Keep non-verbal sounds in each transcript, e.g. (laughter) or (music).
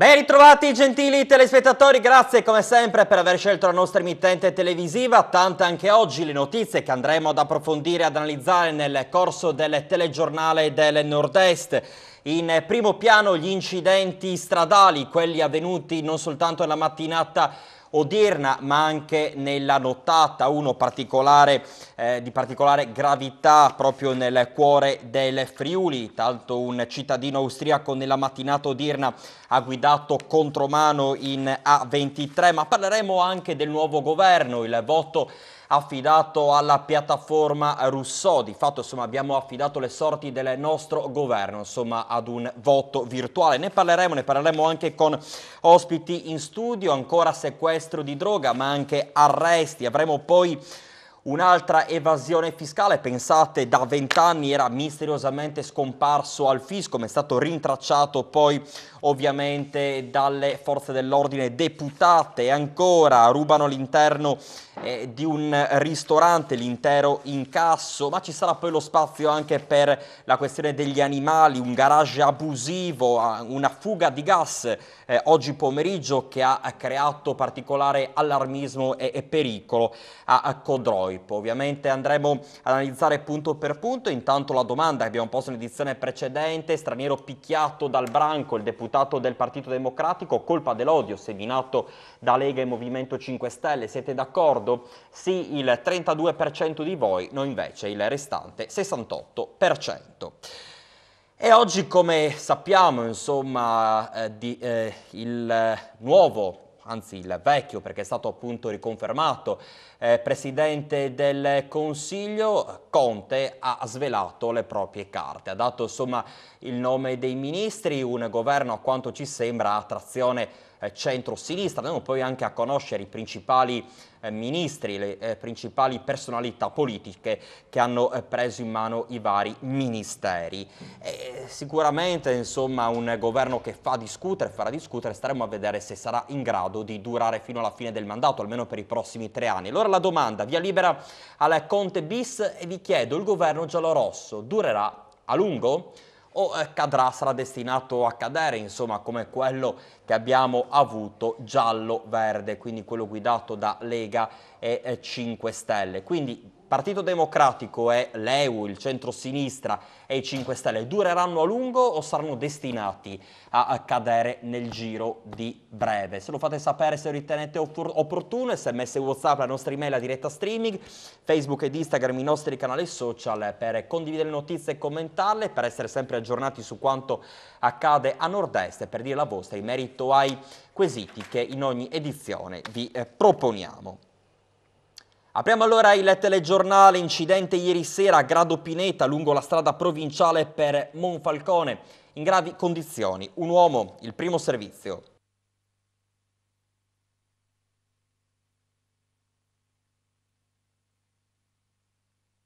Ben ritrovati gentili telespettatori, grazie come sempre per aver scelto la nostra emittente televisiva, tante anche oggi le notizie che andremo ad approfondire e ad analizzare nel corso del telegiornale del Nord-Est. In primo piano gli incidenti stradali, quelli avvenuti non soltanto nella mattinata odierna ma anche nella nottata, uno particolare, eh, di particolare gravità proprio nel cuore del Friuli, tanto un cittadino austriaco nella mattinata odierna ha guidato contromano in A23, ma parleremo anche del nuovo governo, il voto affidato alla piattaforma Rousseau. Di fatto insomma, abbiamo affidato le sorti del nostro governo insomma, ad un voto virtuale. Ne parleremo, ne parleremo anche con ospiti in studio, ancora sequestro di droga ma anche arresti. Avremo poi Un'altra evasione fiscale, pensate, da vent'anni era misteriosamente scomparso al fisco, ma è stato rintracciato poi ovviamente dalle forze dell'ordine deputate, ancora rubano l'interno eh, di un ristorante l'intero incasso, ma ci sarà poi lo spazio anche per la questione degli animali, un garage abusivo, una fuga di gas eh, oggi pomeriggio che ha creato particolare allarmismo e, e pericolo a, a Codroipo. Ovviamente andremo ad analizzare punto per punto, intanto la domanda che abbiamo posto in edizione precedente, straniero picchiato dal branco, il deputato deputato del Partito Democratico, colpa dell'odio seminato da Lega e Movimento 5 Stelle, siete d'accordo? Sì, il 32% di voi, no invece il restante 68%. E oggi, come sappiamo, insomma, eh, di, eh, il nuovo anzi il vecchio perché è stato appunto riconfermato eh, presidente del Consiglio, Conte ha svelato le proprie carte, ha dato insomma il nome dei ministri, un governo a quanto ci sembra a trazione eh, centro-sinistra, andiamo poi anche a conoscere i principali eh, ministri, le eh, principali personalità politiche che hanno preso in mano i vari ministeri. E sicuramente insomma un governo che fa discutere, farà discutere, staremo a vedere se sarà in grado di durare fino alla fine del mandato, almeno per i prossimi tre anni. Allora la domanda, via libera al Conte bis e vi chiedo, il governo giallorosso durerà a lungo? o eh, cadrà, sarà destinato a cadere, insomma come quello che abbiamo avuto giallo-verde, quindi quello guidato da Lega e 5 eh, Stelle. Quindi Partito Democratico e l'EU, il centro-sinistra e i 5 Stelle dureranno a lungo o saranno destinati a cadere nel giro di breve? Se lo fate sapere se lo ritenete opportuno, sms whatsapp, la nostra email, la diretta streaming, Facebook ed Instagram, i nostri canali social per condividere le notizie e commentarle, per essere sempre aggiornati su quanto accade a nord-est e per dire la vostra in merito ai quesiti che in ogni edizione vi eh, proponiamo. Apriamo allora il telegiornale incidente ieri sera a Grado Pineta lungo la strada provinciale per Monfalcone. In gravi condizioni, un uomo, il primo servizio.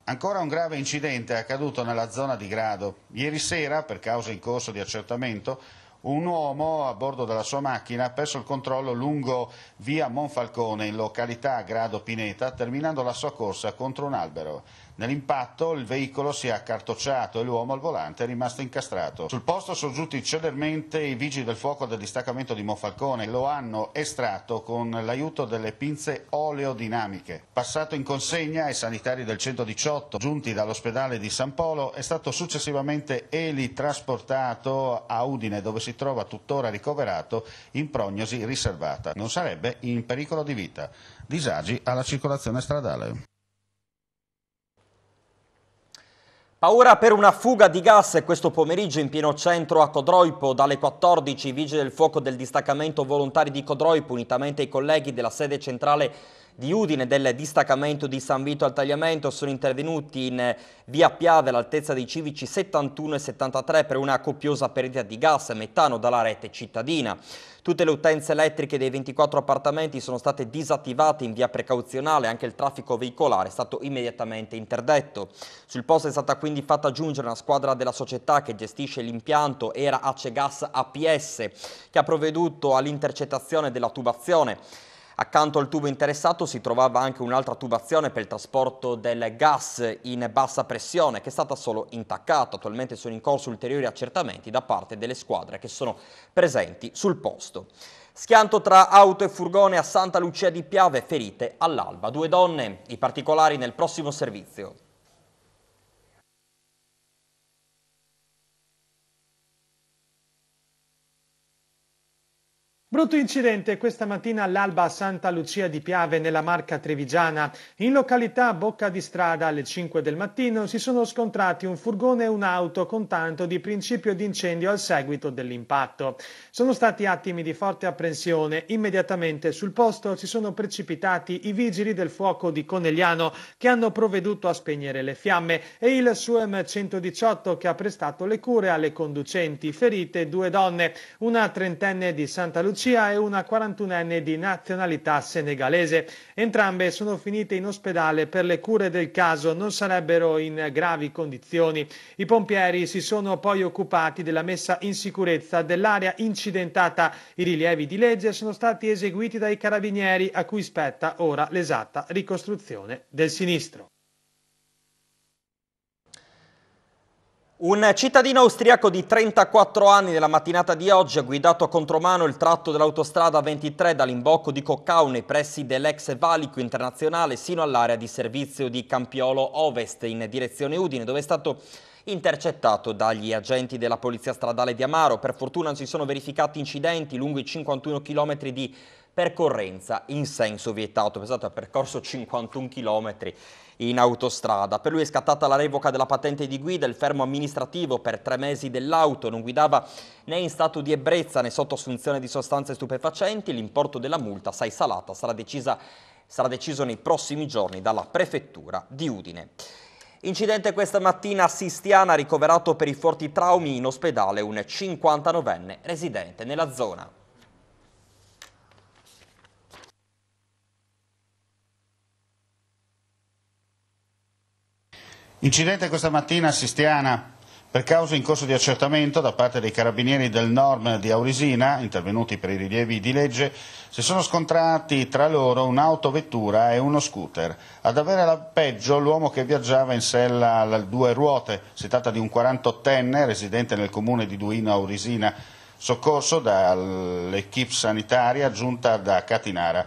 Ancora un grave incidente è accaduto nella zona di Grado. Ieri sera, per causa in corso di accertamento, un uomo a bordo della sua macchina ha perso il controllo lungo via Monfalcone in località Grado Pineta terminando la sua corsa contro un albero. Nell'impatto il veicolo si è accartocciato e l'uomo al volante è rimasto incastrato. Sul posto sono giunti celermente i vigili del fuoco del distaccamento di Monfalcone. Lo hanno estratto con l'aiuto delle pinze oleodinamiche. Passato in consegna ai sanitari del 118 giunti dall'ospedale di San Polo è stato successivamente elitrasportato a Udine dove si trova tuttora ricoverato in prognosi riservata. Non sarebbe in pericolo di vita. Disagi alla circolazione stradale. Paura per una fuga di gas questo pomeriggio in pieno centro a Codroipo. Dalle 14 i vigili del fuoco del distaccamento volontari di Codroipo, unitamente ai colleghi della sede centrale di Udine del distaccamento di San Vito al tagliamento sono intervenuti in eh, via Piave all'altezza dei civici 71 e 73 per una copiosa perdita di gas e metano dalla rete cittadina. Tutte le utenze elettriche dei 24 appartamenti sono state disattivate in via precauzionale, anche il traffico veicolare è stato immediatamente interdetto. Sul posto è stata quindi fatta giungere una squadra della società che gestisce l'impianto Era Acegas APS, che ha provveduto all'intercettazione della tubazione. Accanto al tubo interessato si trovava anche un'altra tubazione per il trasporto del gas in bassa pressione che è stata solo intaccata. Attualmente sono in corso ulteriori accertamenti da parte delle squadre che sono presenti sul posto. Schianto tra auto e furgone a Santa Lucia di Piave, ferite all'alba. Due donne, i particolari nel prossimo servizio. Brutto incidente questa mattina all'alba a Santa Lucia di Piave nella marca trevigiana. In località Bocca di Strada alle 5 del mattino si sono scontrati un furgone e un'auto con tanto di principio di incendio al seguito dell'impatto. Sono stati attimi di forte apprensione. Immediatamente sul posto si sono precipitati i vigili del fuoco di Conegliano che hanno provveduto a spegnere le fiamme e il SUEM 118 che ha prestato le cure alle conducenti. Ferite due donne, una trentenne di Santa Lucia Lucia e una 41enne di nazionalità senegalese. Entrambe sono finite in ospedale per le cure del caso, non sarebbero in gravi condizioni. I pompieri si sono poi occupati della messa in sicurezza dell'area incidentata. I rilievi di legge sono stati eseguiti dai carabinieri a cui spetta ora l'esatta ricostruzione del sinistro. Un cittadino austriaco di 34 anni nella mattinata di oggi ha guidato a contromano il tratto dell'autostrada 23 dall'imbocco di Coccao nei pressi dell'ex Valico internazionale sino all'area di servizio di Campiolo Ovest in direzione Udine dove è stato intercettato dagli agenti della polizia stradale di Amaro. Per fortuna non si sono verificati incidenti lungo i 51 km di percorrenza in senso vietato, pensate ha percorso 51 chilometri in autostrada. Per lui è scattata la revoca della patente di guida, il fermo amministrativo per tre mesi dell'auto, non guidava né in stato di ebbrezza né sotto assunzione di sostanze stupefacenti, l'importo della multa, sai salata, sarà, decisa, sarà deciso nei prossimi giorni dalla prefettura di Udine. Incidente questa mattina a Sistiana, ricoverato per i forti traumi in ospedale un 59enne residente nella zona. Incidente questa mattina a Sistiana. Per cause in corso di accertamento da parte dei carabinieri del Norm di Aurisina, intervenuti per i rilievi di legge, si sono scontrati tra loro un'autovettura e uno scooter. Ad avere la peggio l'uomo che viaggiava in sella a due ruote. Si tratta di un 48enne residente nel comune di Duino Aurisina, soccorso dall'equipe sanitaria giunta da Catinara.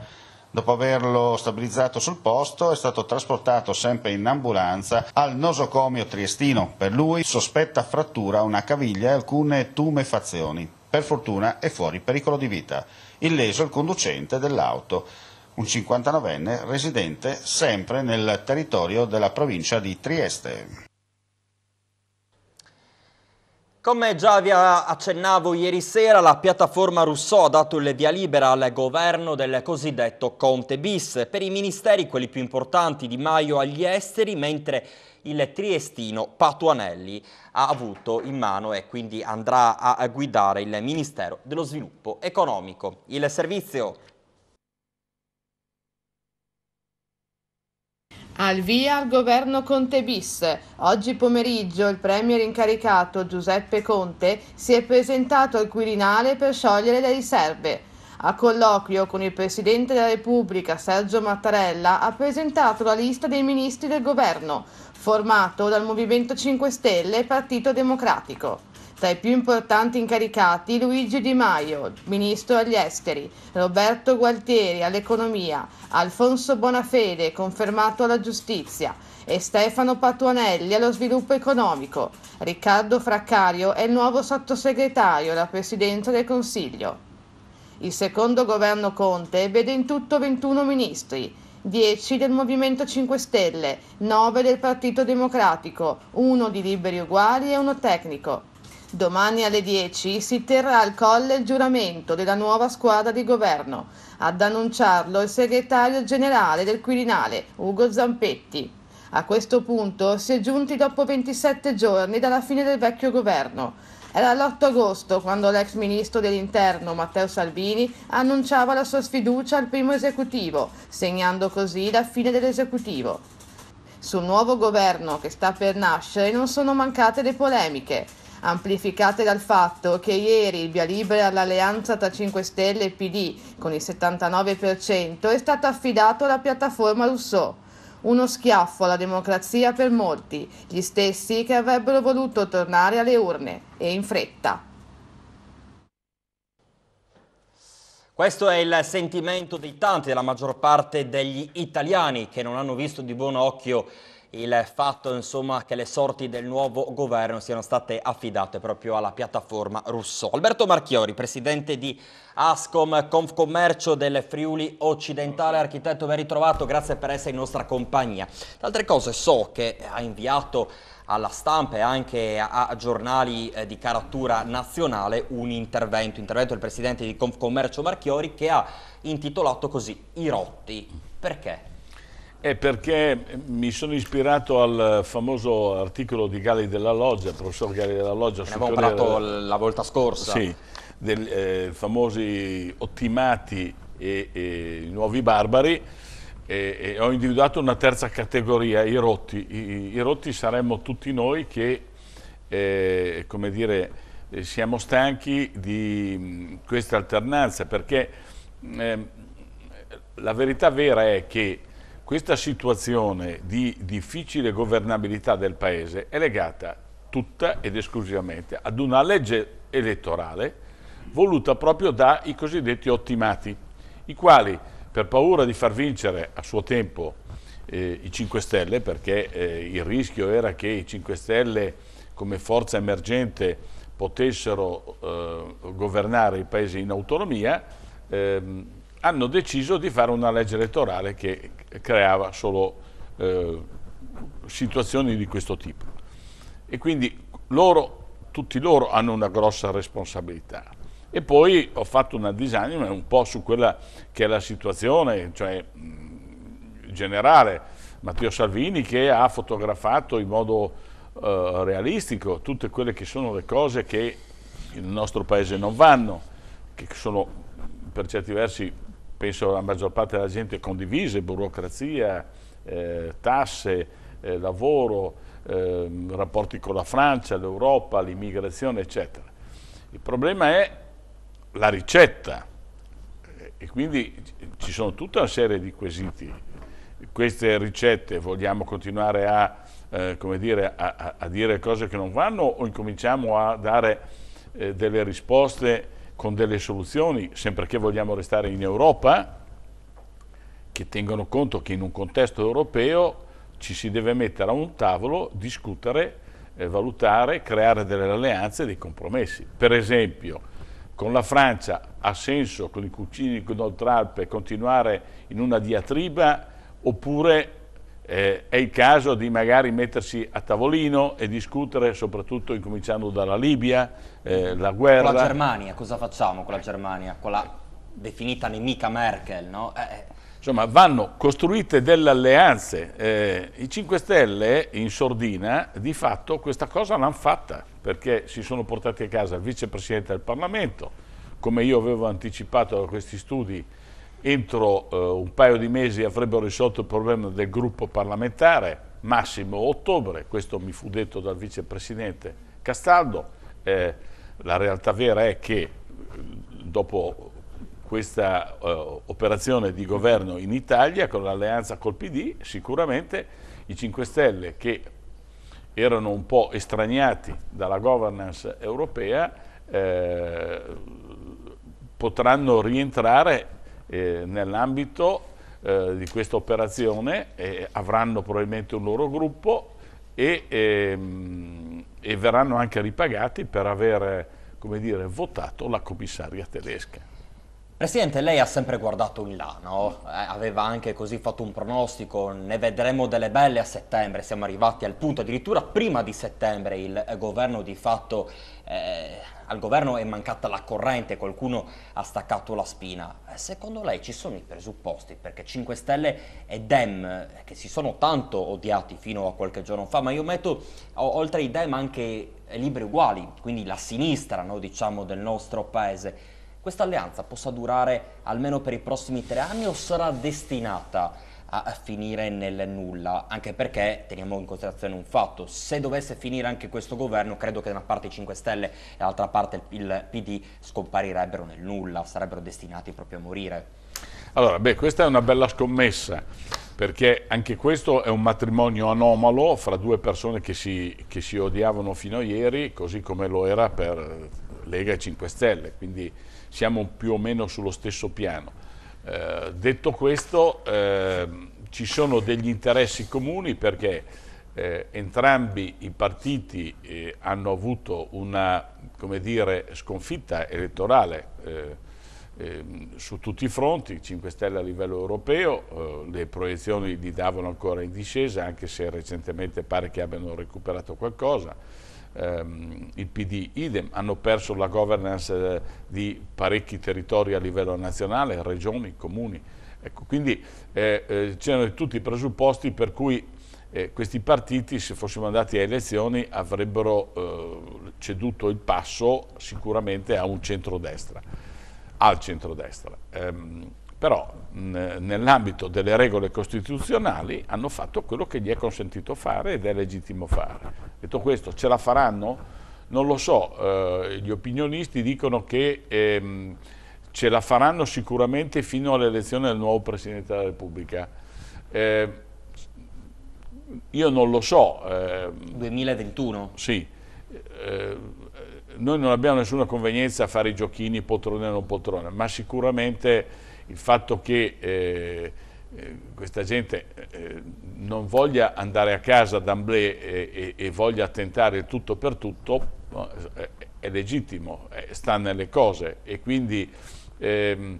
Dopo averlo stabilizzato sul posto è stato trasportato sempre in ambulanza al nosocomio triestino. Per lui sospetta frattura a una caviglia e alcune tumefazioni. Per fortuna è fuori pericolo di vita. Illeso il conducente dell'auto, un 59enne residente sempre nel territorio della provincia di Trieste. Come già vi accennavo ieri sera, la piattaforma Rousseau ha dato il via libera al governo del cosiddetto Conte bis. Per i ministeri, quelli più importanti, Di Maio agli esteri, mentre il triestino Patuanelli ha avuto in mano e quindi andrà a guidare il Ministero dello Sviluppo Economico. Il servizio Al via al governo Conte bis. Oggi pomeriggio il premier incaricato Giuseppe Conte si è presentato al Quirinale per sciogliere le riserve. A colloquio con il Presidente della Repubblica Sergio Mattarella ha presentato la lista dei ministri del governo, formato dal Movimento 5 Stelle e Partito Democratico. Tra i più importanti incaricati Luigi Di Maio, ministro agli esteri, Roberto Gualtieri all'economia, Alfonso Bonafede, confermato alla giustizia, e Stefano Patuanelli allo sviluppo economico. Riccardo Fraccario è il nuovo sottosegretario alla Presidenza del Consiglio. Il secondo governo Conte vede in tutto 21 ministri, 10 del Movimento 5 Stelle, 9 del Partito Democratico, 1 di Liberi Uguali e uno tecnico. Domani alle 10 si terrà al Colle il giuramento della nuova squadra di governo. Ad annunciarlo il segretario generale del Quirinale, Ugo Zampetti. A questo punto si è giunti dopo 27 giorni dalla fine del vecchio governo. Era l'8 agosto quando l'ex ministro dell'interno Matteo Salvini annunciava la sua sfiducia al primo esecutivo, segnando così la fine dell'esecutivo. Sul nuovo governo che sta per nascere non sono mancate le polemiche amplificate dal fatto che ieri il via libera all'alleanza tra 5 Stelle e PD con il 79% è stato affidato alla piattaforma Rousseau. Uno schiaffo alla democrazia per molti, gli stessi che avrebbero voluto tornare alle urne e in fretta. Questo è il sentimento dei tanti, della maggior parte degli italiani che non hanno visto di buon occhio il fatto insomma, che le sorti del nuovo governo siano state affidate proprio alla piattaforma Russo. Alberto Marchiori, presidente di Ascom Confcommercio del Friuli Occidentale, architetto ben ritrovato, grazie per essere in nostra compagnia. Tra altre cose so che ha inviato alla stampa e anche a, giornali eh, di caratura nazionale un intervento, intervento del presidente di Confcommercio Marchiori che ha intitolato così I rotti. Perché? È perché mi sono ispirato al famoso articolo di Gali della Loggia, professor Gali della Loggia. Ne abbiamo parlato la volta scorsa. Sì, dei eh, famosi ottimati e, e nuovi barbari. E, e ho individuato una terza categoria, i rotti. I, i rotti saremmo tutti noi che, eh, come dire, eh, siamo stanchi di mm, questa alternanza perché eh, la verità vera è che questa situazione di difficile governabilità del Paese è legata tutta ed esclusivamente ad una legge elettorale voluta proprio dai cosiddetti ottimati, i quali per paura di far vincere a suo tempo eh, i 5 Stelle, perché eh, il rischio era che i 5 Stelle come forza emergente potessero eh, governare il Paese in autonomia, ehm, hanno deciso di fare una legge elettorale che creava solo eh, situazioni di questo tipo. E quindi loro, tutti loro hanno una grossa responsabilità. E poi ho fatto una disanima un po' su quella che è la situazione, cioè generale. Matteo Salvini che ha fotografato in modo eh, realistico tutte quelle che sono le cose che nel nostro paese non vanno, che sono per certi versi penso la maggior parte della gente condivise, burocrazia, eh, tasse, eh, lavoro, eh, rapporti con la Francia, l'Europa, l'immigrazione, eccetera. Il problema è la ricetta e quindi ci sono tutta una serie di quesiti. Queste ricette vogliamo continuare a, eh, dire, a, a dire, cose che non vanno o incominciamo a dare eh, delle risposte con delle soluzioni, sempre che vogliamo restare in Europa, che tengano conto che in un contesto europeo ci si deve mettere a un tavolo, discutere, eh, valutare, creare delle alleanze e dei compromessi. Per esempio, con la Francia ha senso con i cugini d'Oltralpe continuare in una diatriba oppure eh, è il caso di magari mettersi a tavolino e discutere, soprattutto incominciando dalla Libia, eh, la guerra. Con la Germania, cosa facciamo con la Germania? Con la definita nemica Merkel, no? Eh. eh. Insomma, vanno costruite delle alleanze. Eh, I 5 Stelle in sordina, di fatto, questa cosa l'hanno fatta, perché si sono portati a casa il vicepresidente del Parlamento, come io avevo anticipato da questi studi, entro eh, un paio di mesi avrebbero risolto il problema del gruppo parlamentare, massimo ottobre, questo mi fu detto dal vicepresidente Castaldo. Eh, la realtà vera è che eh, dopo questa eh, operazione di governo in Italia con l'alleanza col PD, sicuramente i 5 Stelle che erano un po' estraniati dalla governance europea eh, potranno rientrare eh, nell'ambito eh, di questa operazione, eh, avranno probabilmente un loro gruppo e, ehm, e verranno anche ripagati per aver dire, votato la commissaria tedesca. Presidente, lei ha sempre guardato in là, no? eh, aveva anche così fatto un pronostico, ne vedremo delle belle a settembre, siamo arrivati al punto, addirittura prima di settembre il governo di fatto, eh, al governo è mancata la corrente, qualcuno ha staccato la spina. Eh, secondo lei ci sono i presupposti perché 5 Stelle e Dem, eh, che si sono tanto odiati fino a qualche giorno fa, ma io metto oltre i Dem anche libri uguali, quindi la sinistra no, diciamo, del nostro paese, questa alleanza possa durare almeno per i prossimi tre anni o sarà destinata a finire nel nulla, anche perché teniamo in considerazione un fatto, se dovesse finire anche questo governo, credo che da una parte i 5 Stelle e dall'altra parte il PD scomparirebbero nel nulla, sarebbero destinati proprio a morire. Allora, beh, questa è una bella scommessa, perché anche questo è un matrimonio anomalo fra due persone che si, che si odiavano fino a ieri, così come lo era per Lega e 5 Stelle, quindi siamo più o meno sullo stesso piano. Eh, detto questo, eh, ci sono degli interessi comuni perché eh, entrambi i partiti eh, hanno avuto una dire, sconfitta elettorale eh, ehm, su tutti i fronti, 5 Stelle a livello europeo, eh, le proiezioni li davano ancora in discesa, anche se recentemente pare che abbiano recuperato qualcosa ehm, il PD, idem, hanno perso la governance eh, di parecchi territori a livello nazionale, regioni, comuni. Ecco, quindi eh, eh c'erano tutti i presupposti per cui eh, questi partiti, se fossimo andati a elezioni, avrebbero eh, ceduto il passo sicuramente a un centrodestra, al centrodestra. Ehm, però nell'ambito delle regole costituzionali hanno fatto quello che gli è consentito fare ed è legittimo fare. Detto questo, ce la faranno? Non lo so, eh, gli opinionisti dicono che ehm, ce la faranno sicuramente fino all'elezione del nuovo Presidente della Repubblica. Eh, io non lo so. Ehm, eh, 2021? Sì. noi non abbiamo nessuna convenienza a fare i giochini poltrone o non poltrone, ma sicuramente il fatto che eh, eh, questa gente eh, non voglia andare a casa d'amblè e, e, e, voglia tentare tutto per tutto, no? è, legittimo, è, eh, sta nelle cose e quindi ehm,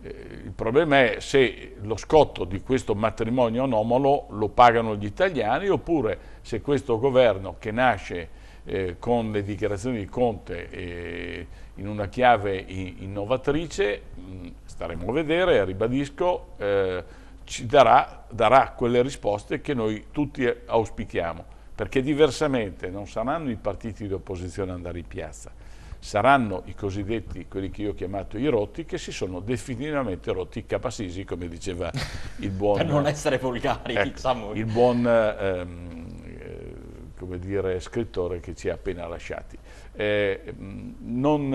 eh, il problema è se lo scotto di questo matrimonio anomalo lo pagano gli italiani oppure se questo governo che nasce eh, con le dichiarazioni di Conte eh, in una chiave innovatrice mh, staremo a vedere, ribadisco, eh, ci darà, darà quelle risposte che noi tutti auspichiamo, perché diversamente non saranno i partiti di opposizione ad andare in piazza, saranno i cosiddetti, quelli che io ho chiamato i rotti, che si sono definitivamente rotti i capasisi, come diceva il buon... per non essere volgari, ecco, diciamo. Il buon... Ehm, eh, come dire, scrittore che ci ha appena lasciati. Eh, mm, non,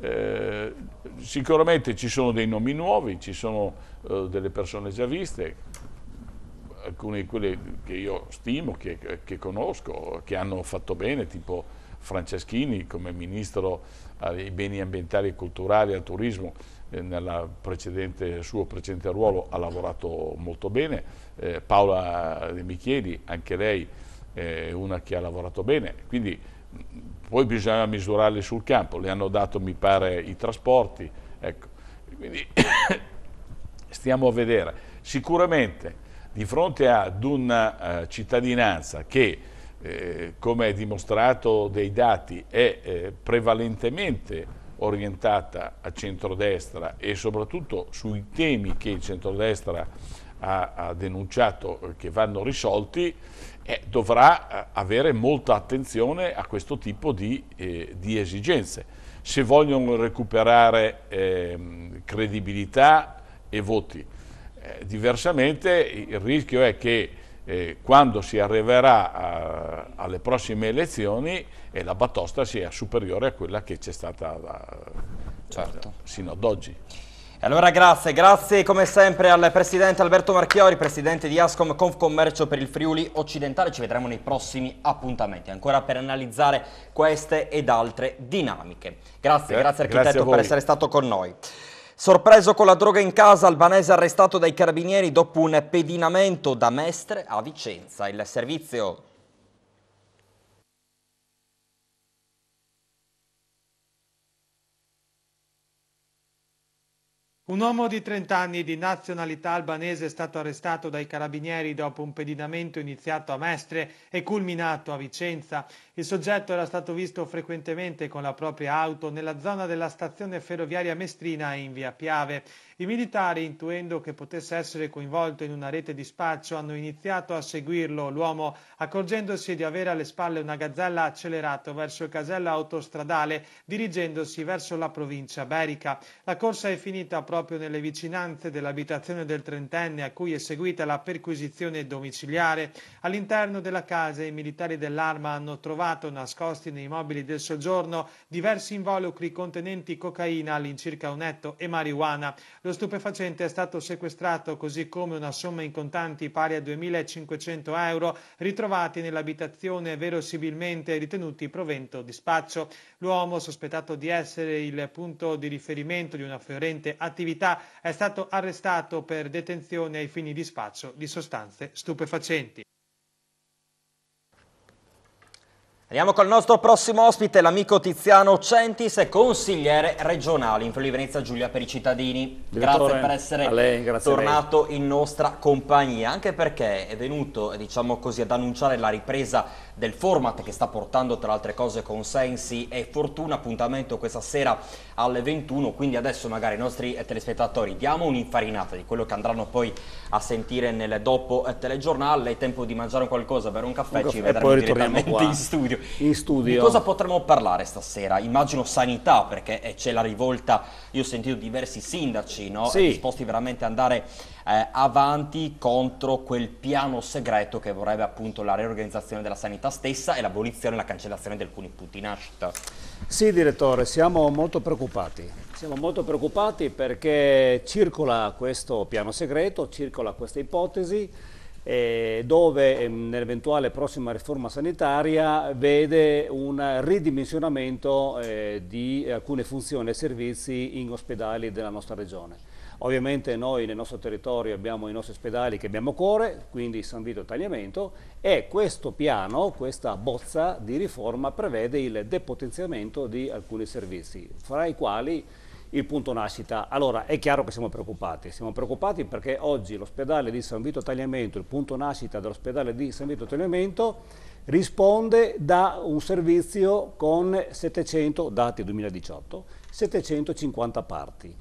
eh, Sicuramente ci sono dei nomi nuovi, ci sono eh, delle persone già viste, alcune di quelle che io stimo, che, che, conosco, che hanno fatto bene, tipo Franceschini come ministro ai beni ambientali e culturali e al turismo, eh, nel suo precedente ruolo ha lavorato molto bene, eh, Paola De Michieli, anche lei è una che ha lavorato bene, quindi poi bisogna misurarli sul campo, le hanno dato mi pare i trasporti, ecco. quindi (coughs) stiamo a vedere. Sicuramente di fronte ad una eh, cittadinanza che eh, come è dimostrato dai dati è eh, prevalentemente orientata a centrodestra e soprattutto sui temi che il centrodestra ha, ha denunciato che vanno risolti, eh, dovrà avere molta attenzione a questo tipo di, eh, di esigenze. Se vogliono recuperare eh, credibilità e voti, eh, diversamente il rischio è che eh, quando si arriverà a, eh, alle prossime elezioni la batosta sia superiore a quella che c'è stata la, certo. la, sino ad oggi allora grazie, grazie come sempre al Presidente Alberto Marchiori, Presidente di Ascom Confcommercio per il Friuli Occidentale, ci vedremo nei prossimi appuntamenti, ancora per analizzare queste ed altre dinamiche. Grazie, eh, grazie architetto grazie per essere stato con noi. Sorpreso con la droga in casa, albanese arrestato dai carabinieri dopo un pedinamento da Mestre a Vicenza. Il servizio Un uomo di 30 anni di nazionalità albanese è stato arrestato dai carabinieri dopo un pedinamento iniziato a Mestre e culminato a Vicenza. Il soggetto era stato visto frequentemente con la propria auto nella zona della stazione ferroviaria mestrina in via Piave. I militari, intuendo che potesse essere coinvolto in una rete di spaccio, hanno iniziato a seguirlo. L'uomo, accorgendosi di avere alle spalle una gazzella, ha accelerato verso il casello autostradale, dirigendosi verso la provincia berica. La corsa è finita proprio nelle vicinanze dell'abitazione del trentenne, a cui è seguita la perquisizione domiciliare. All'interno della casa i militari dell'arma hanno trovato nascosti nei mobili del soggiorno diversi involucri contenenti cocaina all'incirca un etto e marijuana. Lo stupefacente è stato sequestrato così come una somma in contanti pari a 2.500 euro ritrovati nell'abitazione verosimilmente ritenuti provento di spaccio. L'uomo sospettato di essere il punto di riferimento di una fiorente attività è stato arrestato per detenzione ai fini di spaccio di sostanze stupefacenti. Andiamo col nostro prossimo ospite, l'amico Tiziano Centis, consigliere regionale in Friuli Venezia Giulia per i cittadini. Direttore, grazie per essere lei, tornato in nostra compagnia, anche perché è venuto diciamo così, ad annunciare la ripresa del format che sta portando tra altre cose consensi e fortuna, appuntamento questa sera alle 21, quindi adesso magari i nostri eh, telespettatori diamo un'infarinata di quello che andranno poi a sentire nel dopo eh, telegiornale, è tempo di mangiare qualcosa, bere un caffè, un caffè ci vedremo direttamente qua. in studio. in studio. Di cosa potremo parlare stasera? Immagino sanità perché eh, c'è la rivolta, io ho sentito diversi sindaci no? sì. disposti veramente ad andare eh, avanti contro quel piano segreto che vorrebbe appunto la riorganizzazione della sanità libertà stessa e l'abolizione e la cancellazione di alcuni punti nascita. Sì, direttore, siamo molto preoccupati. Siamo molto preoccupati perché circola questo piano segreto, circola questa ipotesi eh, dove ehm, nell'eventuale prossima riforma sanitaria vede un ridimensionamento eh, di alcune funzioni e servizi in ospedali della nostra regione. Ovviamente noi nel nostro territorio abbiamo i nostri ospedali che abbiamo cuore, quindi San Vito e Tagliamento, e questo piano, questa bozza di riforma prevede il depotenziamento di alcuni servizi, fra i quali il punto nascita. Allora, è chiaro che siamo preoccupati. Siamo preoccupati perché oggi l'ospedale di San Vito Tagliamento, il punto nascita dell'ospedale di San Vito Tagliamento, risponde da un servizio con 700, dati 2018, 750 parti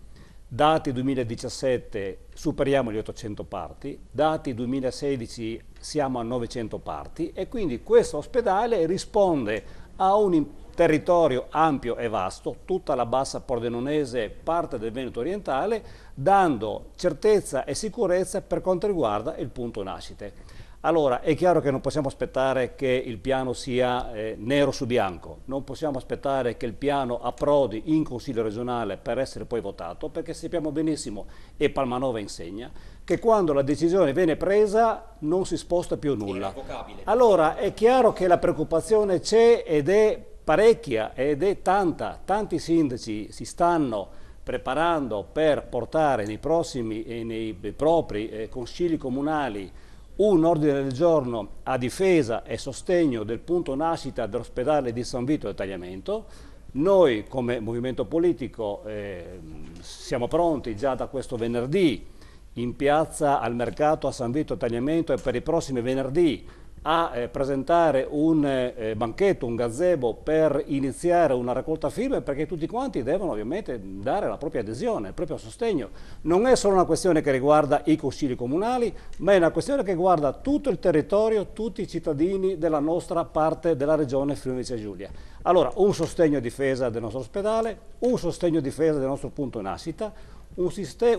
dati 2017 superiamo gli 800 parti, dati 2016 siamo a 900 parti e quindi questo ospedale risponde a un territorio ampio e vasto, tutta la bassa pordenonese, parte del Veneto orientale, dando certezza e sicurezza per quanto riguarda il punto nascite. Allora, è chiaro che non possiamo aspettare che il piano sia eh, nero su bianco, non possiamo aspettare che il piano approdi in Consiglio regionale per essere poi votato, perché sappiamo benissimo, e Palmanova insegna, che quando la decisione viene presa non si sposta più nulla. Allora, è chiaro che la preoccupazione c'è ed è parecchia, ed è tanta. Tanti sindaci si stanno preparando per portare nei prossimi e nei propri eh, consigli comunali un ordine del giorno a difesa e sostegno del punto nascita dell'ospedale di San Vito del Tagliamento. Noi come movimento politico eh, siamo pronti già da questo venerdì in piazza al mercato a San Vito Tagliamento e per i prossimi venerdì a eh, presentare un eh, banchetto, un gazebo per iniziare una raccolta firme perché tutti quanti devono ovviamente dare la propria adesione, il proprio sostegno. Non è solo una questione che riguarda i consigli comunali, ma è una questione che riguarda tutto il territorio, tutti i cittadini della nostra parte della regione Friuli Venezia Giulia. Allora, un sostegno a difesa del nostro ospedale, un sostegno a difesa del nostro punto nascita, un,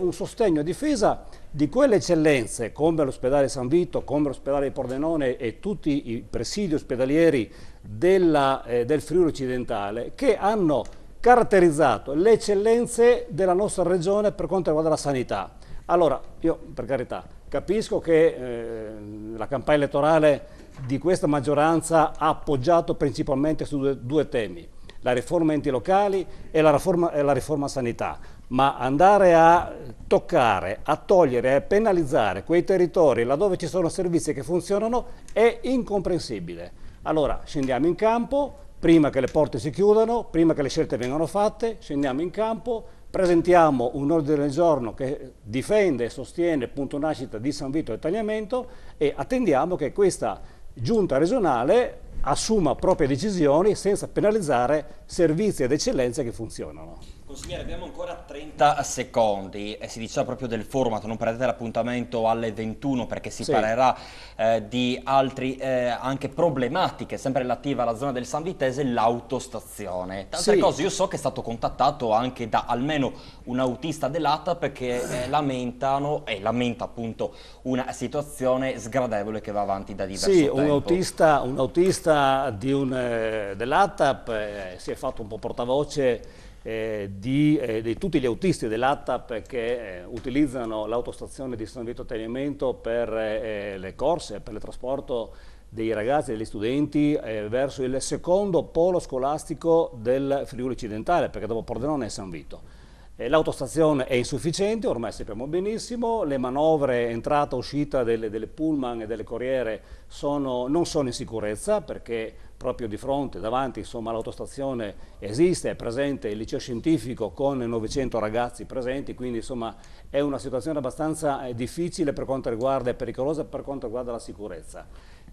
un sostegno a difesa di quelle eccellenze come l'ospedale San Vito, come l'ospedale di Pordenone e tutti i presidi ospedalieri della, eh, del Friuli occidentale che hanno caratterizzato le eccellenze della nostra regione per quanto riguarda la sanità. Allora, io per carità capisco che eh, la campagna elettorale di questa maggioranza ha appoggiato principalmente su due, due temi, la riforma enti locali e la riforma, e la riforma sanità ma andare a toccare, a togliere, a penalizzare quei territori laddove ci sono servizi che funzionano è incomprensibile. Allora scendiamo in campo, prima che le porte si chiudano, prima che le scelte vengano fatte, scendiamo in campo, presentiamo un ordine del giorno che difende e sostiene il punto nascita di San Vito e Tagliamento e attendiamo che questa giunta regionale assuma proprie decisioni senza penalizzare servizi ed eccellenze che funzionano. Consigliere, abbiamo ancora 30 secondi e si diceva proprio del format, non perdete l'appuntamento alle 21 perché si sì. parlerà eh, di altre eh, anche problematiche, sempre relative alla zona del San Vitese, l'autostazione. Tante sì. cose, io so che è stato contattato anche da almeno un autista dell'ATAP che eh, lamentano e lamenta appunto una situazione sgradevole che va avanti da diverso sì, tempo. Sì, un autista, un autista un, eh, dell'ATAP eh, si è fatto un po' portavoce eh, di, eh, di, tutti gli autisti dell'ATAP che eh, utilizzano l'autostazione di San Vito Tenimento per eh, le corse, per il trasporto dei ragazzi e degli studenti eh, verso il secondo polo scolastico del Friuli Occidentale, perché dopo Pordenone è San Vito. Eh, l'autostazione è insufficiente, ormai sappiamo benissimo, le manovre entrata e uscita delle, delle, pullman e delle corriere sono, non sono in sicurezza perché proprio di fronte, davanti all'autostazione esiste, è presente il liceo scientifico con 900 ragazzi presenti, quindi insomma è una situazione abbastanza eh, difficile per quanto riguarda, e pericolosa per quanto riguarda la sicurezza.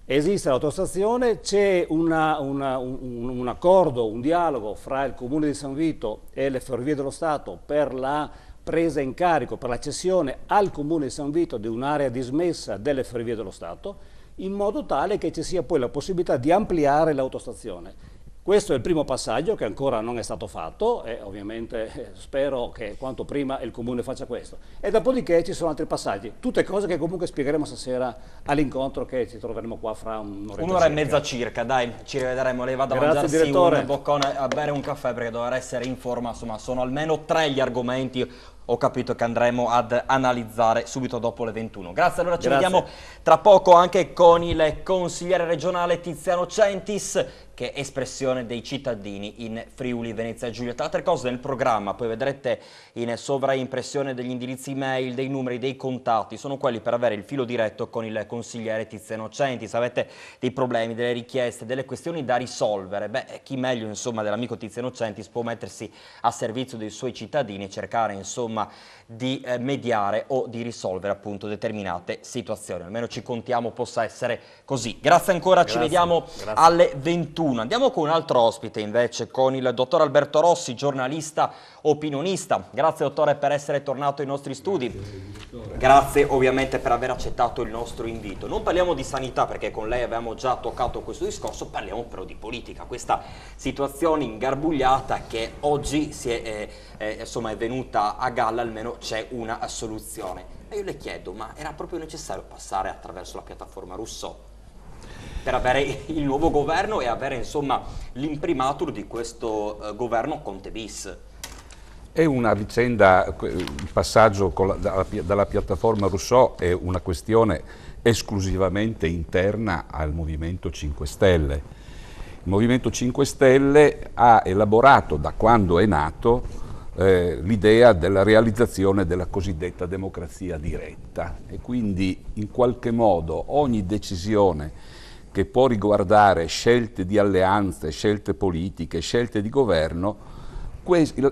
Esiste l'autostazione, c'è un, un, accordo, un dialogo fra il Comune di San Vito e le Ferrovie dello Stato per la presa in carico, per la cessione al Comune di San Vito di un'area dismessa delle Ferrovie dello Stato, in modo tale che ci sia poi la possibilità di ampliare l'autostazione questo è il primo passaggio che ancora non è stato fatto e ovviamente (laughs) spero che quanto prima il Comune faccia questo. E dopodiché ci sono altri passaggi, tutte cose che comunque spiegheremo stasera all'incontro che ci troveremo qua fra un'ora un e mezza circa, dai, ci rivedremo, Lei vada a Grazie, mangiarsi direttore. un boccone, a bere un caffè perché dovrà essere in forma, insomma sono almeno tre gli argomenti ho capito che andremo ad analizzare subito dopo le 21. Grazie, allora ci Grazie. vediamo tra poco anche con il consigliere regionale Tiziano Centis che è espressione dei cittadini in Friuli, Venezia e Giulia. Tra altre cose nel programma poi vedrete in sovraimpressione degli indirizzi mail, dei numeri, dei contatti, sono quelli per avere il filo diretto con il consigliere Tiziano Centis. Avete dei problemi, delle richieste, delle questioni da risolvere, beh chi meglio insomma dell'amico Tiziano Centis può mettersi a servizio dei suoi cittadini e cercare insomma uma di eh, mediare o di risolvere appunto determinate situazioni. Almeno ci contiamo possa essere così. Grazie ancora, grazie, ci vediamo grazie. alle 21. Andiamo con un altro ospite invece, con il dottor Alberto Rossi, giornalista opinionista. Grazie dottore per essere tornato ai nostri studi. Grazie, grazie ovviamente per aver accettato il nostro invito. Non parliamo di sanità perché con lei abbiamo già toccato questo discorso, parliamo però di politica. Questa situazione ingarbugliata che oggi si è, eh, eh, insomma, è venuta a galla almeno c'è una soluzione. E io le chiedo, ma era proprio necessario passare attraverso la piattaforma Rousseau? per avere il nuovo governo e avere insomma l'imprimatur di questo eh, governo Conte bis. È una vicenda, il passaggio la, dalla, dalla, piattaforma Rousseau è una questione esclusivamente interna al Movimento 5 Stelle. Il Movimento 5 Stelle ha elaborato da quando è nato eh, l'idea della realizzazione della cosiddetta democrazia diretta e quindi in qualche modo ogni decisione che può riguardare scelte di alleanze, scelte politiche, scelte di governo,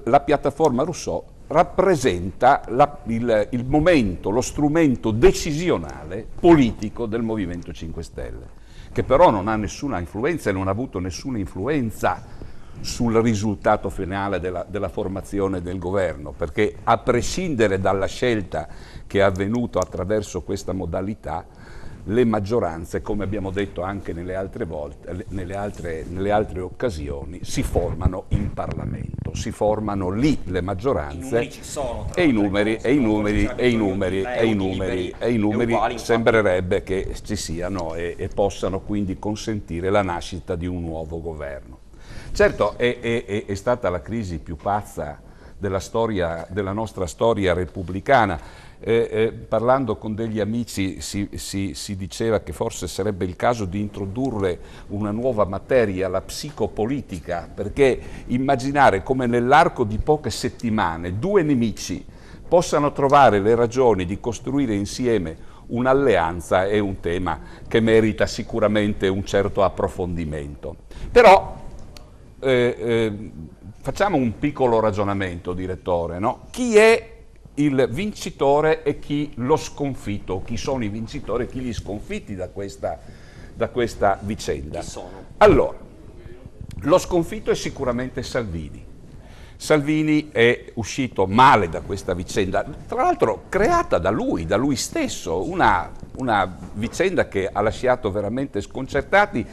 la piattaforma Rousseau rappresenta la, il, il momento, lo strumento decisionale politico del Movimento 5 Stelle, che però non ha nessuna influenza e non ha avuto nessuna influenza sul risultato finale della, della, formazione del governo, perché a prescindere dalla scelta che è avvenuta attraverso questa modalità, le maggioranze, come abbiamo detto anche nelle altre, volte, nelle, altre, nelle altre, occasioni, si formano in Parlamento, si formano lì le maggioranze sono, e i numeri, e i numeri, e i numeri, e i numeri, e i numeri sembrerebbe che ci siano e, e possano quindi consentire la nascita di un nuovo governo. Certo, è, è, è stata la crisi più pazza della, storia, della nostra storia repubblicana. Eh, eh, parlando con degli amici si, si, si, diceva che forse sarebbe il caso di introdurre una nuova materia, la psicopolitica, perché immaginare come nell'arco di poche settimane due nemici possano trovare le ragioni di costruire insieme un'alleanza è un tema che merita sicuramente un certo approfondimento. Però eh, eh, facciamo un piccolo ragionamento, direttore. No? Chi è il vincitore e chi lo sconfitto? Chi sono i vincitori e chi gli sconfitti da questa, da questa vicenda? Allora, lo sconfitto è sicuramente Salvini. Salvini è uscito male da questa vicenda, tra l'altro creata da lui, da lui stesso, una, una vicenda che ha lasciato veramente sconcertati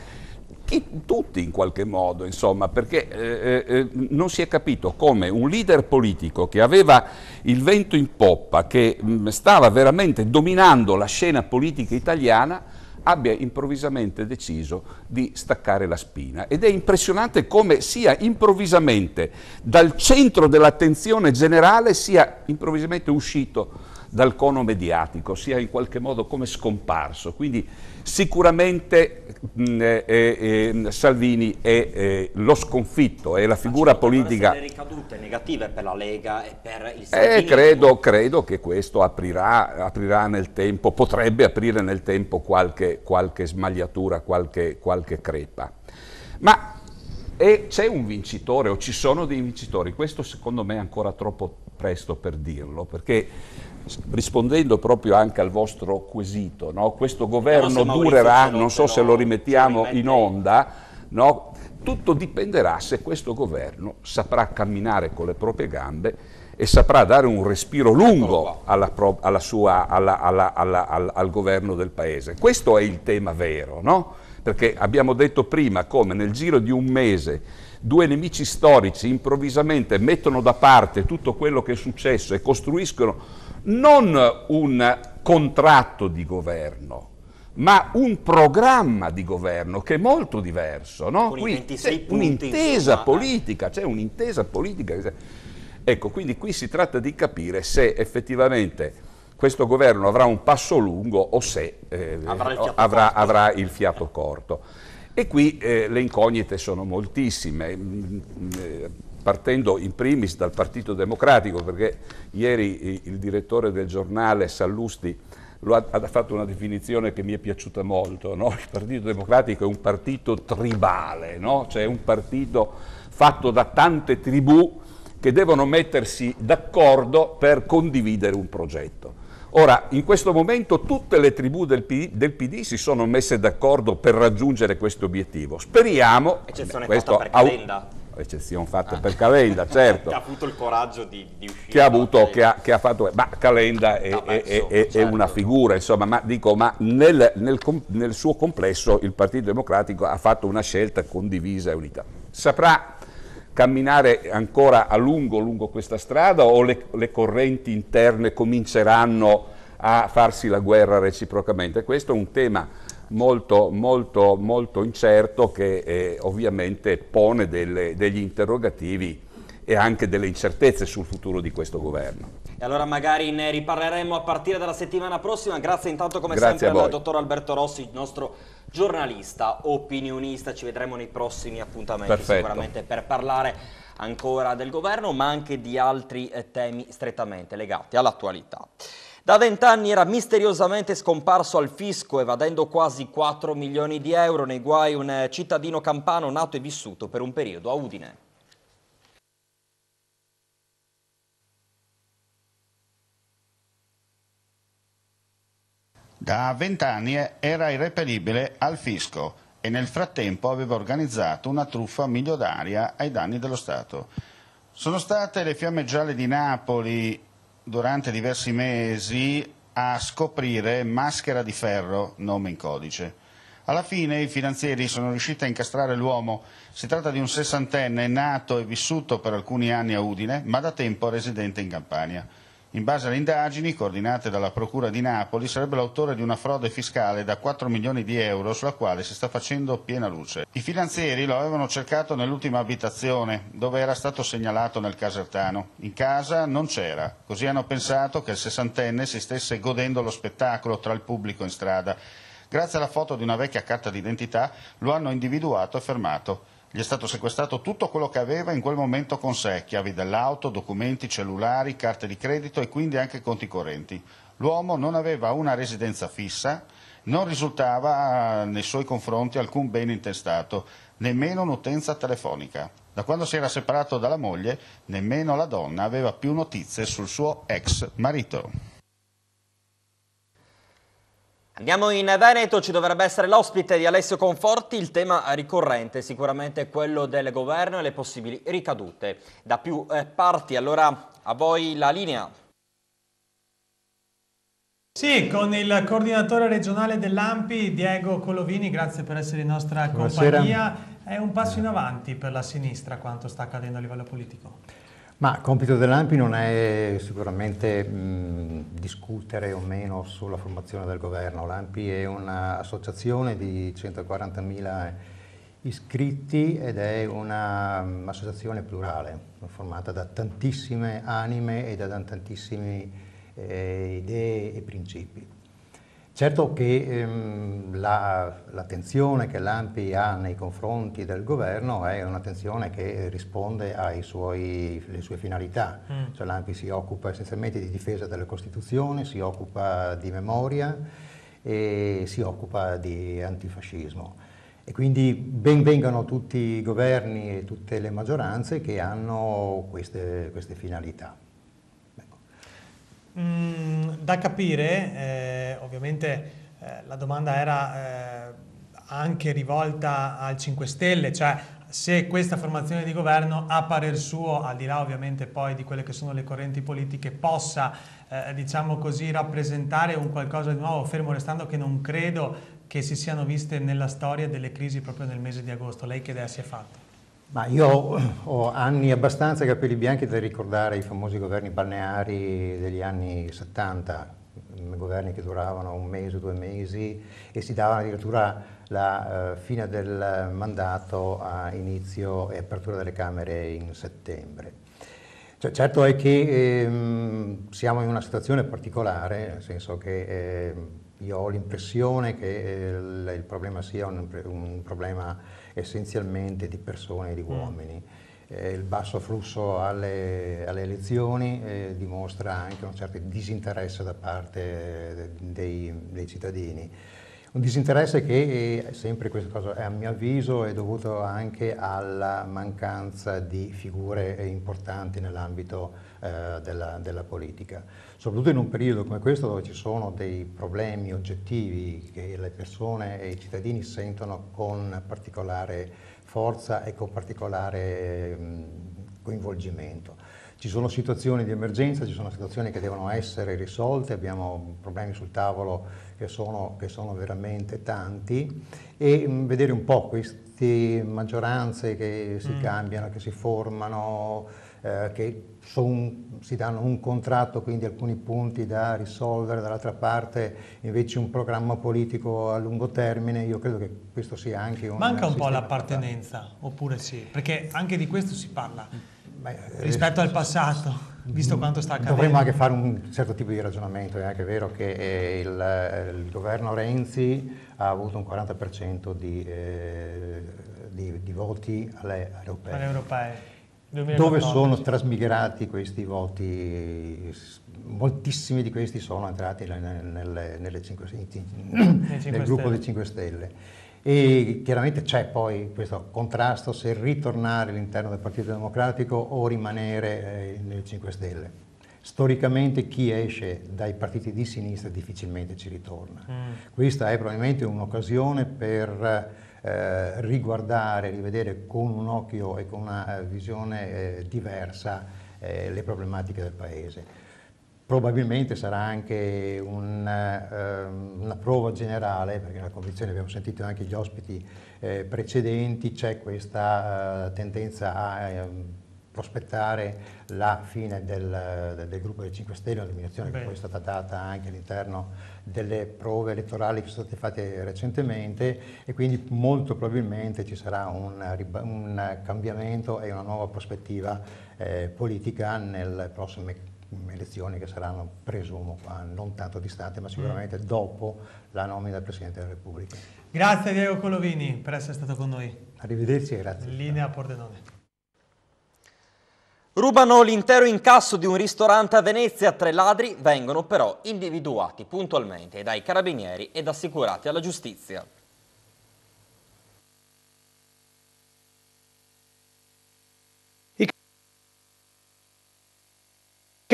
chi, tutti in qualche modo, insomma, perché eh, eh, eh, non si è capito come un leader politico che aveva il vento in poppa, che mh, mm, stava veramente dominando la scena politica italiana, abbia improvvisamente deciso di staccare la spina ed è impressionante come sia improvvisamente dal centro dell'attenzione generale sia improvvisamente uscito dal cono mediatico, sia in qualche modo come scomparso. Quindi sicuramente mh, eh, eh, eh Salvini è eh, lo sconfitto, è la figura politica... Le ricadute negative per la Lega e per il eh, Salvini? Credo, credo, che questo aprirà, aprirà, nel tempo, potrebbe aprire nel tempo qualche, qualche smagliatura, qualche, qualche crepa. Ma e c'è un vincitore o ci sono dei vincitori, questo secondo me è ancora troppo presto per dirlo, perché rispondendo proprio anche al vostro quesito, no? questo governo durerà, non so se lo rimettiamo in onda, no? tutto dipenderà se questo governo saprà camminare con le proprie gambe e saprà dare un respiro lungo alla pro, alla sua, alla, al governo del Paese. Questo è il tema vero, no? perché abbiamo detto prima come nel giro di un mese due nemici storici improvvisamente mettono da parte tutto quello che è successo e costruiscono non un contratto di governo, ma un programma di governo che è molto diverso. No? qui c'è un'intesa politica, c'è un'intesa politica. Ecco, quindi qui si tratta di capire se effettivamente questo governo avrà un passo lungo o se eh, avrà, il avrà, avrà, il fiato corto. E qui eh, le incognite sono moltissime, mm, mm, eh, partendo in primis dal Partito Democratico, perché ieri il direttore del giornale Sallusti ha, ha, fatto una definizione che mi è piaciuta molto, no? il Partito Democratico è un partito tribale, no? cioè un partito fatto da tante tribù che devono mettersi d'accordo per condividere un progetto. Ora, in questo momento tutte le tribù del PD, del PD si sono messe d'accordo per raggiungere questo obiettivo. Speriamo... Eccezione beh, fatta per Calenda. Eccezione fatta ah. per Calenda, certo. che ha avuto il coraggio di, di uscire. Che ha, avuto, che ha, che ha fatto... Ma Calenda è, no, beh, è, è, certo. è, una figura, insomma, ma, dico, ma nel, nel, nel suo complesso il Partito Democratico ha fatto una scelta condivisa e unita. Saprà camminare ancora a lungo lungo questa strada o le, le correnti interne cominceranno a farsi la guerra reciprocamente? Questo è un tema molto, molto, molto incerto che eh, ovviamente pone delle, degli interrogativi e anche delle incertezze sul futuro di questo governo. E allora magari ne riparleremo a partire dalla settimana prossima. Grazie intanto come Grazie sempre al dottor Alberto Rossi, il nostro giornalista, opinionista, ci vedremo nei prossimi appuntamenti Perfetto. sicuramente per parlare ancora del governo ma anche di altri eh, temi strettamente legati all'attualità. Da vent'anni era misteriosamente scomparso al fisco, evadendo quasi 4 milioni di euro nei guai un eh, cittadino campano nato e vissuto per un periodo a Udine. Da vent'anni era irreperibile al fisco e nel frattempo aveva organizzato una truffa milionaria ai danni dello Stato. Sono state le fiamme gialle di Napoli durante diversi mesi a scoprire Maschera di Ferro, nome in codice. Alla fine i finanzieri sono riusciti a incastrare l'uomo. Si tratta di un sessantenne nato e vissuto per alcuni anni a Udine, ma da tempo residente in Campania. In base alle indagini, coordinate dalla Procura di Napoli, sarebbe l'autore di una frode fiscale da 4 milioni di euro sulla quale si sta facendo piena luce. I finanzieri lo avevano cercato nell'ultima abitazione, dove era stato segnalato nel casertano. In casa non c'era, così hanno pensato che il sessantenne si stesse godendo lo spettacolo tra il pubblico in strada. Grazie alla foto di una vecchia carta d'identità lo hanno individuato e fermato. Gli è stato sequestrato tutto quello che aveva in quel momento con sé, chiavi dell'auto, documenti, cellulari, carte di credito e quindi anche conti correnti. L'uomo non aveva una residenza fissa, non risultava eh, nei suoi confronti alcun bene intestato, nemmeno un'utenza telefonica. Da quando si era separato dalla moglie, nemmeno la donna aveva più notizie sul suo ex marito. Andiamo in Veneto, ci dovrebbe essere l'ospite di Alessio Conforti, il tema ricorrente è sicuramente quello del governo e le possibili ricadute da più eh, parti. Allora a voi la linea. Sì, con il coordinatore regionale dell'AMPI, Diego Colovini, grazie per essere in nostra Buonasera. compagnia. È un passo in avanti per la sinistra quanto sta accadendo a livello politico. Ma il compito dell'AMPI non è sicuramente mh, discutere o meno sulla formazione del governo. L'AMPI è un'associazione di 140.000 iscritti ed è un'associazione plurale, formata da tantissime anime e da tantissime eh, idee e principi. Certo che ehm, l'attenzione la, che l'AMPI ha nei confronti del governo è un'attenzione che risponde alle sue finalità, mm. cioè l'AMPI si occupa essenzialmente di difesa della Costituzione, si occupa di memoria e si occupa di antifascismo. E quindi ben vengano tutti i governi e tutte le maggioranze che hanno queste, queste finalità. Mm, da capire, eh, ovviamente eh, la domanda era eh, anche rivolta al 5 Stelle, cioè se questa formazione di governo a parer suo, al di là ovviamente poi di quelle che sono le correnti politiche, possa eh, diciamo così rappresentare un qualcosa di nuovo, fermo restando che non credo che si siano viste nella storia delle crisi proprio nel mese di agosto. Lei che idea si è fatta? Ma io ho anni abbastanza capelli bianchi da ricordare i famosi governi balneari degli anni 70, mm, governi che duravano un mese, due mesi e si davano addirittura la eh, fine del mandato a inizio e apertura delle Camere in settembre. Cioè, certo è che ehm, siamo in una situazione particolare, nel senso che eh, io ho l'impressione che eh, il, il problema sia un, un problema essenzialmente di persone e di mm. uomini. Eh, il basso flusso alle, alle elezioni eh, dimostra anche un certo disinteresse da parte eh, dei, dei cittadini. Un disinteresse che, eh, sempre questa cosa, a mio avviso, è dovuto anche alla mancanza di figure eh, importanti nell'ambito eh, della, della politica soprattutto in un periodo come questo dove ci sono dei problemi oggettivi che le persone e i cittadini sentono con particolare forza e con particolare coinvolgimento. Ci sono situazioni di emergenza, ci sono situazioni che devono essere risolte, abbiamo problemi sul tavolo che sono, che sono veramente tanti e vedere un po' queste maggioranze che si mm. cambiano, che si formano, eh, che son, si danno un contratto, quindi alcuni punti da risolvere, dall'altra parte invece un programma politico a lungo termine, io credo che questo sia anche un... Manca un po' l'appartenenza, oppure sì, perché anche di questo si parla mm. Beh, eh, rispetto eh, al passato visto quanto sta accadendo. Dovremmo anche fare un certo tipo di ragionamento, è anche vero che eh, il, il governo Renzi ha avuto un 40% di, eh, di, di, voti alle europee. Alle europee. 2014. Dove sono trasmigrati questi voti? Moltissimi di questi sono entrati nel, nel, nelle 5, nel gruppo dei 5 Stelle. E chiaramente c'è poi questo contrasto se ritornare all'interno del Partito Democratico o rimanere eh, nelle 5 Stelle. Storicamente chi esce dai partiti di sinistra difficilmente ci ritorna. Mm. Questa è probabilmente un'occasione per eh, riguardare, rivedere con un occhio e con una eh, visione eh, diversa eh, le problematiche del Paese. Probabilmente sarà anche un, ehm, una prova generale, perché nella Convenzione abbiamo sentito anche gli ospiti eh, precedenti, c'è questa tendenza a ehm, prospettare la fine del, del, del gruppo dei 5 Stelle, un'eliminazione che poi è stata data anche all'interno delle prove elettorali che sono state fatte recentemente e quindi molto probabilmente ci sarà un, un cambiamento e una nuova prospettiva eh, politica nelle prossime elezioni che saranno, presumo, non tanto distante, ma mm. sicuramente mm. dopo la nomina del Presidente della Repubblica. Grazie Diego Colovini per essere stato con noi. Arrivederci e grazie. Linea Pordenone. Rubano l'intero incasso di un ristorante a Venezia, tre ladri vengono però individuati puntualmente dai carabinieri ed assicurati alla giustizia. I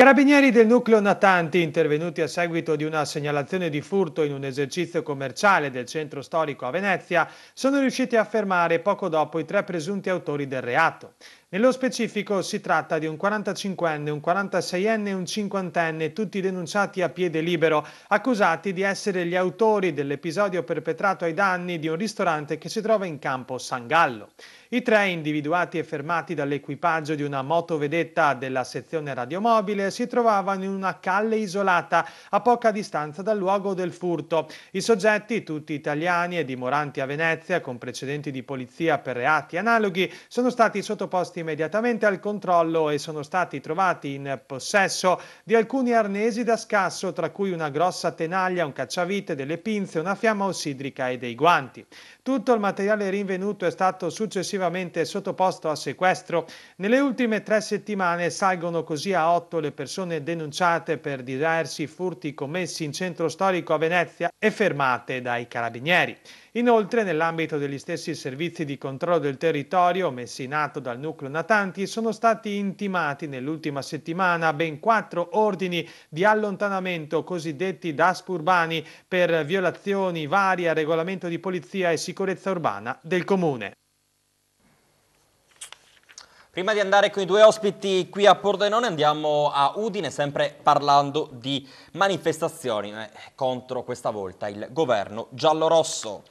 Carabinieri del nucleo Natanti, intervenuti a seguito di una segnalazione di furto in un esercizio commerciale del centro storico a Venezia, sono riusciti a fermare poco dopo i tre presunti autori del reato. Nello specifico si tratta di un 45enne, un 46enne e un 50enne, tutti denunciati a piede libero, accusati di essere gli autori dell'episodio perpetrato ai danni di un ristorante che si trova in campo San Gallo. I tre, individuati e fermati dall'equipaggio di una motovedetta della sezione radiomobile, si trovavano in una calle isolata a poca distanza dal luogo del furto. I soggetti, tutti italiani e dimoranti a Venezia con precedenti di polizia per reati analoghi, sono stati sottoposti posti immediatamente al controllo e sono stati trovati in possesso di alcuni arnesi da scasso, tra cui una grossa tenaglia, un cacciavite, delle pinze, una fiamma ossidrica e dei guanti. Tutto il materiale rinvenuto è stato successivamente sottoposto a sequestro. Nelle ultime tre settimane salgono così a otto le persone denunciate per diversi furti commessi in centro storico a Venezia e fermate dai carabinieri. Inoltre, nell'ambito degli stessi servizi di controllo del territorio messi in atto dal nucleo Natanti, sono stati intimati nell'ultima settimana ben quattro ordini di allontanamento cosiddetti DASP urbani per violazioni varie al regolamento di polizia e sicurezza urbana del Comune. Prima di andare con i due ospiti qui a Pordenone andiamo a Udine, sempre parlando di manifestazioni eh, contro questa volta il governo giallorosso.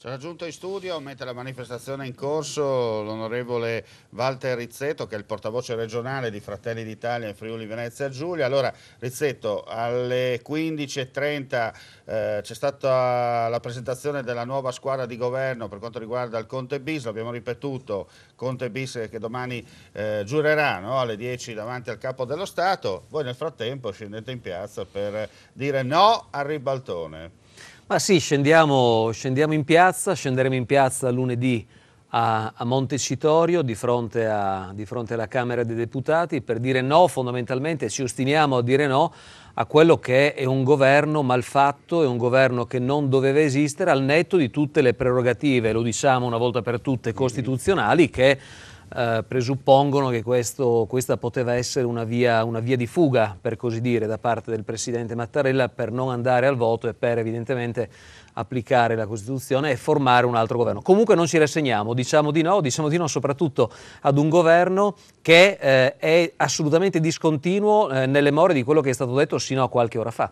Ci ha raggiunto in studio, mentre la manifestazione è in corso, l'onorevole Walter Rizzetto, che è il portavoce regionale di Fratelli d'Italia in Friuli Venezia Giulia. Allora, Rizzetto, alle 15.30 eh, c'è stata la presentazione della nuova squadra di governo per quanto riguarda il Conte Bis, l'abbiamo ripetuto, Conte Bis che domani eh, giurerà no? alle 10 davanti al Capo dello Stato. Voi nel frattempo scendete in piazza per dire no al ribaltone. Ma sì, scendiamo, scendiamo in piazza, scenderemo in piazza lunedì a, a Montecitorio di fronte, a, di fronte alla Camera dei Deputati per dire no, fondamentalmente ci ostiniamo a dire no a quello che è un governo malfatto, è un governo che non doveva esistere al netto di tutte le prerogative, lo diciamo una volta per tutte, costituzionali che eh, presuppongono che questo, questa poteva essere una via, una via, di fuga, per così dire, da parte del Presidente Mattarella per non andare al voto e per evidentemente applicare la Costituzione e formare un altro governo. Comunque non ci rassegniamo, diciamo di no, diciamo di no soprattutto ad un governo che eh, è assolutamente discontinuo eh, nelle more di quello che è stato detto sino a qualche ora fa.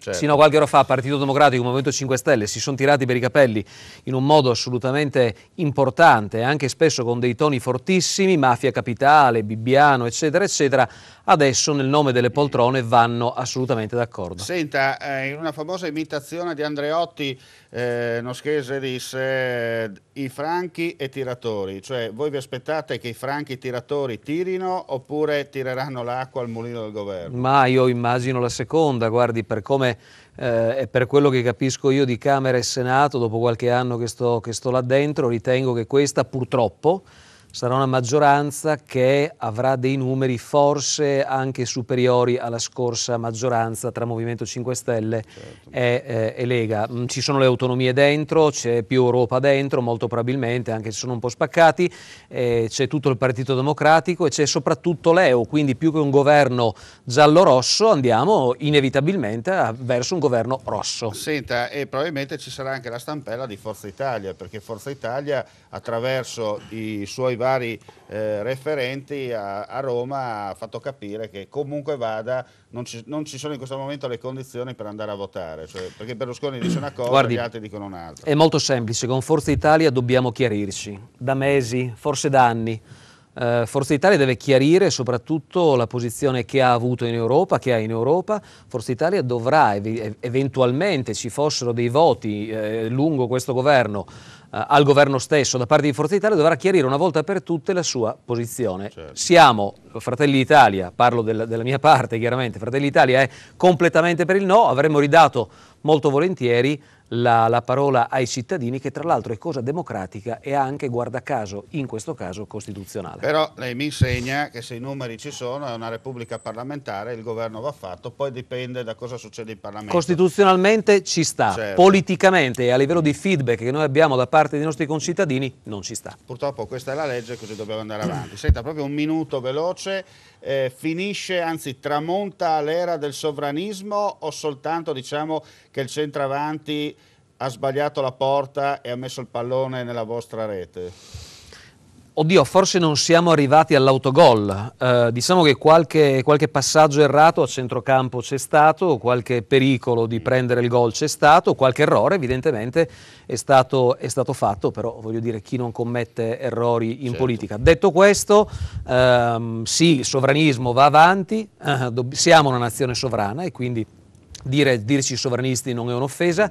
Certo. Sino a qualche ora fa Partito Democratico e Movimento 5 Stelle si sono tirati per i capelli in un modo assolutamente importante, anche spesso con dei toni fortissimi, mafia capitale, Bibbiano, eccetera, eccetera, adesso nel nome delle poltrone vanno assolutamente d'accordo. Senta, eh, in una famosa imitazione di Andreotti eh, Noschese disse i franchi e tiratori, cioè voi vi aspettate che i franchi tiratori tirino oppure tireranno l'acqua al mulino del governo? Ma io immagino la seconda, guardi per come eh, e per quello che capisco io di Camera e Senato dopo qualche anno che sto, che sto là dentro ritengo che questa purtroppo sarà una maggioranza che avrà dei numeri forse anche superiori alla scorsa maggioranza tra Movimento 5 Stelle certo. e, eh, e, Lega. Mm, ci sono le autonomie dentro, c'è più Europa dentro, molto probabilmente, anche se sono un po' spaccati, eh, c'è tutto il Partito Democratico e c'è soprattutto l'EU, quindi più che un governo giallo-rosso andiamo inevitabilmente verso un governo rosso. Senta, e probabilmente ci sarà anche la stampella di Forza Italia, perché Forza Italia attraverso i suoi vari eh, referenti a, a, Roma ha fatto capire che comunque vada non ci, non ci, sono in questo momento le condizioni per andare a votare, cioè, perché Berlusconi dice una cosa e gli altri dicono un'altra. È molto semplice, con Forza Italia dobbiamo chiarirci, da mesi, forse da anni. Uh, Forza Italia deve chiarire soprattutto la posizione che ha avuto in Europa, che ha in Europa. Forza Italia dovrà ev eventualmente, ci fossero dei voti eh, lungo questo governo, eh, al governo stesso da parte di Forza Italia dovrà chiarire una volta per tutte la sua posizione. Certo. Siamo, Fratelli Italia, parlo della, della mia parte chiaramente, Fratelli Italia è completamente per il no, avremmo ridato molto volentieri la, la, parola ai cittadini, che tra l'altro è cosa democratica e anche, guarda caso, in questo caso costituzionale. Però lei mi insegna che se i numeri ci sono, è una repubblica parlamentare, il governo va fatto, poi dipende da cosa succede in Parlamento. Costituzionalmente ci sta, certo. politicamente e a livello di feedback che noi abbiamo da parte dei nostri concittadini non ci sta. Purtroppo questa è la legge, così dobbiamo andare avanti. Senta, proprio un minuto veloce, eh, finisce, anzi tramonta l'era del sovranismo o soltanto diciamo che il centravanti ha sbagliato la porta e ha messo il pallone nella vostra rete? Oddio, forse non siamo arrivati all'autogol. Eh, diciamo che qualche, qualche, passaggio errato a centrocampo c'è stato, qualche pericolo di prendere il gol c'è stato, qualche errore evidentemente è stato, è stato fatto, però voglio dire chi non commette errori in certo. politica. Detto questo, ehm, sì, il sovranismo va avanti, eh, siamo una nazione sovrana e quindi dire, dirci sovranisti non è un'offesa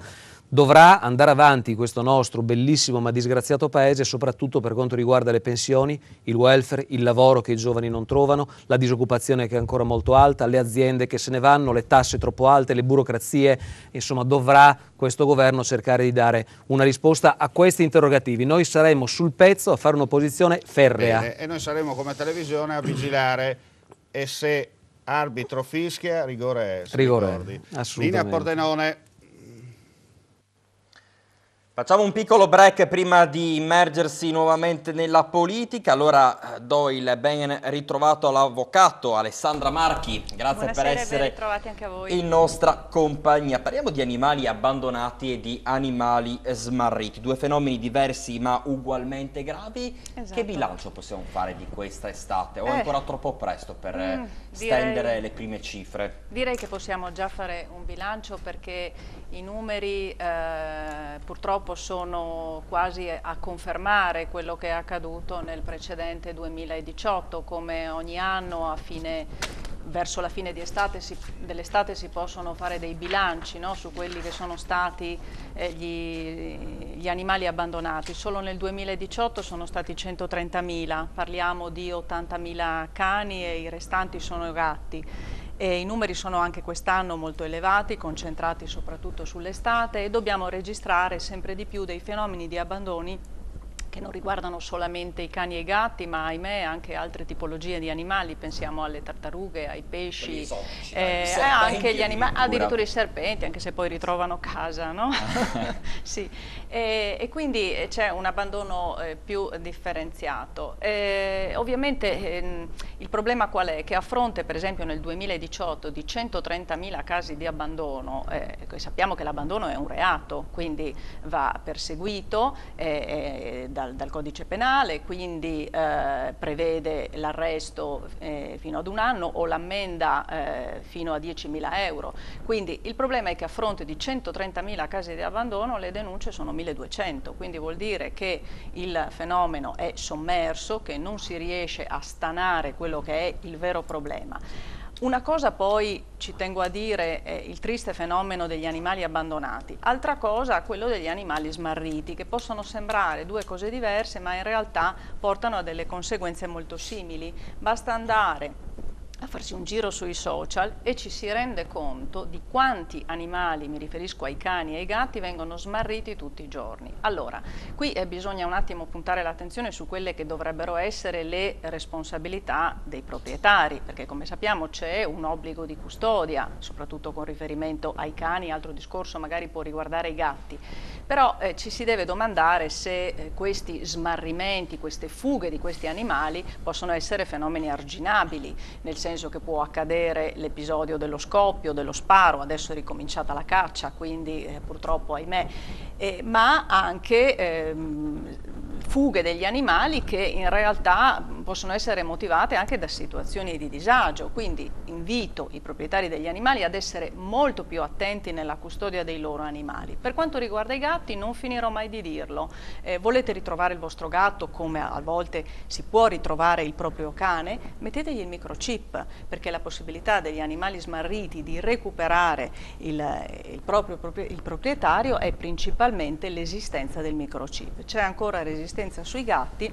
dovrà andare avanti questo nostro bellissimo ma disgraziato paese, soprattutto per quanto riguarda le pensioni, il welfare, il lavoro che i giovani non trovano, la disoccupazione che è ancora molto alta, le aziende che se ne vanno, le tasse troppo alte, le burocrazie, insomma dovrà questo governo cercare di dare una risposta a questi interrogativi. Noi saremo sul pezzo a fare un'opposizione ferrea. Bene, e noi saremo come televisione a vigilare e se arbitro fischia, rigore è. Rigore, assolutamente. Linea Pordenone. Facciamo un piccolo break prima di immergersi nuovamente nella politica. Allora eh, do il ben ritrovato all'avvocato Alessandra Marchi. Grazie Buonasera, per essere in nostra compagnia. Parliamo di animali abbandonati e di animali smarriti, due fenomeni diversi ma ugualmente gravi. Esatto. Che bilancio possiamo fare di questa estate? O è eh. ancora troppo presto per... Eh, mm stendere direi, le prime cifre? Direi che possiamo già fare un bilancio perché i numeri eh, purtroppo sono quasi a confermare quello che è accaduto nel precedente 2018, come ogni anno a fine verso la fine dell'estate si possono fare dei bilanci no? su quelli che sono stati eh, gli, gli, animali abbandonati. Solo nel 2018 sono stati 130.000, parliamo di 80.000 cani e i restanti sono gatti. E I numeri sono anche quest'anno molto elevati, concentrati soprattutto sull'estate e dobbiamo registrare sempre di più dei fenomeni di abbandoni che non riguardano solamente i cani e i gatti, ma ahimè anche altre tipologie di animali, pensiamo alle tartarughe, ai pesci, esotici, eh, eh, anche gli animali, addirittura i serpenti, anche se poi ritrovano casa, no? (laughs) sì. e, e quindi eh, c'è un abbandono eh, più differenziato. Eh, ovviamente ehm, il problema qual è? Che a fronte per esempio nel 2018 di 130.000 casi di abbandono, eh, sappiamo che l'abbandono è un reato, quindi va perseguito da dal, dal codice penale, quindi eh, prevede l'arresto eh, fino ad un anno o l'ammenda eh, fino a 10.000 euro. Quindi il problema è che a fronte di 130.000 casi di abbandono le denunce sono 1.200, quindi vuol dire che il fenomeno è sommerso, che non si riesce a stanare quello che è il vero problema. Una cosa poi ci tengo a dire è il triste fenomeno degli animali abbandonati, altra cosa quello degli animali smarriti che possono sembrare due cose diverse ma in realtà portano a delle conseguenze molto simili. Basta andare a farsi un giro sui social e ci si rende conto di quanti animali, mi riferisco ai cani e ai gatti, vengono smarriti tutti i giorni. Allora, qui eh, bisogna un attimo puntare l'attenzione su quelle che dovrebbero essere le responsabilità dei proprietari, perché come sappiamo c'è un obbligo di custodia, soprattutto con riferimento ai cani, altro discorso magari può riguardare i gatti, però eh, ci si deve domandare se eh, questi smarrimenti, queste fughe di questi animali possono essere fenomeni arginabili, nel senso senso che può accadere l'episodio dello scoppio, dello sparo, adesso è ricominciata la caccia, quindi eh, purtroppo ahimè, eh, ma anche ehm, fughe degli animali che in realtà possono essere motivate anche da situazioni di disagio, quindi invito i proprietari degli animali ad essere molto più attenti nella custodia dei loro animali. Per quanto riguarda i gatti non finirò mai di dirlo, eh, volete ritrovare il vostro gatto come a volte si può ritrovare il proprio cane, mettetegli il microchip chip, perché la possibilità degli animali smarriti di recuperare il, il, proprio, il proprietario è principalmente l'esistenza del microchip. C'è ancora resistenza sui gatti,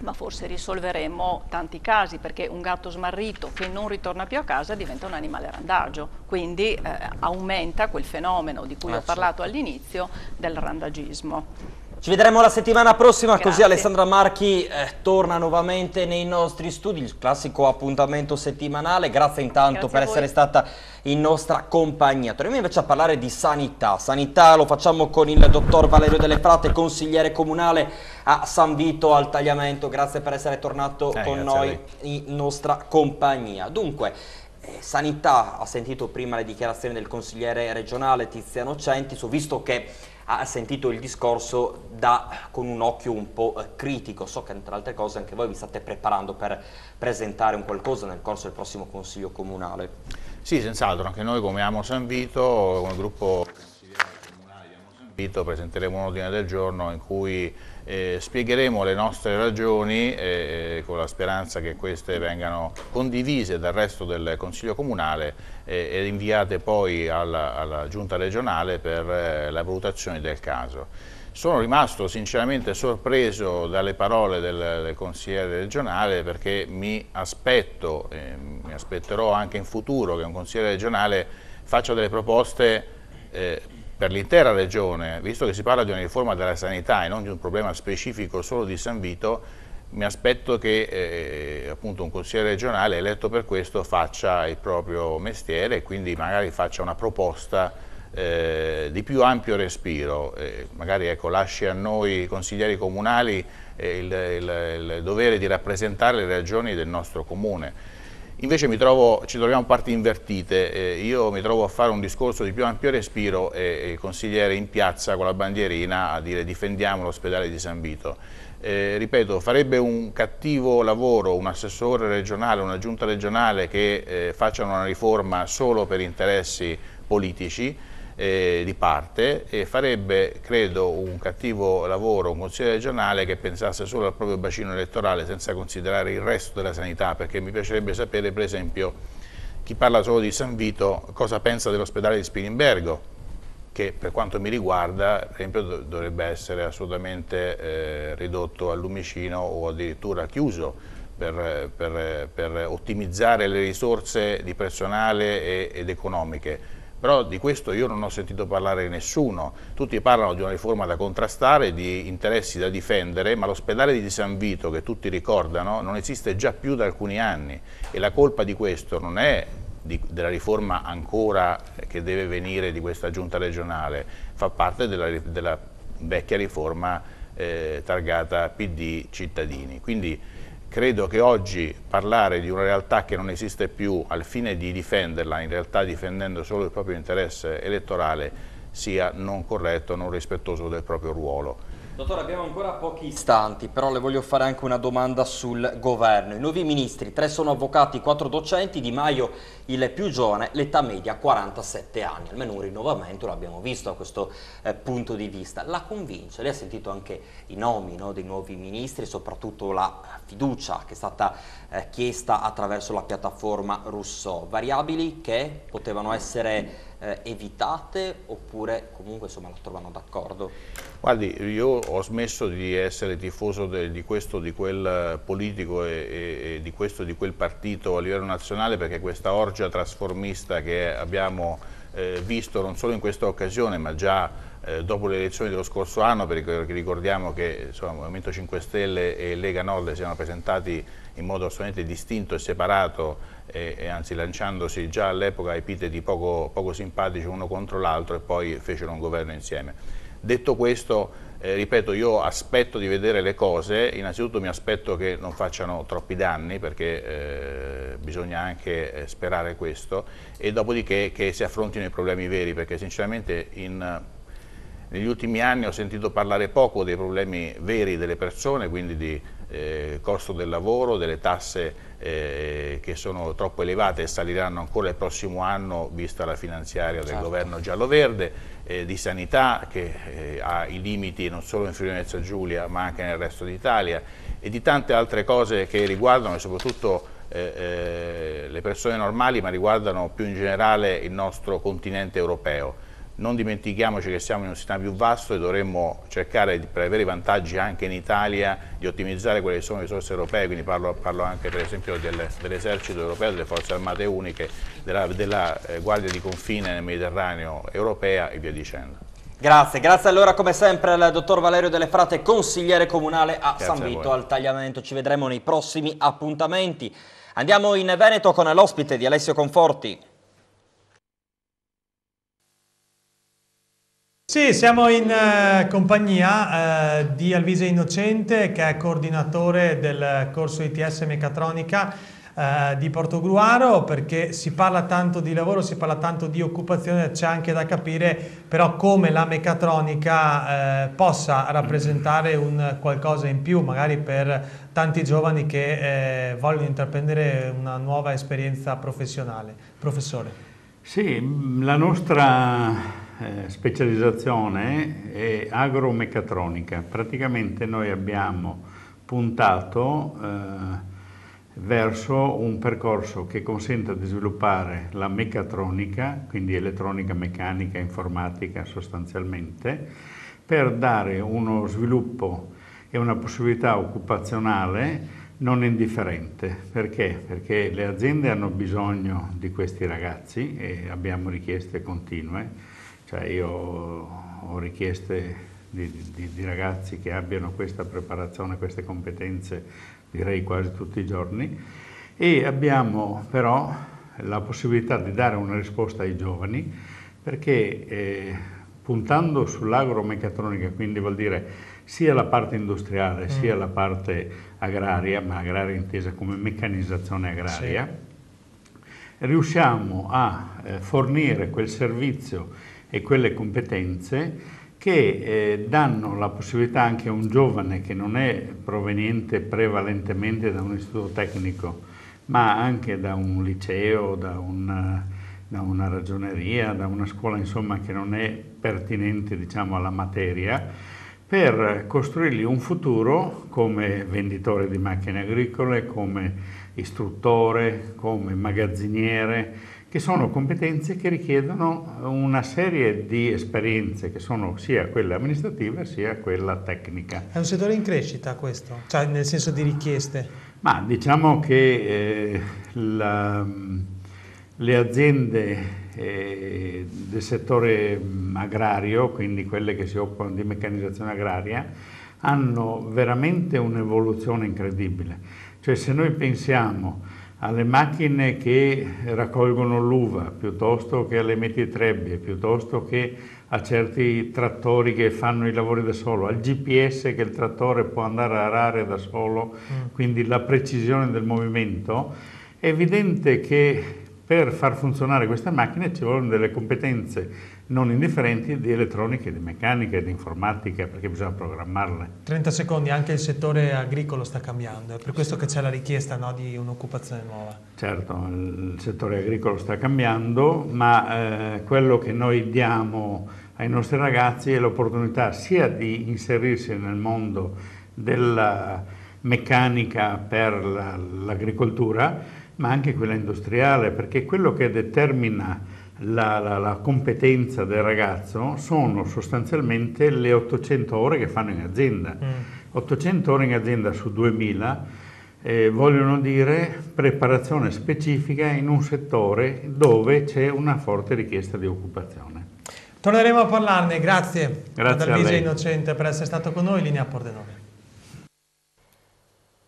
ma forse risolveremo tanti casi perché un gatto smarrito che non ritorna più a casa diventa un animale randagio, quindi eh, aumenta quel fenomeno di cui ah, ho parlato all'inizio del randagismo. Ci vedremo la settimana prossima, Grazie. così Alessandra Marchi eh, torna nuovamente nei nostri studi, il classico appuntamento settimanale. Grazie intanto Grazie per essere stata in nostra compagnia. Torniamo invece a parlare di sanità. Sanità lo facciamo con il dottor Valerio Delle Prate, consigliere comunale a San Vito al Tagliamento. Grazie per essere tornato eh, con noi in nostra compagnia. Dunque, eh, Sanità ha sentito prima le dichiarazioni del consigliere regionale Tiziano Centiso, visto che ha sentito il discorso da, con un occhio un po' eh, critico. So che tra altre cose anche voi vi state preparando per presentare un qualcosa nel corso del prossimo Consiglio Comunale. Sì, senz'altro, anche noi come Amo San Vito, come gruppo consigliere comunale di Amo San Vito, presenteremo un ordine del giorno in cui eh, spiegheremo le nostre ragioni eh, con la speranza che queste vengano condivise dal resto del Consiglio Comunale eh, e inviate poi alla, alla Giunta regionale per eh, la valutazione del caso. Sono rimasto sinceramente sorpreso dalle parole del, del consigliere regionale perché mi aspetto, e mi aspetterò anche in futuro che un consigliere regionale faccia delle proposte eh, per l'intera regione, visto che si parla di una riforma della sanità e non di un problema specifico solo di San Vito, mi aspetto che eh, appunto un consigliere regionale eletto per questo faccia il proprio mestiere e quindi magari faccia una proposta eh, di più ampio respiro, eh, magari ecco, lasci a noi consiglieri comunali eh, il, il, il dovere di rappresentare le regioni del nostro comune Invece trovo, ci troviamo parti invertite, eh, io mi trovo a fare un discorso di più ampio respiro e il consigliere in piazza con la bandierina a dire difendiamo l'ospedale di San Vito. Eh, ripeto, farebbe un cattivo lavoro un assessore regionale, una giunta regionale che eh, facciano una riforma solo per interessi politici eh, di parte e farebbe, credo, un cattivo lavoro un consigliere regionale che pensasse solo al proprio bacino elettorale senza considerare il resto della sanità, perché mi piacerebbe sapere, per esempio, chi parla solo di San Vito, cosa pensa dell'ospedale di Spinimbergo, che per quanto mi riguarda, per esempio, dovrebbe essere assolutamente eh, ridotto al lumicino o addirittura chiuso, per, per, per, ottimizzare le risorse di personale e, ed economiche però di questo io non ho sentito parlare nessuno. Tutti parlano di una riforma da contrastare, di interessi da difendere, ma l'ospedale di San Vito, che tutti ricordano, non esiste già più da alcuni anni e la colpa di questo non è di, della riforma ancora che deve venire di questa giunta regionale, fa parte della, della vecchia riforma eh, targata PD cittadini. Quindi, Credo che oggi parlare di una realtà che non esiste più al fine di difenderla, in realtà difendendo solo il proprio interesse elettorale, sia non corretto, non rispettoso del proprio ruolo. Dottore, abbiamo ancora pochi istanti, però le voglio fare anche una domanda sul governo. I nuovi ministri, tre sono avvocati, quattro docenti, Di Maio il più giovane, l'età media 47 anni, almeno un rinnovamento l'abbiamo visto a questo eh, punto di vista. La convince? Lei ha sentito anche i nomi no, dei nuovi ministri, soprattutto la fiducia che è stata eh, chiesta attraverso la piattaforma Rousseau, variabili che potevano essere eh, evitate oppure comunque insomma, la trovano d'accordo? Guardi, io ho smesso di essere tifoso de, di questo, di quel politico e, e, e, di questo, di quel partito a livello nazionale perché questa orgia trasformista che abbiamo eh, visto non solo in questa occasione ma già eh, dopo le elezioni dello scorso anno, perché ricordiamo che insomma, Movimento 5 Stelle e Lega Nord si erano presentati in modo assolutamente distinto e separato e, e anzi lanciandosi già all'epoca epiteti poco, poco simpatici uno contro l'altro e poi fecero un governo insieme. Detto questo, eh, ripeto, io aspetto di vedere le cose, innanzitutto mi aspetto che non facciano troppi danni perché eh, bisogna anche eh, sperare questo e dopodiché che si affrontino i problemi veri perché sinceramente in, negli ultimi anni ho sentito parlare poco dei problemi veri delle persone, quindi di eh, costo del lavoro, delle tasse eh, che sono troppo elevate e saliranno ancora il prossimo anno vista la finanziaria del certo. governo giallo-verde, eh, di sanità che eh, ha i limiti non solo in Friuli Giulia ma anche nel resto d'Italia e di tante altre cose che riguardano soprattutto eh, eh, le persone normali ma riguardano più in generale il nostro continente europeo non dimentichiamoci che siamo in un sistema più vasto e dovremmo cercare per avere i vantaggi anche in Italia di ottimizzare quelle che sono le risorse europee, quindi parlo, parlo anche per esempio del, dell'esercito europeo, delle forze armate uniche, della, della eh, guardia di confine nel Mediterraneo europea e via dicendo. Grazie, grazie allora come sempre al dottor Valerio Delle Frate, consigliere comunale a grazie San a Vito, al tagliamento, ci vedremo nei prossimi appuntamenti. Andiamo in Veneto con l'ospite di Alessio Conforti. Sì, siamo in eh, compagnia eh, di Alvise Innocente che è coordinatore del corso ITS Meccatronica eh, di Portogruaro perché si parla tanto di lavoro, si parla tanto di occupazione, c'è anche da capire però come la meccatronica eh, possa rappresentare un qualcosa in più magari per tanti giovani che eh, vogliono intraprendere una nuova esperienza professionale. Professore. Sì, la nostra eh, specializzazione è agromeccatronica. Praticamente noi abbiamo puntato eh, verso un percorso che consenta di sviluppare la meccatronica, quindi elettronica, meccanica, informatica sostanzialmente, per dare uno sviluppo e una possibilità occupazionale non indifferente. Perché? Perché le aziende hanno bisogno di questi ragazzi e abbiamo richieste continue cioè io ho richieste di, di, di, ragazzi che abbiano questa preparazione, queste competenze, direi quasi tutti i giorni, e abbiamo però la possibilità di dare una risposta ai giovani perché eh, puntando sull'agromecatronica, quindi vuol dire sia la parte industriale mm. sia la parte agraria, ma agraria intesa come meccanizzazione agraria, sì. riusciamo a eh, fornire quel servizio e quelle competenze che eh, danno la possibilità anche a un giovane che non è proveniente prevalentemente da un istituto tecnico, ma anche da un liceo, da una, da una ragioneria, da una scuola insomma, che non è pertinente diciamo, alla materia, per costruirgli un futuro come venditore di macchine agricole, come istruttore, come magazziniere, che sono competenze che richiedono eh, una serie di esperienze che sono sia quella amministrativa sia quella tecnica. È un settore in crescita questo, cioè nel senso di richieste? Ma diciamo che eh, la, le aziende eh, del settore mm, agrario, quindi quelle che si occupano di meccanizzazione agraria, hanno veramente un'evoluzione incredibile. Cioè se noi pensiamo alle macchine che raccolgono l'uva, piuttosto che alle mettitrebbie, piuttosto che a certi trattori che fanno i lavori da solo, al GPS che il trattore può andare a arare da solo, mm. quindi la precisione del movimento, è evidente che per far funzionare queste macchine ci vogliono delle competenze non indifferenti di elettronica, di meccanica, di informatica, perché bisogna programmarle. 30 secondi, anche il settore agricolo sta cambiando, è per questo che c'è la richiesta no, di un'occupazione nuova. Certo, il settore agricolo sta cambiando, ma eh, quello che noi diamo ai nostri ragazzi è l'opportunità sia di inserirsi nel mondo della meccanica per l'agricoltura, la, ma anche quella industriale, perché quello che determina la, la, la, competenza del ragazzo sono sostanzialmente le 800 ore che fanno in azienda. Mm. 800 ore in azienda su 2000 eh, vogliono dire preparazione specifica in un settore dove c'è una forte richiesta di occupazione. Torneremo a parlarne, grazie. Grazie Adalvise Innocente per essere stato con noi, linea Pordenone.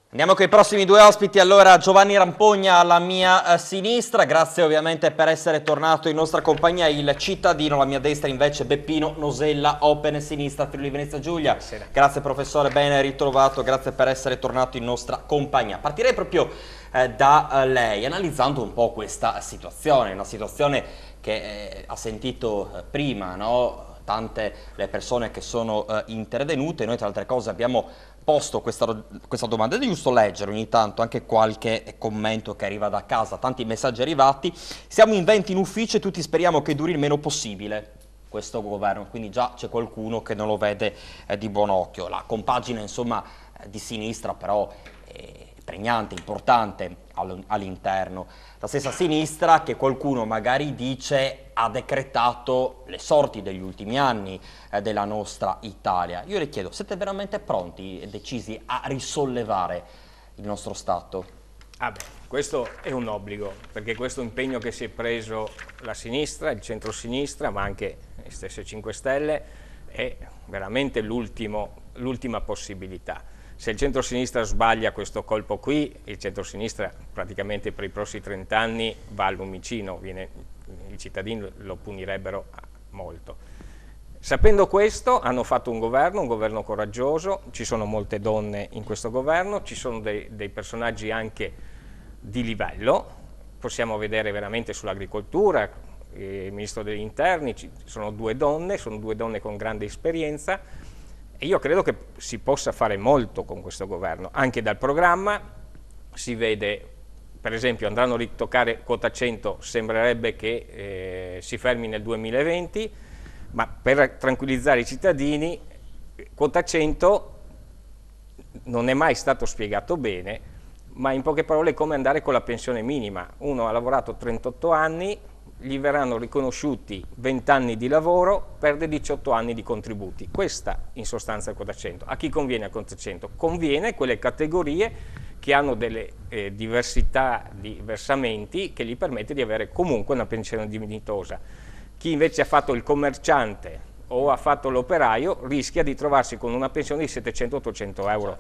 Andiamo con i prossimi due ospiti, allora Giovanni Rampogna alla mia eh, sinistra, grazie ovviamente per essere tornato in nostra compagnia il cittadino, alla mia destra invece Beppino Nosella, Open Sinistra, Friuli Venezia Giulia. Buonasera. Grazie professore, ben ritrovato, grazie per essere tornato in nostra compagnia. Partirei proprio eh, da eh, lei, analizzando un po' questa situazione, una situazione che eh, ha sentito eh, prima, no? tante le persone che sono eh, intervenute, noi tra altre cose abbiamo posto questa, questa, domanda, è giusto leggere ogni tanto anche qualche commento che arriva da casa, tanti messaggi arrivati, siamo in 20 in ufficio e tutti speriamo che duri il meno possibile questo governo, quindi già c'è qualcuno che non lo vede eh, di buon occhio, la compagine insomma eh, di sinistra però eh, pregnante, importante all'interno. La stessa sinistra che qualcuno magari dice ha decretato le sorti degli ultimi anni eh, della nostra Italia. Io le chiedo, siete veramente pronti e decisi a risollevare il nostro Stato? Ah beh, questo è un obbligo, perché questo impegno che si è preso la sinistra, il centrosinistra, ma anche le stesse 5 Stelle, è veramente l'ultima possibilità se il centrosinistra sbaglia questo colpo qui, il centrosinistra praticamente per i prossimi 30 anni va al lumicino, i cittadini lo punirebbero molto. Sapendo questo hanno fatto un governo, un governo coraggioso, ci sono molte donne in questo governo, ci sono dei, dei personaggi anche di livello, possiamo vedere veramente sull'agricoltura, il ministro degli interni, ci sono due donne, sono due donne con grande esperienza, e io credo che si possa fare molto con questo governo, anche dal programma si vede, per esempio andranno a ritoccare quota 100, sembrerebbe che eh, si fermi nel 2020, ma per tranquillizzare i cittadini, quota 100 non è mai stato spiegato bene, ma in poche parole è come andare con la pensione minima, uno ha lavorato 38 anni, gli verranno riconosciuti 20 anni di lavoro, perde 18 anni di contributi. Questa in sostanza è il quota 100. A chi conviene il quota 100? Conviene quelle categorie che hanno delle eh, diversità di versamenti che gli permette di avere comunque una pensione dignitosa. Chi invece ha fatto il commerciante o ha fatto l'operaio rischia di trovarsi con una pensione di 700-800 euro.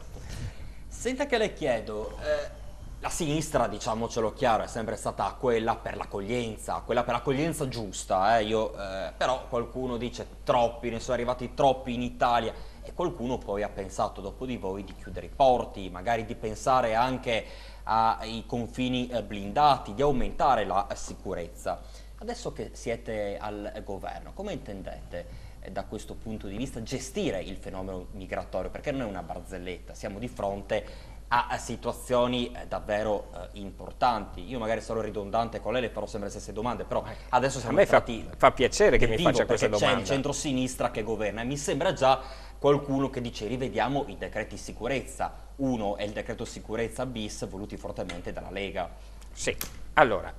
Senta che le chiedo... Eh la sinistra, diciamocelo chiaro, è sempre stata quella per l'accoglienza, quella per l'accoglienza giusta, eh? Io, eh, però qualcuno dice troppi, ne sono arrivati troppi in Italia e qualcuno poi ha pensato dopo di voi di chiudere i porti, magari di pensare anche ai confini eh, blindati, di aumentare la sicurezza. Adesso che siete al governo, come intendete eh, da questo punto di vista gestire il fenomeno migratorio? Perché non è una barzelletta, siamo di fronte a situazioni eh, davvero eh, importanti. Io magari sarò ridondante con lei, le farò sempre le stesse domande, però eh, adesso siamo A me fa, fa, piacere che mi faccia questa domanda. c'è il centrosinistra che governa e mi sembra già qualcuno che dice rivediamo i decreti sicurezza. Uno è il decreto sicurezza bis voluti fortemente dalla Lega. Sì, allora,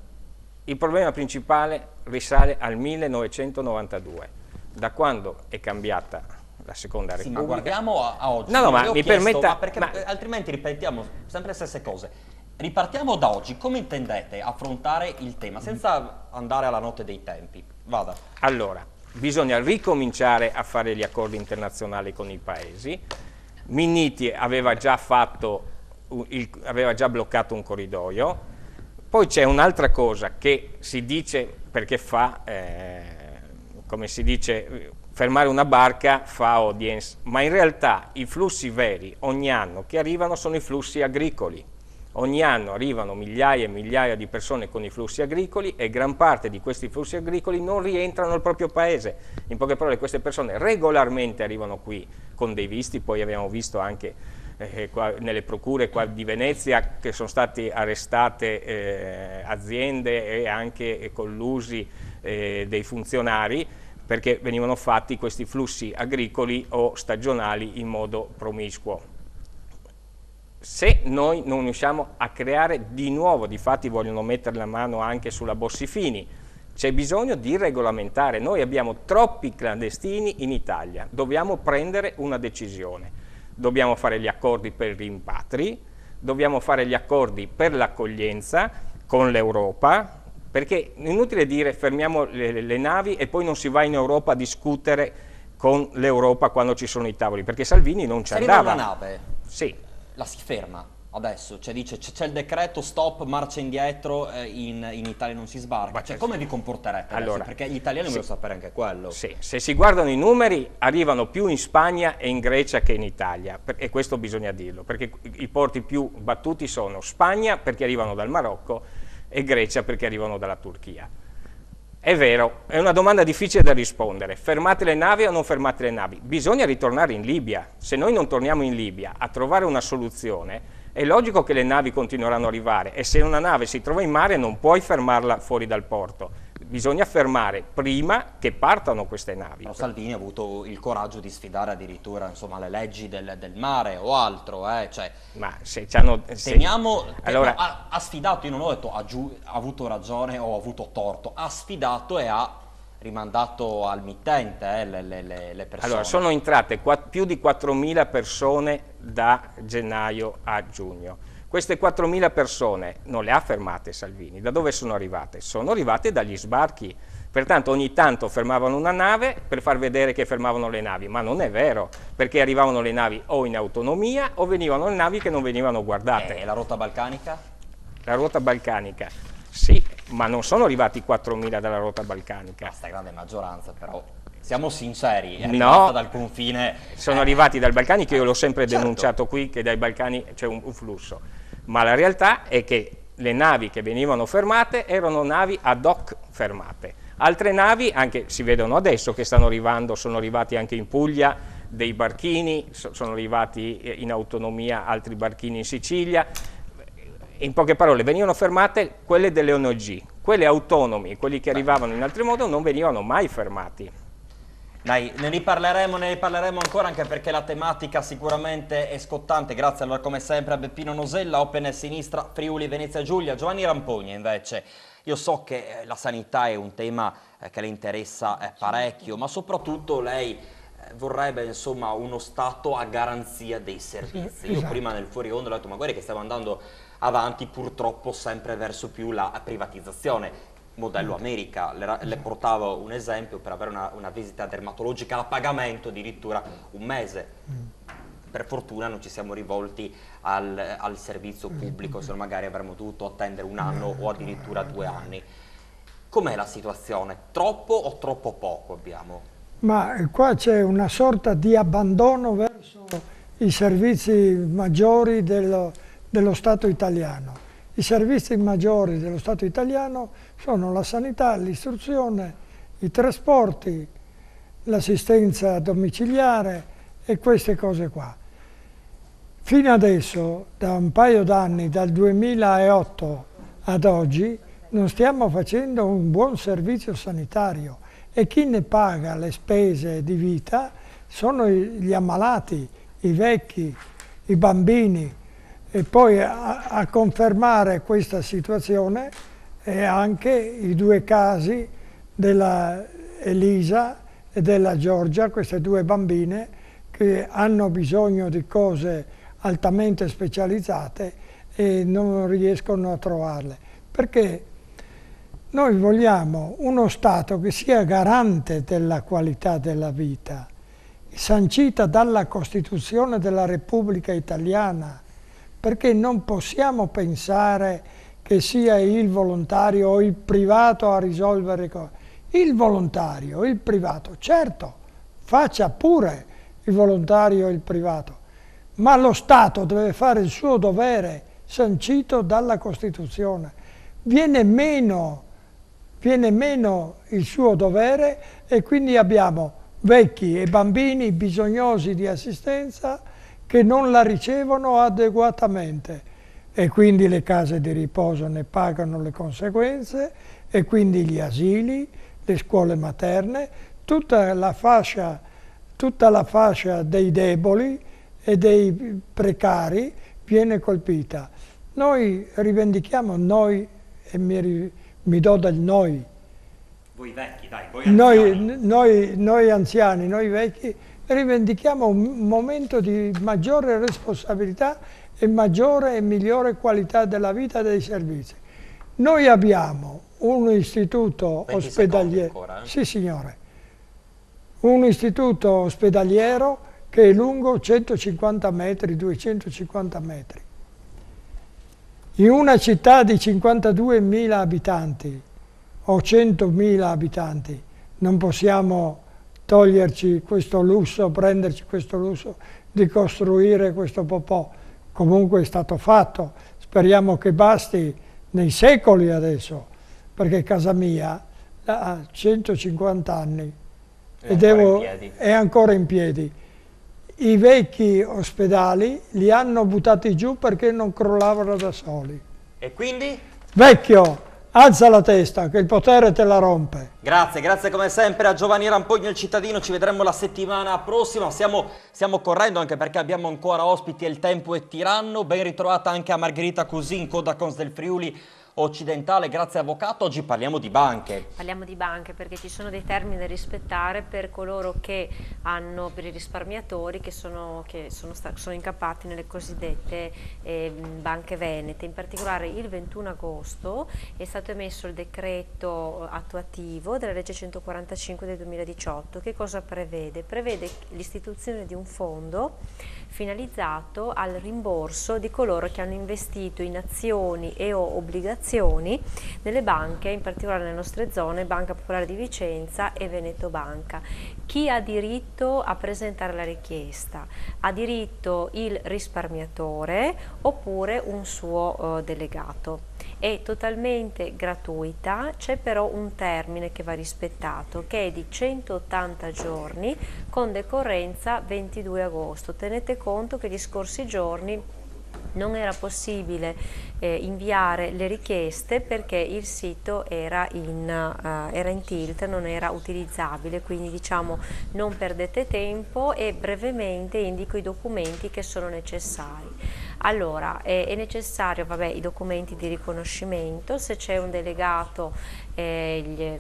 il problema principale risale al 1992, da quando è cambiata la seconda sì, ma guardiamo a, a, oggi. No, no, ma mi chiesto, permetta... Ma perché, ma... Eh, altrimenti ripetiamo sempre le stesse cose. Ripartiamo da oggi. Come intendete affrontare il tema senza andare alla notte dei tempi? Vada. Allora, bisogna ricominciare a fare gli accordi internazionali con i paesi. Minniti aveva già, fatto, aveva già bloccato un corridoio. Poi c'è un'altra cosa che si dice perché fa... Eh, come si dice, fermare una barca fa audience, ma in realtà i flussi veri ogni anno che arrivano sono i flussi agricoli. Ogni anno arrivano migliaia e migliaia di persone con i flussi agricoli e gran parte di questi flussi agricoli non rientrano al proprio paese. In poche parole queste persone regolarmente arrivano qui con dei visti, poi abbiamo visto anche eh, qua, nelle procure di Venezia che sono state arrestate eh, aziende e anche collusi eh, dei funzionari perché venivano fatti questi flussi agricoli o stagionali in modo promiscuo. Se noi non riusciamo a creare di nuovo, di fatti vogliono mettere la mano anche sulla Bossifini, c'è bisogno di regolamentare, noi abbiamo troppi clandestini in Italia, dobbiamo prendere una decisione, dobbiamo fare gli accordi per i rimpatri, dobbiamo fare gli accordi per l'accoglienza con l'Europa, perché è inutile dire fermiamo le, le navi e poi non si va in Europa a discutere con l'Europa quando ci sono i tavoli, perché Salvini non ci Arriva andava. Arriva una nave, sì. la si ferma adesso, cioè dice c'è il decreto stop marcia indietro eh, in, in, Italia non si sbarca, cioè, come vi comporterete allora, Perché gli italiani vogliono sapere anche quello. Sì, se si guardano i numeri arrivano più in Spagna e in Grecia che in Italia e questo bisogna dirlo, perché i porti più battuti sono Spagna perché arrivano dal Marocco e Grecia perché arrivano dalla Turchia. È vero, è una domanda difficile da rispondere. Fermate le navi o non fermate le navi? Bisogna ritornare in Libia. Se noi non torniamo in Libia a trovare una soluzione, è logico che le navi continueranno ad arrivare e se una nave si trova in mare non puoi fermarla fuori dal porto bisogna fermare prima che partano queste navi. Però Salvini ha avuto il coraggio di sfidare addirittura insomma, le leggi del, del, mare o altro. Eh? Cioè, Ma se ci hanno... Se, teniamo, allora, ha, ha, sfidato, io non ho detto ha, giu, ha avuto ragione o ha avuto torto, ha sfidato e ha rimandato al mittente eh, le, le, le, persone. Allora, sono entrate più di 4.000 persone da gennaio a giugno. Queste 4.000 persone non le ha fermate Salvini, da dove sono arrivate? Sono arrivate dagli sbarchi, pertanto ogni tanto fermavano una nave per far vedere che fermavano le navi, ma non è vero, perché arrivavano le navi o in autonomia o venivano le navi che non venivano guardate. E eh, la rotta balcanica? La rotta balcanica, sì, ma non sono arrivati 4.000 dalla rotta balcanica. La stragrande maggioranza però siamo sinceri, è no, dal confine. Sono eh. arrivati dal Balcani, che io l'ho sempre certo. denunciato qui, che dai Balcani c'è un, un flusso. Ma la realtà è che le navi che venivano fermate erano navi ad hoc fermate. Altre navi, anche si vedono adesso che stanno arrivando, sono arrivati anche in Puglia dei barchini, so, sono arrivati eh, in autonomia altri barchini in Sicilia. In poche parole, venivano fermate quelle delle ONG, quelle autonomi, quelli che arrivavano in altri modi non venivano mai fermati. Dai, ne riparleremo, ne riparleremo ancora anche perché la tematica sicuramente è scottante. Grazie allora come sempre a Beppino Nosella, Open Sinistra, Friuli, Venezia Giulia. Giovanni Rampogna invece, io so che eh, la sanità è un tema eh, che le interessa eh, parecchio, ma soprattutto lei vorrebbe insomma uno Stato a garanzia dei servizi. Io esatto. prima nel fuori onda ho detto magari che stiamo andando avanti purtroppo sempre verso più la privatizzazione modello America. Le, le, portavo un esempio per avere una, una, visita dermatologica a pagamento addirittura un mese. Mm. Per fortuna non ci siamo rivolti al, al servizio pubblico, se no magari avremmo dovuto attendere un anno o addirittura due anni. Com'è la situazione? Troppo o troppo poco abbiamo? Ma qua c'è una sorta di abbandono verso i servizi maggiori dello, dello Stato italiano i servizi maggiori dello Stato italiano sono la sanità, l'istruzione, i trasporti, l'assistenza domiciliare e queste cose qua. Fino adesso, da un paio d'anni, dal 2008 ad oggi, non stiamo facendo un buon servizio sanitario e chi ne paga le spese di vita sono gli ammalati, i vecchi, i bambini, e poi a, a confermare questa situazione è anche i due casi della Elisa e della Giorgia, queste due bambine che hanno bisogno di cose altamente specializzate e non riescono a trovarle. Perché noi vogliamo uno Stato che sia garante della qualità della vita, sancita dalla Costituzione della Repubblica Italiana, perché non possiamo pensare che sia il volontario o il privato a risolvere cose. Il volontario, il privato, certo, faccia pure il volontario e il privato, ma lo Stato deve fare il suo dovere sancito dalla Costituzione. Viene meno, viene meno il suo dovere e quindi abbiamo vecchi e bambini bisognosi di assistenza che non la ricevono adeguatamente e quindi le case di riposo ne pagano le conseguenze e quindi gli asili, le scuole materne, tutta la fascia, tutta la fascia dei deboli e dei precari viene colpita. Noi rivendichiamo noi e mi, mi do del noi. Voi vecchi, dai, voi anziani. Noi, noi, noi anziani, noi vecchi rivendichiamo un momento di maggiore responsabilità e maggiore e migliore qualità della vita dei servizi. Noi abbiamo un istituto ospedaliero, ancora, eh? sì signore, un istituto ospedaliero che è lungo 150 metri, 250 metri. In una città di 52.000 abitanti o 100.000 abitanti non possiamo toglierci questo lusso, prenderci questo lusso di costruire questo popò. Comunque è stato fatto, speriamo che basti nei secoli adesso, perché casa mia ha 150 anni è e devo, è ancora in piedi. I vecchi ospedali li hanno buttati giù perché non crollavano da soli. E quindi? Vecchio, alza la testa che il potere te la rompe. Grazie, grazie come sempre a Giovanni Rampogno il cittadino, ci vedremo la settimana prossima, stiamo, stiamo correndo anche perché abbiamo ancora ospiti e il tempo è tiranno, ben ritrovata anche a Margherita Cusin, Codacons del Friuli, occidentale. Grazie avvocato, oggi parliamo di banche. Parliamo di banche perché ci sono dei termini da rispettare per coloro che hanno, per i risparmiatori che sono, che sono, sono incappati nelle cosiddette eh, banche venete. In particolare il 21 agosto è stato emesso il decreto attuativo della legge 145 del 2018. Che cosa prevede? Prevede l'istituzione di un fondo finalizzato al rimborso di coloro che hanno investito in azioni e o obbligazioni nelle banche, in particolare nelle nostre zone, Banca Popolare di Vicenza e Veneto Banca. Chi ha diritto a presentare la richiesta? Ha diritto il risparmiatore oppure un suo eh, delegato è totalmente gratuita, c'è però un termine che va rispettato che è di 180 giorni con decorrenza 22 agosto. Tenete conto che gli scorsi giorni non era possibile eh, inviare le richieste perché il sito era in, uh, era in, tilt, non era utilizzabile, quindi diciamo non perdete tempo e brevemente indico i documenti che sono necessari. Allora, è, è necessario vabbè, i documenti di riconoscimento, se c'è un delegato eh,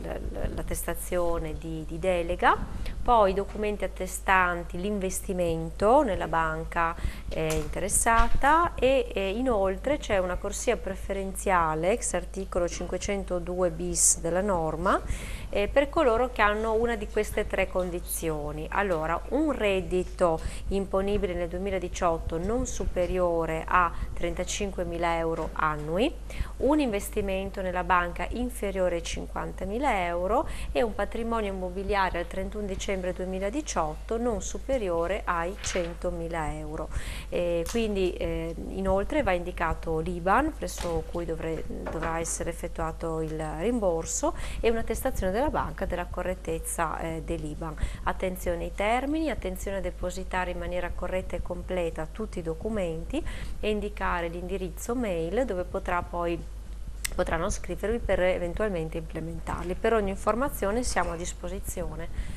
l'attestazione di, di, delega, poi i documenti attestanti l'investimento nella banca eh, interessata e eh, inoltre c'è una corsia preferenziale ex articolo 502 bis della norma eh, per coloro che hanno una di queste tre condizioni. Allora, un reddito imponibile nel 2018 non superiore superiore a 35.000 euro annui, un investimento nella banca inferiore ai 50.000 euro e un patrimonio immobiliare al 31 dicembre 2018 non superiore ai 100.000 euro. E quindi eh, inoltre va indicato l'IBAN presso cui dovre, dovrà essere effettuato il rimborso e un'attestazione della banca della correttezza eh, dell'IBAN. Attenzione ai termini, attenzione a depositare in maniera corretta e completa tutti i documenti e indicare l'indirizzo mail dove potrà poi potranno scrivervi per eventualmente implementarli. Per ogni informazione siamo a disposizione.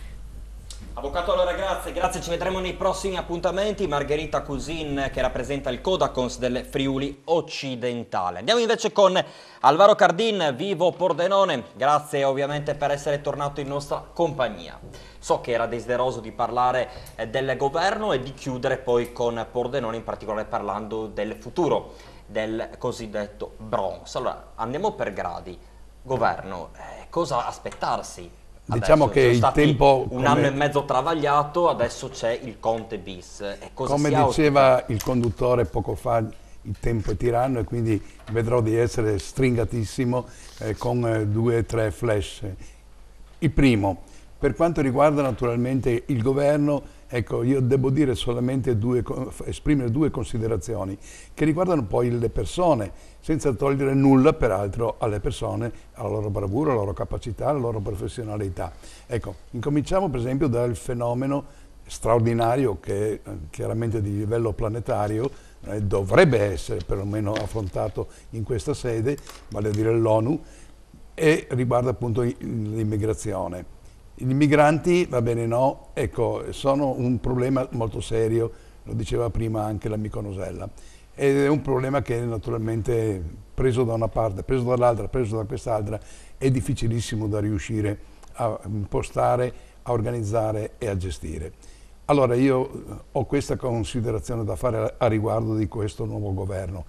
Avvocato, allora grazie, grazie, ci vedremo nei prossimi appuntamenti. Margherita Cusin che rappresenta il Codacons del Friuli Occidentale. Andiamo invece con Alvaro Cardin, vivo Pordenone, grazie ovviamente per essere tornato in nostra compagnia. So che era desideroso di parlare eh, del governo e di chiudere poi con Pordenone, in particolare parlando del futuro del cosiddetto Bronx. Allora, andiamo per gradi. Governo, eh, cosa aspettarsi? Diciamo adesso che il tempo... Un come... anno e mezzo travagliato, adesso c'è il Conte bis. come diceva auspica? il conduttore poco fa, il tempo è tiranno e quindi vedrò di essere stringatissimo eh, con eh, due o tre flash. Il primo, per quanto riguarda naturalmente il governo, ecco, io devo dire solamente due, esprimere due considerazioni che riguardano poi le persone, senza togliere nulla peraltro alle persone, alla loro bravura, alla loro capacità, alla loro professionalità. Ecco, incominciamo per esempio dal fenomeno straordinario che è eh, chiaramente di livello planetario eh, dovrebbe essere perlomeno affrontato in questa sede, vale a dire l'ONU, e riguarda appunto l'immigrazione i migranti, va bene no, ecco, sono un problema molto serio, lo diceva prima anche l'amico Nosella, ed è un problema che naturalmente preso da una parte, preso dall'altra, preso da quest'altra, è difficilissimo da riuscire a impostare, a organizzare e a gestire. Allora io ho questa considerazione da fare a riguardo di questo nuovo governo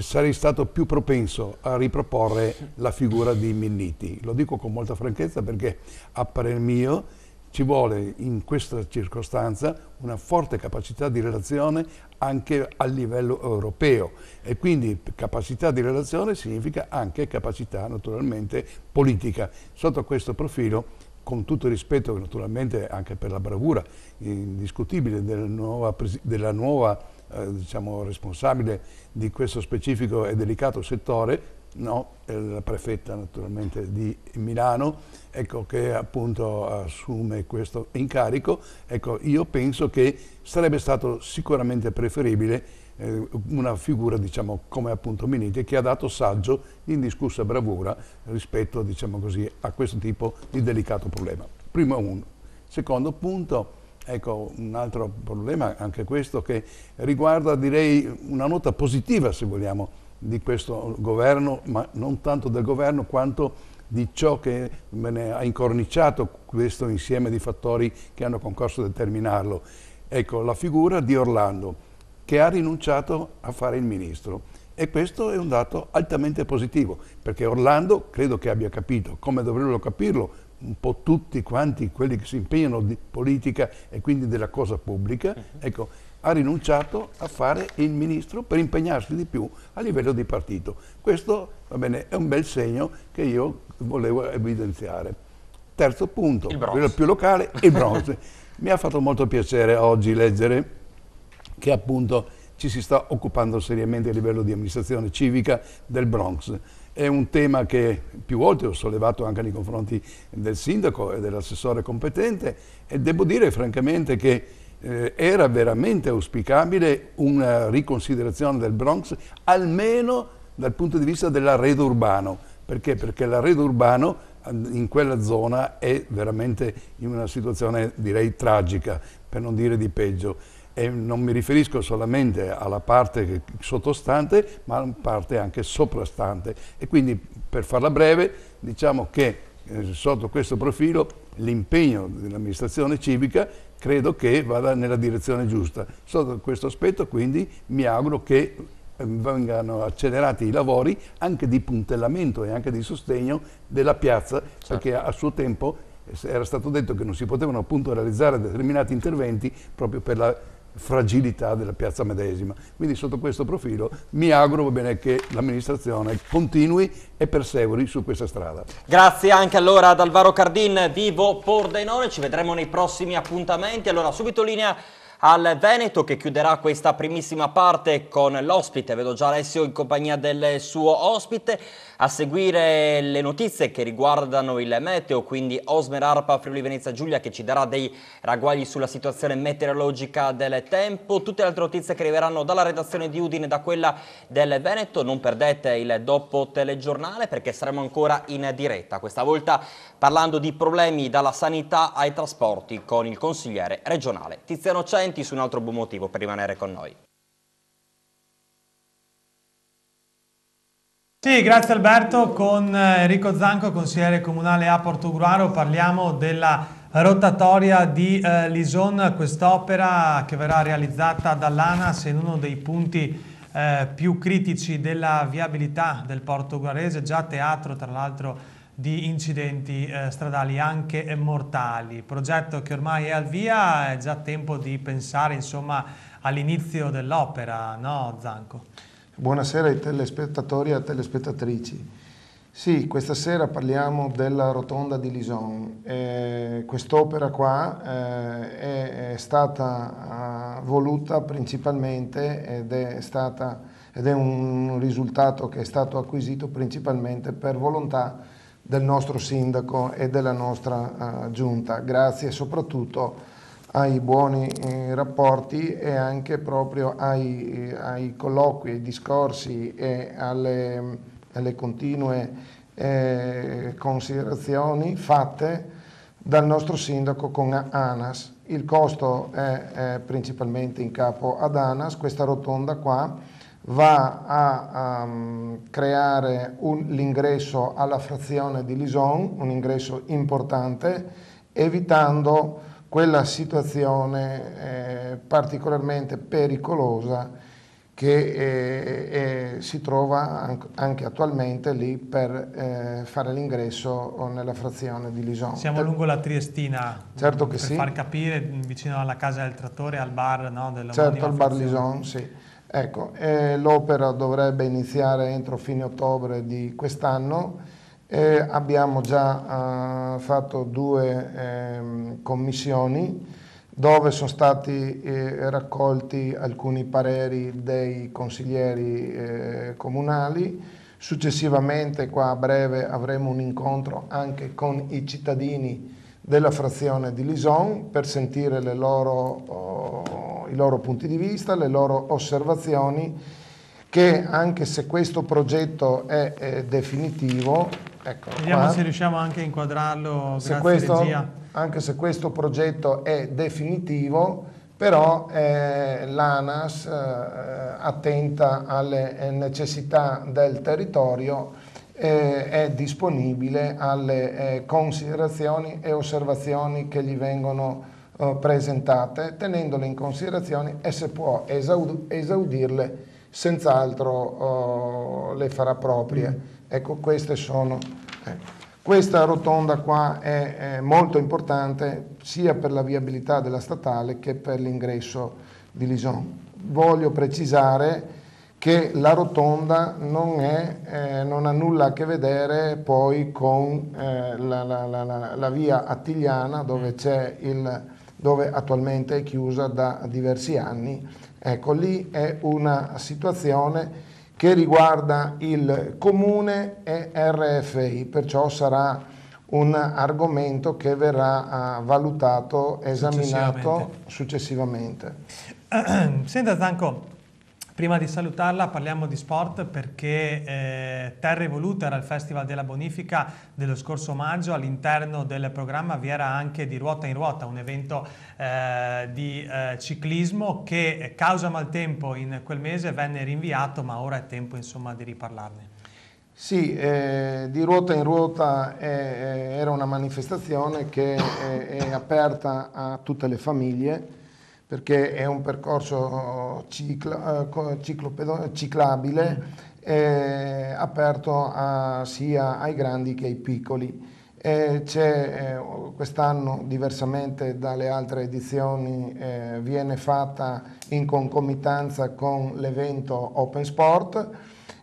sarei stato più propenso a riproporre la figura di Minniti. Lo dico con molta franchezza perché a parer mio ci vuole in questa circostanza una forte capacità di relazione anche a livello europeo e quindi capacità di relazione significa anche capacità naturalmente politica. Sotto questo profilo con tutto il rispetto naturalmente anche per la bravura indiscutibile della nuova, della nuova eh, diciamo, responsabile di questo specifico e delicato settore, no, la prefetta naturalmente di Milano, ecco, che appunto assume questo incarico, ecco, io penso che sarebbe stato sicuramente preferibile eh, una figura diciamo, come appunto Miniti che ha dato saggio indiscussa bravura rispetto diciamo così, a questo tipo di delicato problema. Primo uno. Secondo punto, Ecco, un altro problema, anche questo, che riguarda direi una nota positiva, se vogliamo, di questo governo, ma non tanto del governo quanto di ciò che ha incorniciato questo insieme di fattori che hanno concorso a determinarlo. Ecco, la figura di Orlando, che ha rinunciato a fare il ministro. E questo è un dato altamente positivo, perché Orlando credo che abbia capito, come dovrebbero capirlo un po' tutti quanti quelli che si impegnano di politica e quindi della cosa pubblica, mhm. ecco, ha rinunciato a fare il ministro per impegnarsi di più a livello di partito. Questo bene, è un bel segno che io volevo evidenziare. Terzo punto, quello più locale, il bronzo. (laughs) Mi ha fatto molto piacere oggi leggere che appunto ci si sta occupando seriamente a livello di amministrazione civica del Bronx. È un tema che più volte ho sollevato anche nei confronti del sindaco e dell'assessore competente e devo dire francamente che eh, era veramente auspicabile una riconsiderazione del Bronx almeno dal punto di vista dell'arredo urbano. Perché? Perché l'arredo urbano eh, in quella zona è veramente in una situazione direi tragica, per non dire di peggio e non mi riferisco solamente alla parte sottostante ma alla parte anche soprastante e quindi per farla breve diciamo che eh, sotto questo profilo l'impegno dell'amministrazione civica credo che vada nella direzione giusta. Sotto questo aspetto quindi mi auguro che eh, vengano accelerati i lavori anche di puntellamento e anche di sostegno della piazza certo. perché a suo tempo eh, era stato detto che non si potevano appunto realizzare determinati interventi proprio per la fragilità della piazza medesima. Quindi sotto questo profilo mi auguro bene, che l'amministrazione continui e perseveri su questa strada. Grazie anche allora ad Alvaro Cardin, Vivo Pordenone, ci vedremo nei prossimi appuntamenti. Allora subito linea al Veneto che chiuderà questa primissima parte con l'ospite, vedo già Alessio in compagnia del suo ospite. A seguire le notizie che riguardano il meteo, quindi Osmer Arpa Friuli Venezia Giulia che ci darà dei ragguagli sulla situazione meteorologica del tempo, tutte le altre notizie che arriveranno dalla redazione di Udine e da quella del Veneto, non perdete il dopo telegiornale perché saremo ancora in diretta, questa volta parlando di problemi dalla sanità ai trasporti con il consigliere regionale Tiziano Centi su un altro buon motivo per rimanere con noi. Sì, grazie Alberto. Con eh, Enrico Zanco, consigliere comunale a Portogruaro, parliamo della rotatoria di eh, Lison, quest'opera che verrà realizzata dall'ANAS in uno dei punti eh, più critici della viabilità del porto già teatro tra l'altro di incidenti eh, stradali anche mortali. Progetto che ormai è al via, è già tempo di pensare all'inizio dell'opera, no Zanco? Buonasera ai telespettatori e telespettatrici. Sì, questa sera parliamo della rotonda di Lison. Eh, quest'opera qua eh, è, è, stata eh, voluta principalmente ed è, stata, ed è un risultato che è stato acquisito principalmente per volontà del nostro sindaco e della nostra eh, giunta, grazie soprattutto ai buoni eh, rapporti e anche proprio ai, eh, ai colloqui, ai discorsi e alle, alle continue eh, considerazioni fatte dal nostro sindaco con ANAS. Il costo è, è principalmente in capo ad ANAS, questa rotonda qua va a um, creare l'ingresso alla frazione di Lison, un ingresso importante, evitando quella situazione eh, particolarmente pericolosa che eh, eh si trova anche attualmente lì per eh, fare l'ingresso nella frazione di Lisonte. Siamo lungo la Triestina, certo che per sì. far capire, vicino alla casa del trattore, al bar no, della Certo, al bar Lison, sì. Ecco, eh, l'opera dovrebbe iniziare entro fine ottobre di quest'anno, eh, abbiamo già eh, fatto due ehm, commissioni dove sono stati eh, raccolti alcuni pareri dei consiglieri eh, comunali. Successivamente qua a breve avremo un incontro anche con i cittadini della frazione di Lison per sentire loro, oh, i loro punti di vista, le loro osservazioni che anche se questo progetto è, è definitivo Ecco Vediamo qua. se riusciamo anche a inquadrarlo, se questo, Anche se questo progetto è definitivo, però eh, l'ANAS, eh, attenta alle necessità del territorio, eh, è disponibile alle eh, considerazioni e osservazioni che gli vengono eh, presentate, tenendole in considerazione e se può esaudirle, senz'altro oh, le farà proprie mm. Ecco, queste sono... Ecco. Questa rotonda qua è, è, molto importante sia per la viabilità della statale che per l'ingresso di Lison. Voglio precisare che la rotonda non, è, eh, non ha nulla a che vedere poi con eh, la, la, la, la, via Attigliana dove, mm. il, dove, attualmente è chiusa da diversi anni. Ecco, lì è una situazione che riguarda il comune e RFI, perciò sarà un argomento che verrà ah, valutato, esaminato successivamente. successivamente. (clears throat) Senta Stanco, Prima di salutarla parliamo di sport perché eh, Terre Evolute era il Festival della Bonifica dello scorso maggio, all'interno del programma vi era anche di Ruota in Ruota, un evento eh, di eh, ciclismo che eh, causa maltempo in quel mese venne rinviato ma ora è tempo insomma, di riparlarne. Sì, eh, di ruota in ruota è, è, era una manifestazione che è, è aperta a tutte le famiglie perché è un percorso cicla, ciclabile eh, aperto a, sia ai grandi che ai piccoli. Eh, eh, quest'anno, diversamente dalle altre edizioni, eh, viene fatta in concomitanza con l'evento Open Sport.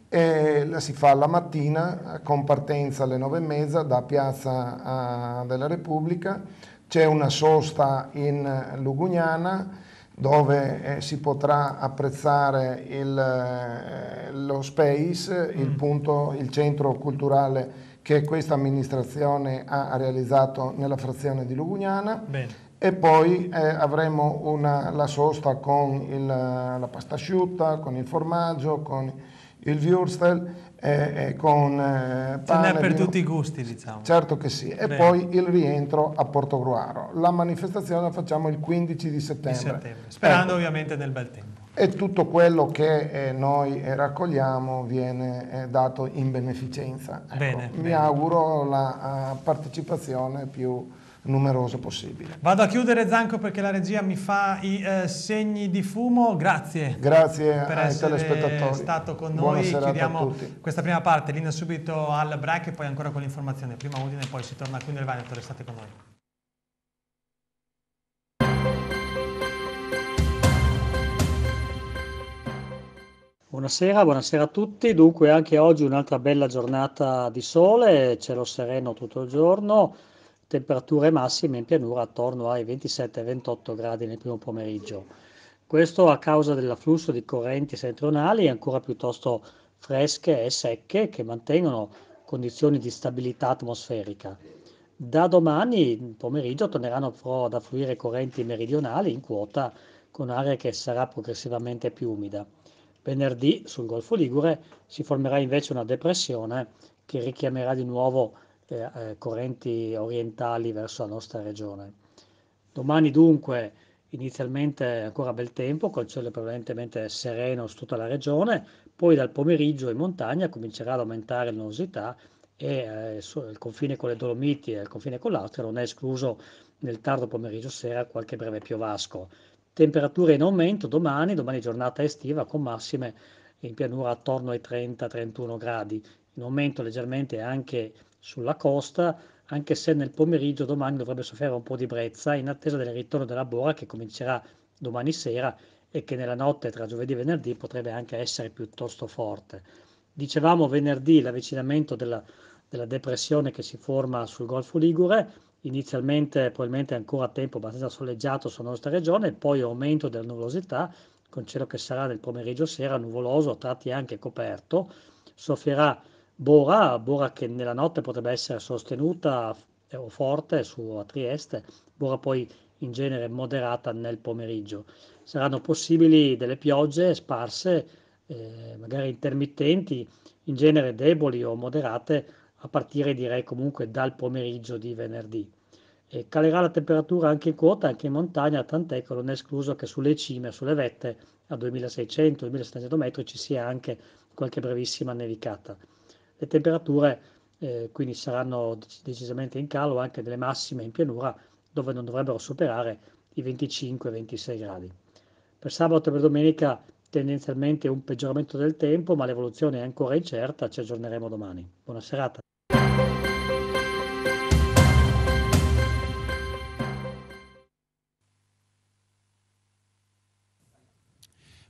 E la si fa la mattina con partenza alle 9.30 da Piazza eh, della Repubblica c'è una sosta in Lugugnana dove eh, si potrà apprezzare il, eh, lo space, mm. il, punto, il centro culturale che questa amministrazione ha realizzato nella frazione di Lugugnana. Bene e poi eh, avremo una, la sosta con il, la pasta asciutta, con il formaggio, con il würstel eh, con eh, pane. Ce n'è per tutti i gusti, diciamo. Certo che sì. E Bene. poi il rientro a Porto Gruaro. La manifestazione la facciamo il 15 di settembre. Di settembre. Sperando ecco. ovviamente nel bel tempo. E tutto quello che eh, noi eh, raccogliamo viene eh, dato in beneficenza. Ecco, bene, mi bene. auguro la uh, partecipazione più numeroso possibile. Vado a chiudere Zanco perché la regia mi fa i eh, segni di fumo, grazie. Grazie per ai telespettatori. stato con Buona noi, chiudiamo questa prima parte, linea subito al break e poi ancora con l'informazione, prima Udine e poi si torna qui nel Veneto, restate con noi. Buonasera, buonasera, a tutti. Dunque anche oggi un'altra bella giornata di sole, cielo sereno tutto il giorno, temperature massime in pianura attorno ai 27-28 gradi nel primo pomeriggio. Questo a causa dell'afflusso di correnti settentrionali ancora piuttosto fresche e secche che mantengono condizioni di stabilità atmosferica. Da domani pomeriggio torneranno però ad affluire correnti meridionali in quota con aria che sarà progressivamente più umida. Venerdì sul Golfo Ligure si formerà invece una depressione che richiamerà di nuovo eh, eh, correnti orientali verso la nostra regione. Domani dunque inizialmente ancora bel tempo, col cielo prevalentemente sereno su tutta la regione, poi dal pomeriggio in montagna comincerà ad aumentare la e eh, il confine con le Dolomiti e il confine con l'Austria non è escluso nel tardo pomeriggio sera qualche breve piovasco. Temperature in aumento domani, domani giornata estiva con massime in pianura attorno ai 30-31 gradi, in aumento leggermente anche sulla costa, anche se nel pomeriggio domani dovrebbe soffrire un po' di brezza in attesa del ritorno della bora che comincerà domani sera e che nella notte tra giovedì e venerdì potrebbe anche essere piuttosto forte. Dicevamo venerdì l'avvicinamento della, della depressione che si forma sul Golfo Ligure, inizialmente probabilmente ancora a tempo abbastanza soleggiato sulla nostra regione, poi aumento della nuvolosità, con cielo che sarà nel pomeriggio sera nuvoloso, a tratti anche coperto, soffierà Bora, Bora che nella notte potrebbe essere sostenuta eh, o forte su a Trieste, Bora poi in genere moderata nel pomeriggio. Saranno possibili delle piogge sparse, eh, magari intermittenti, in genere deboli o moderate, a partire direi comunque dal pomeriggio di venerdì. E calerà la temperatura anche in quota, anche in montagna, tant'è che non è escluso che sulle cime, sulle vette a 2600-2700 metri ci sia anche qualche brevissima nevicata. Le temperature eh, quindi saranno decisamente in calo anche nelle massime in pianura dove non dovrebbero superare i 25-26 gradi. Per sabato e per domenica tendenzialmente un peggioramento del tempo, ma l'evoluzione è ancora incerta, ci aggiorneremo domani. Buona serata.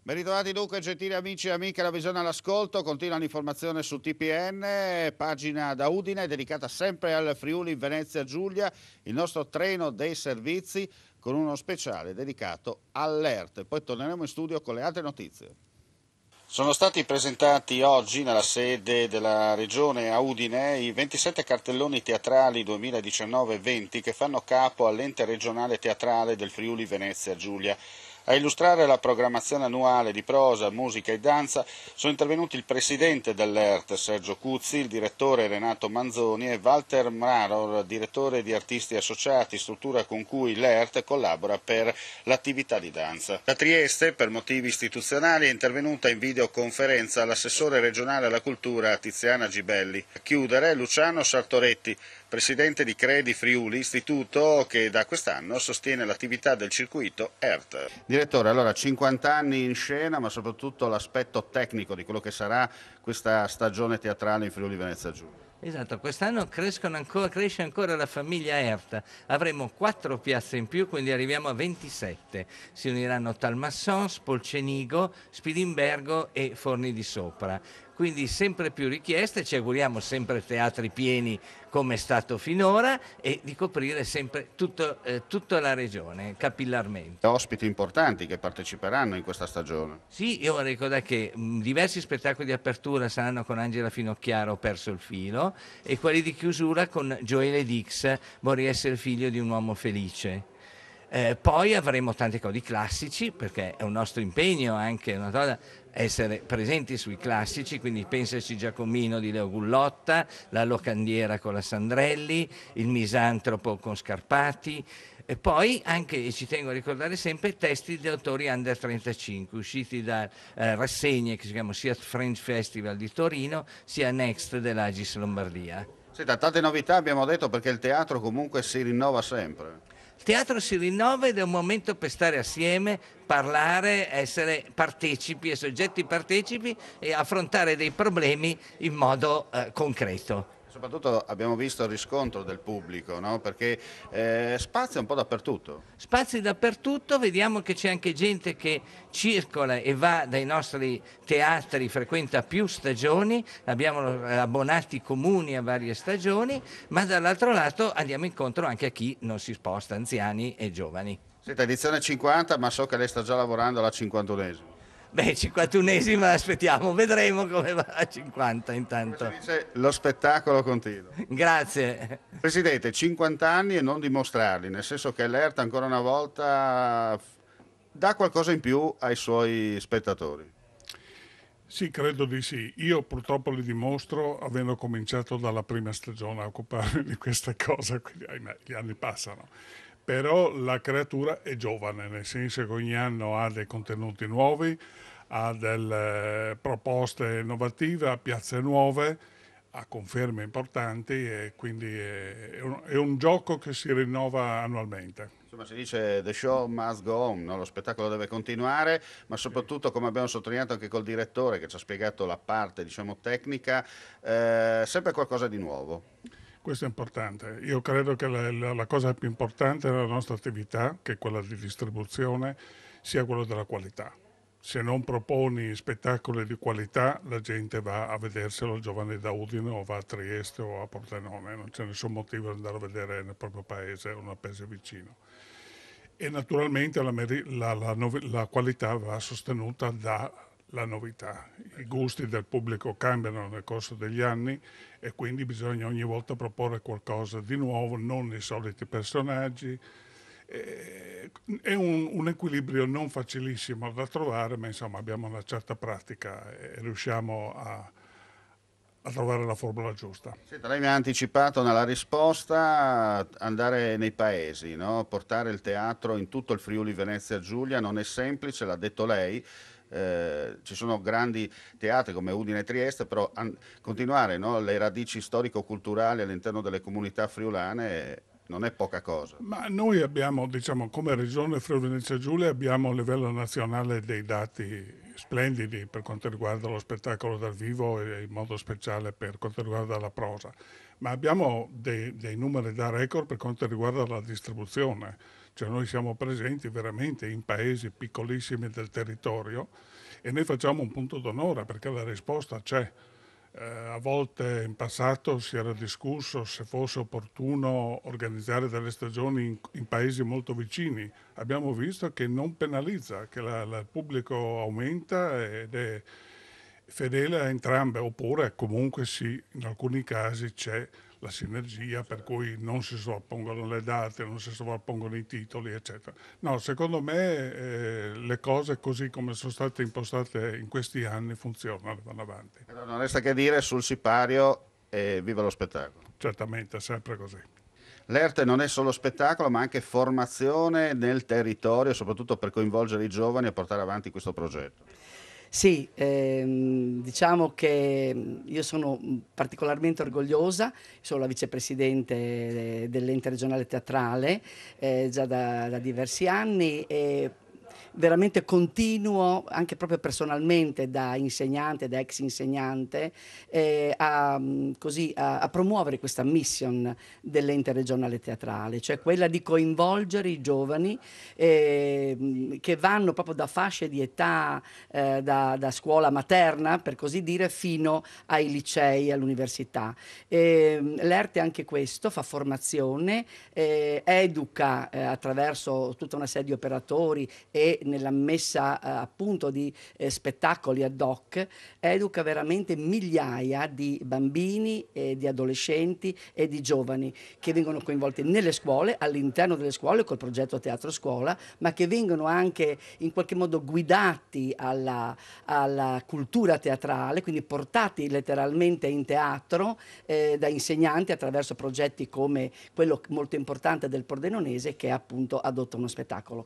Ben ritrovati dunque gentili amici e amiche la visione all'ascolto, continua l'informazione su TPN, pagina da Udine dedicata sempre al Friuli Venezia Giulia, il nostro treno dei servizi con uno speciale dedicato all'ERT. Poi torneremo in studio con le altre notizie. Sono stati presentati oggi nella sede della Regione a Udine i 27 cartelloni teatrali 2019-20 che fanno capo all'ente regionale teatrale del Friuli Venezia Giulia. A illustrare la programmazione annuale di prosa, musica e danza sono intervenuti il presidente dell'ERT Sergio Cuzzi, il direttore Renato Manzoni e Walter Maror, direttore di artisti associati, struttura con cui l'ERT collabora per l'attività di danza. Da Trieste, per motivi istituzionali, è intervenuta in videoconferenza l'assessore regionale alla cultura Tiziana Gibelli. A chiudere Luciano Sartoretti, presidente di Credi Friuli, istituto che da quest'anno sostiene l'attività del circuito ERT. Direttore, allora 50 anni in scena, ma soprattutto l'aspetto tecnico di quello che sarà questa stagione teatrale in Friuli Venezia Giù. Esatto, quest'anno ancora, cresce ancora la famiglia Erta, avremo quattro piazze in più, quindi arriviamo a 27. Si uniranno Talmasson, Spolcenigo, Spilimbergo e Forni di Sopra quindi sempre più richieste, ci auguriamo sempre teatri pieni come è stato finora e di coprire sempre tutto, eh, tutta la regione capillarmente. Ospiti importanti che parteciperanno in questa stagione. Sì, io vorrei ricordare che mh, mm, diversi spettacoli di apertura saranno con Angela Finocchiaro, perso il filo, e quelli di chiusura con Joele Dix, Vorrei essere figlio di un uomo felice. Eh, poi avremo tante cose classici perché è un nostro impegno anche una cosa essere presenti sui classici, quindi pensaci Giacomino di Leo Gullotta, la Locandiera con la Sandrelli, il Misantropo con Scarpati e poi anche, e ci tengo a ricordare sempre, testi di autori under 35 usciti da eh, rassegne che si chiamano sia French Festival di Torino sia Next dell'Agis Lombardia. Sì, da tante novità abbiamo detto perché il teatro comunque si rinnova sempre teatro si rinnova ed è un momento per stare assieme, parlare, essere partecipi e soggetti partecipi e affrontare dei problemi in modo eh, concreto. Soprattutto abbiamo visto il riscontro del pubblico, no? perché eh, spazia un po' dappertutto. Spazi dappertutto, vediamo che c'è anche gente che circola e va dai nostri teatri, frequenta più stagioni, abbiamo eh, abbonati comuni a varie stagioni, ma dall'altro lato andiamo incontro anche a chi non si sposta, anziani e giovani. Siete edizione 50, ma so che lei sta già lavorando alla 51esima. Beh, 51esima aspettiamo, vedremo come va a 50 intanto. Dice, lo spettacolo continua. Grazie. Presidente, 50 anni e non dimostrarli, nel senso che l'ERT ancora una volta dà qualcosa in più ai suoi spettatori. Sì, credo di sì. Io purtroppo li dimostro avendo cominciato dalla prima stagione a occuparmi di questa cosa, quindi ahimè, gli anni passano però la creatura è giovane, nel senso che ogni anno ha dei contenuti nuovi, ha delle proposte innovative, ha piazze nuove, ha conferme importanti e quindi è un, è un gioco che si rinnova annualmente. Insomma, si dice the show must go on, no? lo spettacolo deve continuare, ma soprattutto, come abbiamo sottolineato anche col direttore che ci ha spiegato la parte diciamo, tecnica, eh, sempre qualcosa di nuovo. Questo è importante. Io credo che la, la, la cosa più importante della nostra attività, che è quella di distribuzione, sia quella della qualità se non proponi spettacoli di qualità la gente va a vederselo il giovane da Udine o va a Trieste o a Pordenone, non c'è nessun motivo di andare a vedere nel proprio paese o nel paese vicino. E naturalmente la, la, la, la qualità va sostenuta da la novità. I gusti del pubblico cambiano nel corso degli anni e quindi bisogna ogni volta proporre qualcosa di nuovo, non i soliti personaggi. È un, un equilibrio non facilissimo da trovare, ma insomma abbiamo una certa pratica e riusciamo a, a trovare la formula giusta. Senta, lei mi ha anticipato nella risposta andare nei paesi, no? portare il teatro in tutto il Friuli Venezia Giulia non è semplice, l'ha detto lei, eh, ci sono grandi teatri come Udine e Trieste, però an- continuare no, le radici storico-culturali all'interno delle comunità friulane non è poca cosa. Ma noi abbiamo, diciamo, come Regione Friuli Venezia Giulia, abbiamo a livello nazionale dei dati splendidi per quanto riguarda lo spettacolo dal vivo e in modo speciale per quanto riguarda la prosa, ma abbiamo dei, dei numeri da record per quanto riguarda la distribuzione cioè noi siamo presenti veramente in paesi piccolissimi del territorio e ne facciamo un punto d'onore perché la risposta c'è. Eh, a volte in passato si era discusso se fosse opportuno organizzare delle stagioni in, in paesi molto vicini. Abbiamo visto che non penalizza, che il pubblico aumenta ed è fedele a entrambe, oppure comunque sì, in alcuni casi c'è la sinergia per cui non si sovrappongono le date, non si sovrappongono i titoli, eccetera. No, secondo me eh, le cose così come sono state impostate in questi anni funzionano, vanno avanti. non resta che dire sul sipario e eh, viva lo spettacolo. Certamente, sempre così. L'ERTE non è solo spettacolo, ma anche formazione nel territorio, soprattutto per coinvolgere i giovani a portare avanti questo progetto. Sì, ehm, diciamo che io sono particolarmente orgogliosa, sono la vicepresidente dell'ente regionale teatrale eh, già da, da diversi anni e veramente continuo, anche proprio personalmente da insegnante, da ex insegnante, eh, a, mm, così, a, a, promuovere questa mission dell'ente regionale teatrale, cioè quella di coinvolgere i giovani eh, mm, che vanno proprio da fasce di età, eh, da, da, scuola materna, per così dire, fino ai licei, all'università. Ehm, L'ERTE anche questo, fa formazione, eh, educa eh, attraverso tutta una serie di operatori e nella messa eh, appunto di eh, spettacoli ad hoc educa veramente migliaia di bambini, eh, di adolescenti e di giovani che vengono coinvolti nelle scuole, all'interno delle scuole col progetto Teatro Scuola, ma che vengono anche in qualche modo guidati alla, alla cultura teatrale, quindi portati letteralmente in teatro eh, da insegnanti attraverso progetti come quello molto importante del Pordenonese che appunto adotta uno spettacolo.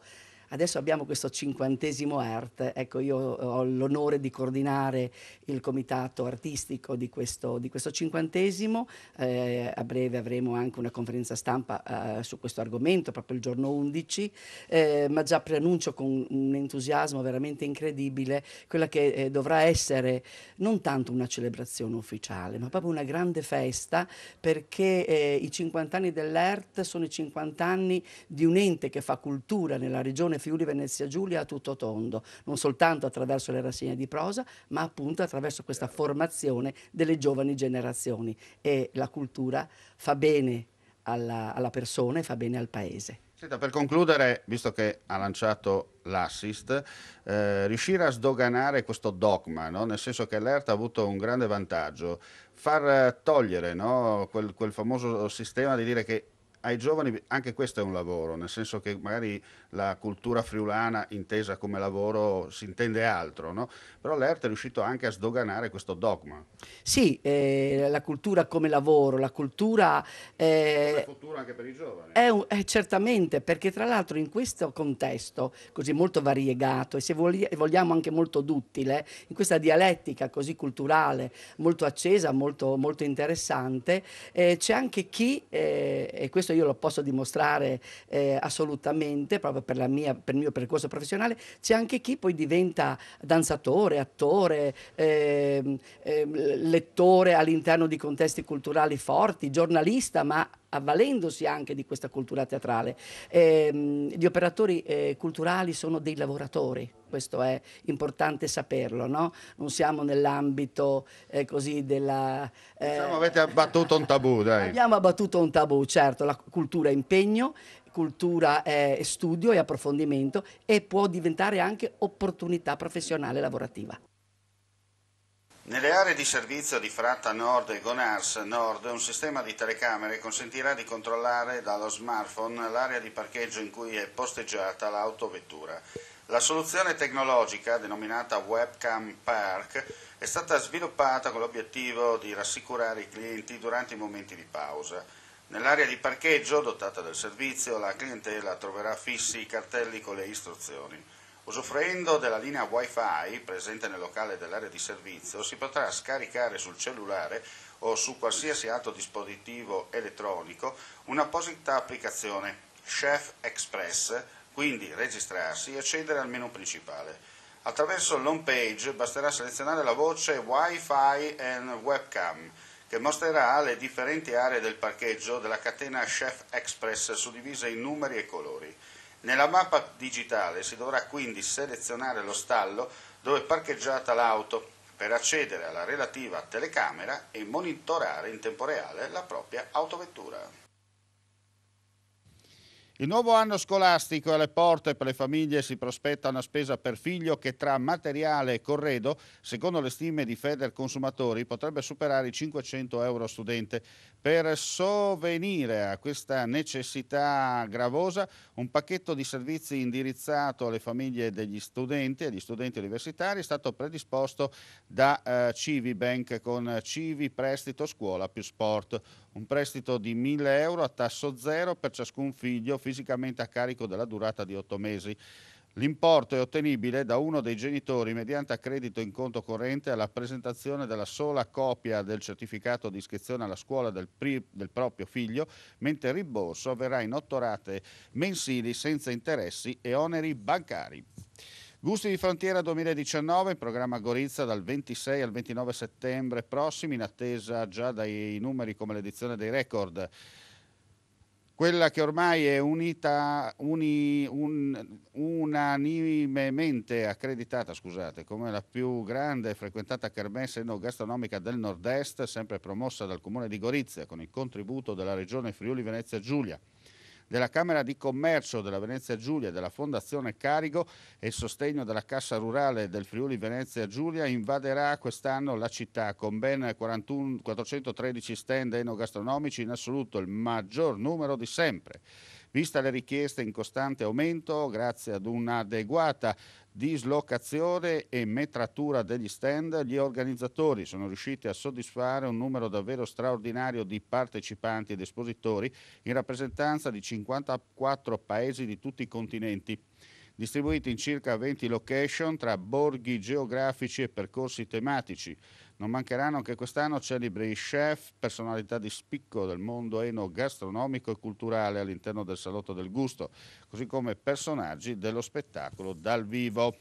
Adesso abbiamo questo cinquantesimo ERT, ecco io ho l'onore di coordinare il comitato artistico di questo, di questo cinquantesimo, eh, a breve avremo anche una conferenza stampa eh, su questo argomento, proprio il giorno 11, eh, ma già preannuncio con un entusiasmo veramente incredibile quella che eh, dovrà essere non tanto una celebrazione ufficiale, ma proprio una grande festa perché eh, i 50 anni dell'ERT sono i 50 anni di un ente che fa cultura nella regione Regione Friuli Venezia Giulia a tutto tondo, non soltanto attraverso le rassegne di prosa, ma appunto attraverso questa formazione delle giovani generazioni. E la cultura fa bene alla, alla persona e fa bene al paese. Senta, per concludere, visto che ha lanciato l'assist, eh, riuscire a sdoganare questo dogma, no? nel senso che l'ERT ha avuto un grande vantaggio, far eh, togliere no? quel, quel famoso sistema di dire che ai giovani anche questo è un lavoro, nel senso che magari la cultura friulana intesa come lavoro si intende altro, no? però l'ERT è riuscito anche a sdoganare questo dogma. Sì, eh, la cultura come lavoro, la cultura... Eh, è futuro anche per i giovani. È è eh, certamente, perché tra l'altro in questo contesto così molto variegato e se vogliamo anche molto duttile, in questa dialettica così culturale, molto accesa, molto, molto interessante, eh, c'è anche chi, eh, e questo questo cioè io lo posso dimostrare eh, assolutamente proprio per, mia, per, il mio percorso professionale, c'è anche chi poi diventa danzatore, attore, eh, eh, lettore all'interno di contesti culturali forti, giornalista, ma avvalendosi anche di questa cultura teatrale. Eh, gli operatori eh, culturali sono dei lavoratori, questo è importante saperlo, no? non siamo nell'ambito eh, così della... Eh, diciamo avete abbattuto un tabù, dai. Abbiamo abbattuto un tabù, certo, la cultura è impegno, cultura è studio e approfondimento e può diventare anche opportunità professionale lavorativa. Nelle aree di servizio di Fratta Nord e Gonars Nord un sistema di telecamere consentirà di controllare dallo smartphone l'area di parcheggio in cui è posteggiata l'autovettura. La soluzione tecnologica, denominata Webcam Park, è stata sviluppata con l'obiettivo di rassicurare i clienti durante i momenti di pausa. Nell'area di parcheggio, dotata del servizio, la clientela troverà fissi i cartelli con le istruzioni. Usufruendo della linea Wi-Fi presente nel locale dell'area di servizio si potrà scaricare sul cellulare o su qualsiasi altro dispositivo elettronico un'apposita applicazione Chef Express, quindi registrarsi e accedere al menu principale. Attraverso l'home page basterà selezionare la voce Wi-Fi and Webcam che mostrerà le differenti aree del parcheggio della catena Chef Express suddivise in numeri e colori. Nella mappa digitale si dovrà quindi selezionare lo stallo dove è parcheggiata l'auto per accedere alla relativa telecamera e monitorare in tempo reale la propria autovettura. Il nuovo anno scolastico è alle porte per le famiglie si prospetta una spesa per figlio che tra materiale e corredo, secondo le stime di Feder Consumatori, potrebbe superare i 500 euro studente per sovvenire a questa necessità gravosa un pacchetto di servizi indirizzato alle famiglie degli studenti e agli studenti universitari è stato predisposto da eh, Civi Bank con Civi Prestito Scuola più Sport, un prestito di 1000 euro a tasso zero per ciascun figlio fisicamente a carico della durata di 8 mesi. L'importo è ottenibile da uno dei genitori mediante accredito in conto corrente alla presentazione della sola copia del certificato di iscrizione alla scuola del, pri- del proprio figlio, mentre il rimborso avverrà in otto rate mensili senza interessi e oneri bancari. Gusti di Frontiera 2019, in programma Gorizia dal 26 al 29 settembre prossimi, in attesa già dai numeri come l'edizione dei record quella che ormai è unita, uni, un, unanimemente accreditata scusate, come la più grande e frequentata kermesse gastronomica del nord-est, sempre promossa dal comune di Gorizia con il contributo della regione Friuli Venezia Giulia della Camera di Commercio della Venezia Giulia, e della Fondazione Carigo e il sostegno della Cassa Rurale del Friuli Venezia Giulia invaderà quest'anno la città con ben 41, 413 stand enogastronomici, in assoluto il maggior numero di sempre. Vista le richieste in costante aumento, grazie ad un'adeguata dislocazione e metratura degli stand, gli organizzatori sono riusciti a soddisfare un numero davvero straordinario di partecipanti ed espositori in rappresentanza di 54 paesi di tutti i continenti distribuiti in circa 20 location tra borghi geografici e percorsi tematici. Non mancheranno anche quest'anno celebri chef, personalità di spicco del mondo enogastronomico e culturale all'interno del Salotto del Gusto, così come personaggi dello spettacolo dal vivo.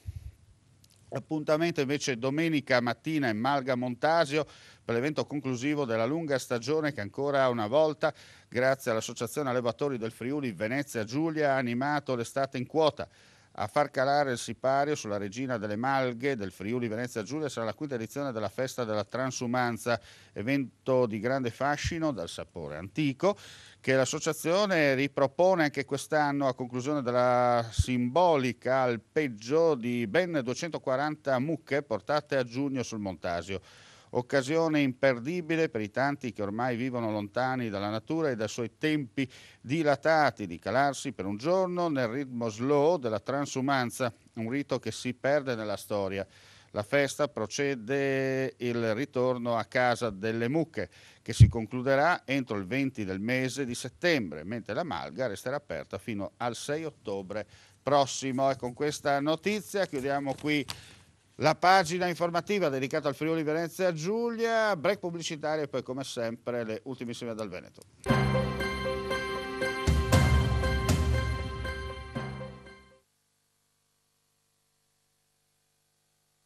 Appuntamento invece domenica mattina in Malga Montasio per l'evento conclusivo della lunga stagione che ancora una volta, grazie all'Associazione Allevatori del Friuli Venezia Giulia, ha animato l'estate in quota. A far calare il sipario sulla regina delle Malghe del Friuli Venezia Giulia sarà la quinta edizione della festa della transumanza, evento di grande fascino dal sapore antico che l'associazione ripropone anche quest'anno a conclusione della simbolica alpeggio di ben 240 mucche portate a giugno sul Montasio occasione imperdibile per i tanti che ormai vivono lontani dalla natura e dai suoi tempi dilatati di calarsi per un giorno nel ritmo slow della transumanza, un rito che si perde nella storia. La festa procede il ritorno a casa delle mucche, che si concluderà entro il 20 del mese di settembre, mentre la malga resterà aperta fino al 6 ottobre prossimo. E con questa notizia chiudiamo qui la pagina informativa dedicata al Friuli Venezia Giulia, break pubblicitario e poi come sempre le ultimissime dal Veneto.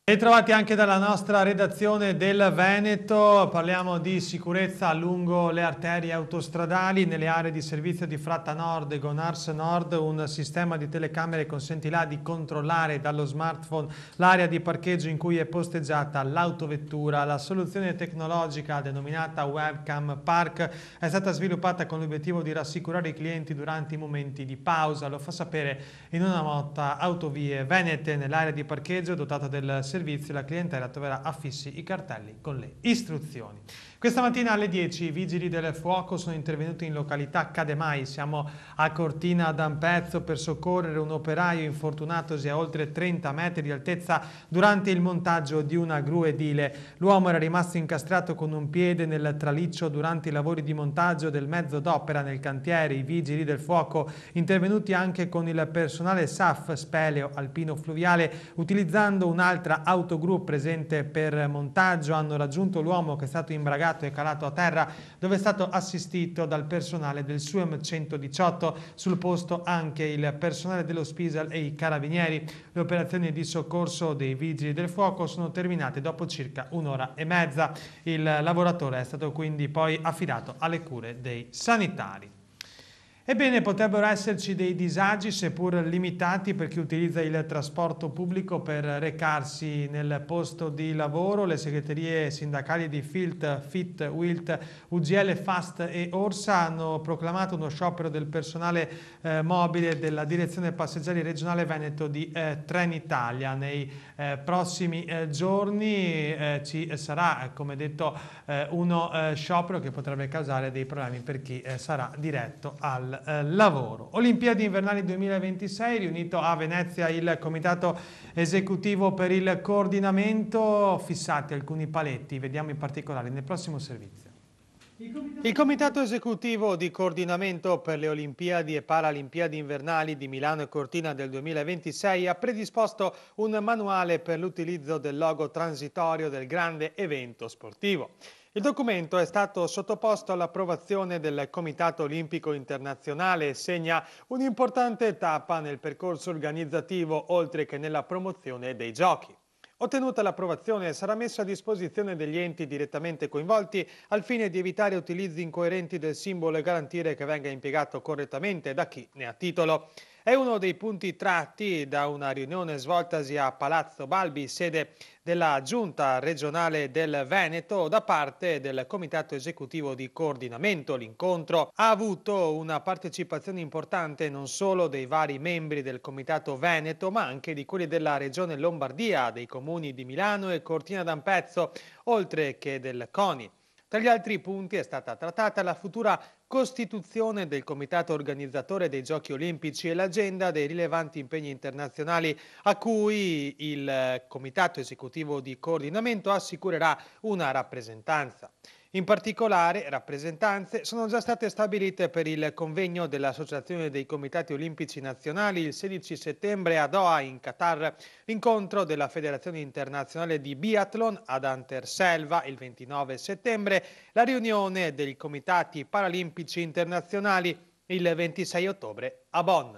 E trovati anche dalla nostra redazione del Veneto, parliamo di sicurezza lungo le arterie autostradali nelle aree di servizio di Fratta Nord e Gonars Nord, un sistema di telecamere consentirà di controllare dallo smartphone l'area di parcheggio in cui è posteggiata l'autovettura. La soluzione tecnologica denominata Webcam Park è stata sviluppata con l'obiettivo di rassicurare i clienti durante i momenti di pausa, lo fa sapere in una nota autovie venete nell'area di parcheggio dotata del servizio servizio la clientela troverà affissi i cartelli con le istruzioni. Questa mattina alle 10 i vigili del fuoco sono intervenuti in località Cademai, siamo a Cortina d'Ampezzo per soccorrere un operaio infortunatosi a oltre 30 metri di altezza durante il montaggio di una gru edile. L'uomo era rimasto incastrato con un piede nel traliccio durante i lavori di montaggio del mezzo d'opera nel cantiere. I vigili del fuoco intervenuti anche con il personale SAF Speleo Alpino Fluviale utilizzando un'altra autogru presente per montaggio hanno raggiunto l'uomo che è stato imbragato e calato a terra dove è stato assistito dal personale del SUEM 118 sul posto anche il personale dello Spisal e i carabinieri le operazioni di soccorso dei vigili del fuoco sono terminate dopo circa un'ora e mezza il lavoratore è stato quindi poi affidato alle cure dei sanitari Ebbene, potrebbero esserci dei disagi, seppur limitati, per chi utilizza il trasporto pubblico per recarsi nel posto di lavoro. Le segreterie sindacali di Filt, Fit, Wilt, UGL, Fast e Orsa hanno proclamato uno sciopero del personale eh, mobile della direzione passeggeri regionale Veneto di eh, Trenitalia. Nei eh, prossimi eh, giorni eh, ci sarà, eh, come detto, uno sciopero che potrebbe causare dei problemi per chi sarà diretto al eh, lavoro. Olimpiadi invernali 2026, riunito a Venezia il Comitato Esecutivo per il Coordinamento, fissati alcuni paletti, vediamo in particolare nel prossimo servizio. Il Comitato Esecutivo di Coordinamento per le Olimpiadi e Paralimpiadi Invernali di Milano e Cortina del 2026 ha predisposto un manuale per l'utilizzo del logo transitorio del grande evento sportivo. Il documento è stato sottoposto all'approvazione del Comitato Olimpico Internazionale e segna un'importante tappa nel percorso organizzativo oltre che nella promozione dei giochi. Ottenuta l'approvazione sarà messa a disposizione degli enti direttamente coinvolti al fine di evitare utilizzi incoerenti del simbolo e garantire che venga impiegato correttamente da chi ne ha titolo. È uno dei punti tratti da una riunione svoltasi a Palazzo Balbi, sede della Giunta regionale del Veneto, da parte del Comitato esecutivo di coordinamento. L'incontro ha avuto una partecipazione importante non solo dei vari membri del Comitato Veneto, ma anche di quelli della Regione Lombardia, dei comuni di Milano e Cortina d'Ampezzo, oltre che del CONI. Tra gli altri punti è stata trattata la futura costituzione del comitato organizzatore dei Giochi Olimpici e l'agenda dei rilevanti impegni internazionali a cui il eh, comitato esecutivo di coordinamento assicurerà una rappresentanza. In particolare, rappresentanze sono già state stabilite per il convegno dell'Associazione dei Comitati Olimpici Nazionali il 16 settembre a Doha in Qatar, l'incontro della Federazione Internazionale di Biathlon ad Anterselva il 29 settembre, la riunione dei Comitati Paralimpici Internazionali il 26 ottobre a Bonn.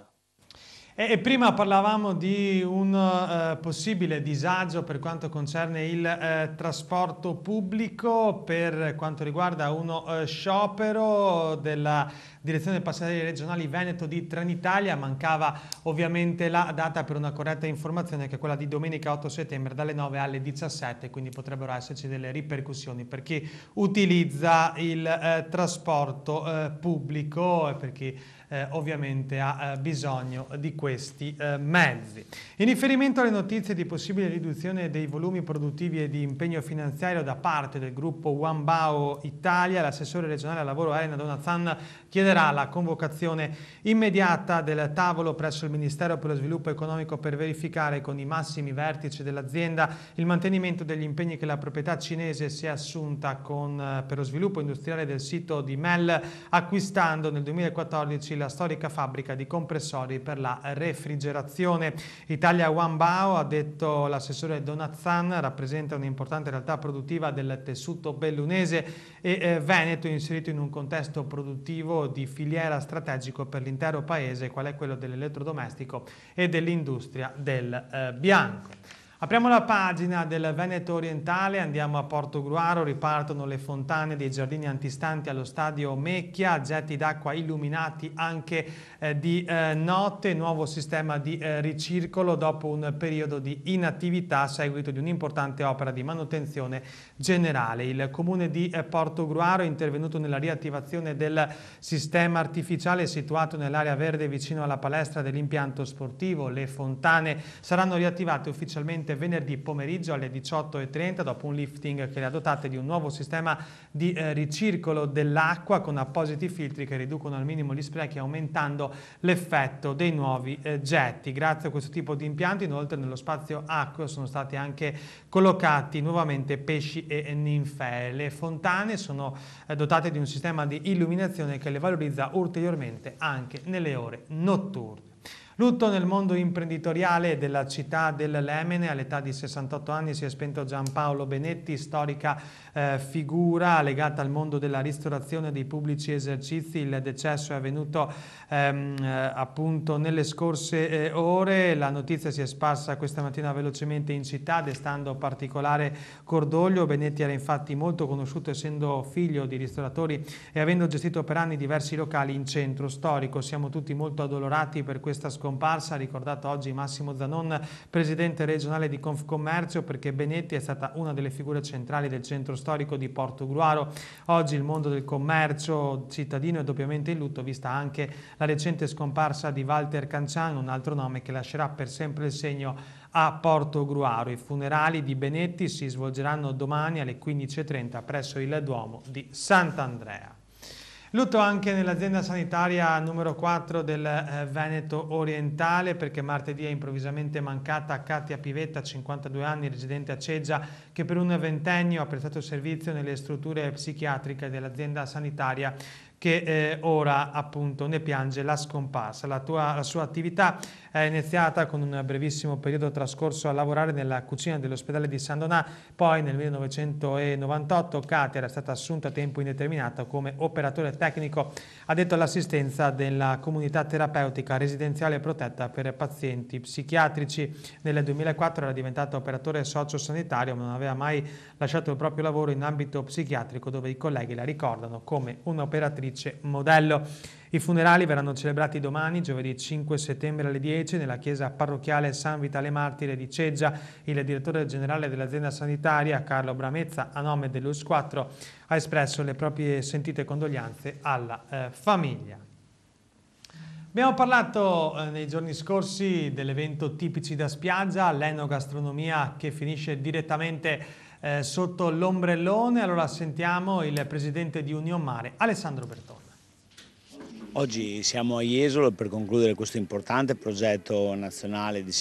E, prima parlavamo di un eh, possibile disagio per quanto concerne il eh, trasporto pubblico per quanto riguarda uno eh, sciopero della direzione passerelli regionali Veneto di Trenitalia. Mancava ovviamente la data per una corretta informazione che è quella di domenica 8 settembre dalle 9 alle 17, quindi potrebbero esserci delle ripercussioni per chi utilizza il eh, trasporto eh, pubblico e per chi eh, ovviamente ha eh, bisogno di questi eh, mezzi. In riferimento alle notizie di possibile riduzione dei volumi produttivi e di impegno finanziario da parte del gruppo Wambao Italia, l'assessore regionale al lavoro Elena Donazzan chiederà la convocazione immediata del tavolo presso il Ministero per lo Sviluppo Economico per verificare con i massimi vertici dell'azienda il mantenimento degli impegni che la proprietà cinese si è assunta con, eh, per lo sviluppo industriale del sito di Mel acquistando nel 2014 la storica fabbrica di compressori per la refrigerazione. Italia One Bao, ha detto l'assessore Donazzan, rappresenta un'importante realtà produttiva del tessuto bellunese e eh, Veneto inserito in un contesto produttivo di filiera strategico per l'intero paese, qual è quello dell'elettrodomestico e dell'industria del eh, bianco. Apriamo la pagina del Veneto orientale, andiamo a Portogruaro, ripartono le fontane dei giardini antistanti allo stadio Mecchia, getti d'acqua illuminati anche eh, di eh, notte, nuovo sistema di eh, ricircolo dopo un periodo di inattività a seguito di un'importante opera di manutenzione generale. Il comune di eh, Portogruaro è intervenuto nella riattivazione del sistema artificiale situato nell'area verde vicino alla palestra dell'impianto sportivo. Le fontane saranno riattivate ufficialmente venerdì pomeriggio alle 18.30 dopo un lifting che le ha dotate di un nuovo sistema di eh, ricircolo dell'acqua con appositi filtri che riducono al minimo gli sprechi aumentando l'effetto dei nuovi eh, getti. Grazie a questo tipo di impianti inoltre nello spazio acqueo sono stati anche collocati nuovamente pesci e ninfee. Le fontane sono eh, dotate di un sistema di illuminazione che le valorizza ulteriormente anche nelle ore notturne. Lutto nel mondo imprenditoriale della città del Lemene, all'età di 68 anni si è spento Giampaolo Benetti, storica eh, figura legata al mondo della ristorazione dei pubblici esercizi. Il decesso è avvenuto ehm, eh, appunto nelle scorse eh, ore, la notizia si è sparsa questa mattina velocemente in città, destando particolare cordoglio. Benetti era infatti molto conosciuto essendo figlio di ristoratori e avendo gestito per anni diversi locali in centro storico. Siamo tutti molto addolorati per questa scoperta scomparsa, ha ricordato oggi Massimo Zanon, presidente regionale di Confcommercio, perché Benetti è stata una delle figure centrali del centro storico di Porto Gruaro. Oggi il mondo del commercio cittadino è doppiamente in lutto, vista anche la recente scomparsa di Walter Cancian, un altro nome che lascerà per sempre il segno a Porto Gruaro. I funerali di Benetti si svolgeranno domani alle 15.30 presso il Duomo di Sant'Andrea. Lutto anche nell'azienda sanitaria numero 4 del eh, Veneto orientale perché martedì è improvvisamente mancata Katia Pivetta, 52 anni, residente a Ceggia, che per un ventennio ha prestato servizio nelle strutture psichiatriche dell'azienda sanitaria che eh, ora appunto ne piange la scomparsa. La, tua, la sua attività è iniziata con un brevissimo periodo trascorso a lavorare nella cucina dell'ospedale di San Donà, poi nel 1998 Katia era stata assunta a tempo indeterminato come operatore tecnico addetto all'assistenza della comunità terapeutica residenziale protetta per pazienti psichiatrici. Nel 2004 era diventata operatore socio-sanitario ma non aveva mai lasciato il proprio lavoro in ambito psichiatrico dove i colleghi la ricordano come un'operatrice modello. I funerali verranno celebrati domani, giovedì 5 settembre alle 10, nella chiesa parrocchiale San Vitale Martire di Ceggia. Il direttore generale dell'azienda sanitaria, Carlo Bramezza, a nome dell'US4, ha espresso le proprie sentite condoglianze alla eh, famiglia. Abbiamo parlato eh, nei giorni scorsi dell'evento Tipici da spiaggia, l'enogastronomia che finisce direttamente eh, sotto l'ombrellone. Allora sentiamo il presidente di Union Mare, Alessandro Bertoni. Oggi siamo a Jesolo per concludere questo importante progetto nazionale di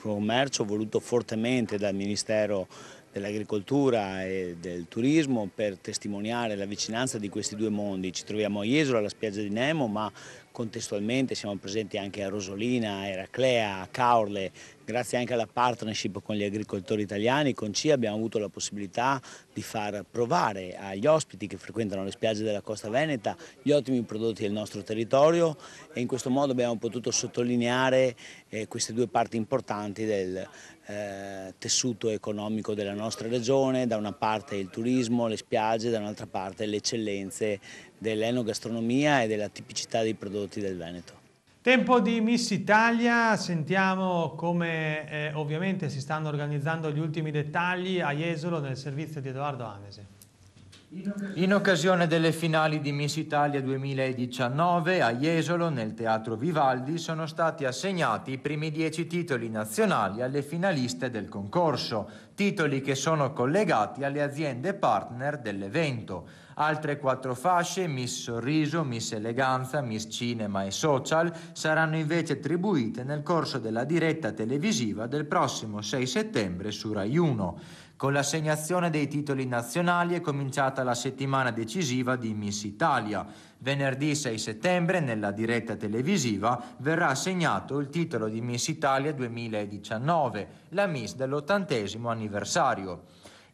Commercio voluto fortemente dal Ministero dell'agricoltura e del turismo per testimoniare la vicinanza di questi due mondi. Ci troviamo a Jesolo alla spiaggia di Nemo ma contestualmente siamo presenti anche a Rosolina, a Eraclea, a Caorle, grazie anche alla partnership con gli agricoltori italiani, con CIA abbiamo avuto la possibilità di far provare agli ospiti che frequentano le spiagge della costa veneta gli ottimi prodotti del nostro territorio e in questo modo abbiamo potuto sottolineare eh, queste due parti importanti del eh, tessuto economico della nostra regione, da una parte il turismo, le spiagge, da un'altra parte le eccellenze dell'enogastronomia e della tipicità dei prodotti del Veneto. Tempo di Miss Italia, sentiamo come eh, ovviamente si stanno organizzando gli ultimi dettagli a Jesolo nel servizio di Edoardo Amese. In occasione delle finali di Miss Italia 2019 a Jesolo nel Teatro Vivaldi sono stati assegnati i primi dieci titoli nazionali alle finaliste del concorso, titoli che sono collegati alle aziende partner dell'evento. Altre quattro fasce, Miss Sorriso, Miss Eleganza, Miss Cinema e Social, saranno invece attribuite nel corso della diretta televisiva del prossimo 6 settembre su Rai 1. Con l'assegnazione dei titoli nazionali è cominciata la settimana decisiva di Miss Italia. Venerdì 6 settembre, nella diretta televisiva, verrà assegnato il titolo di Miss Italia 2019, la Miss dell'ottantesimo anniversario.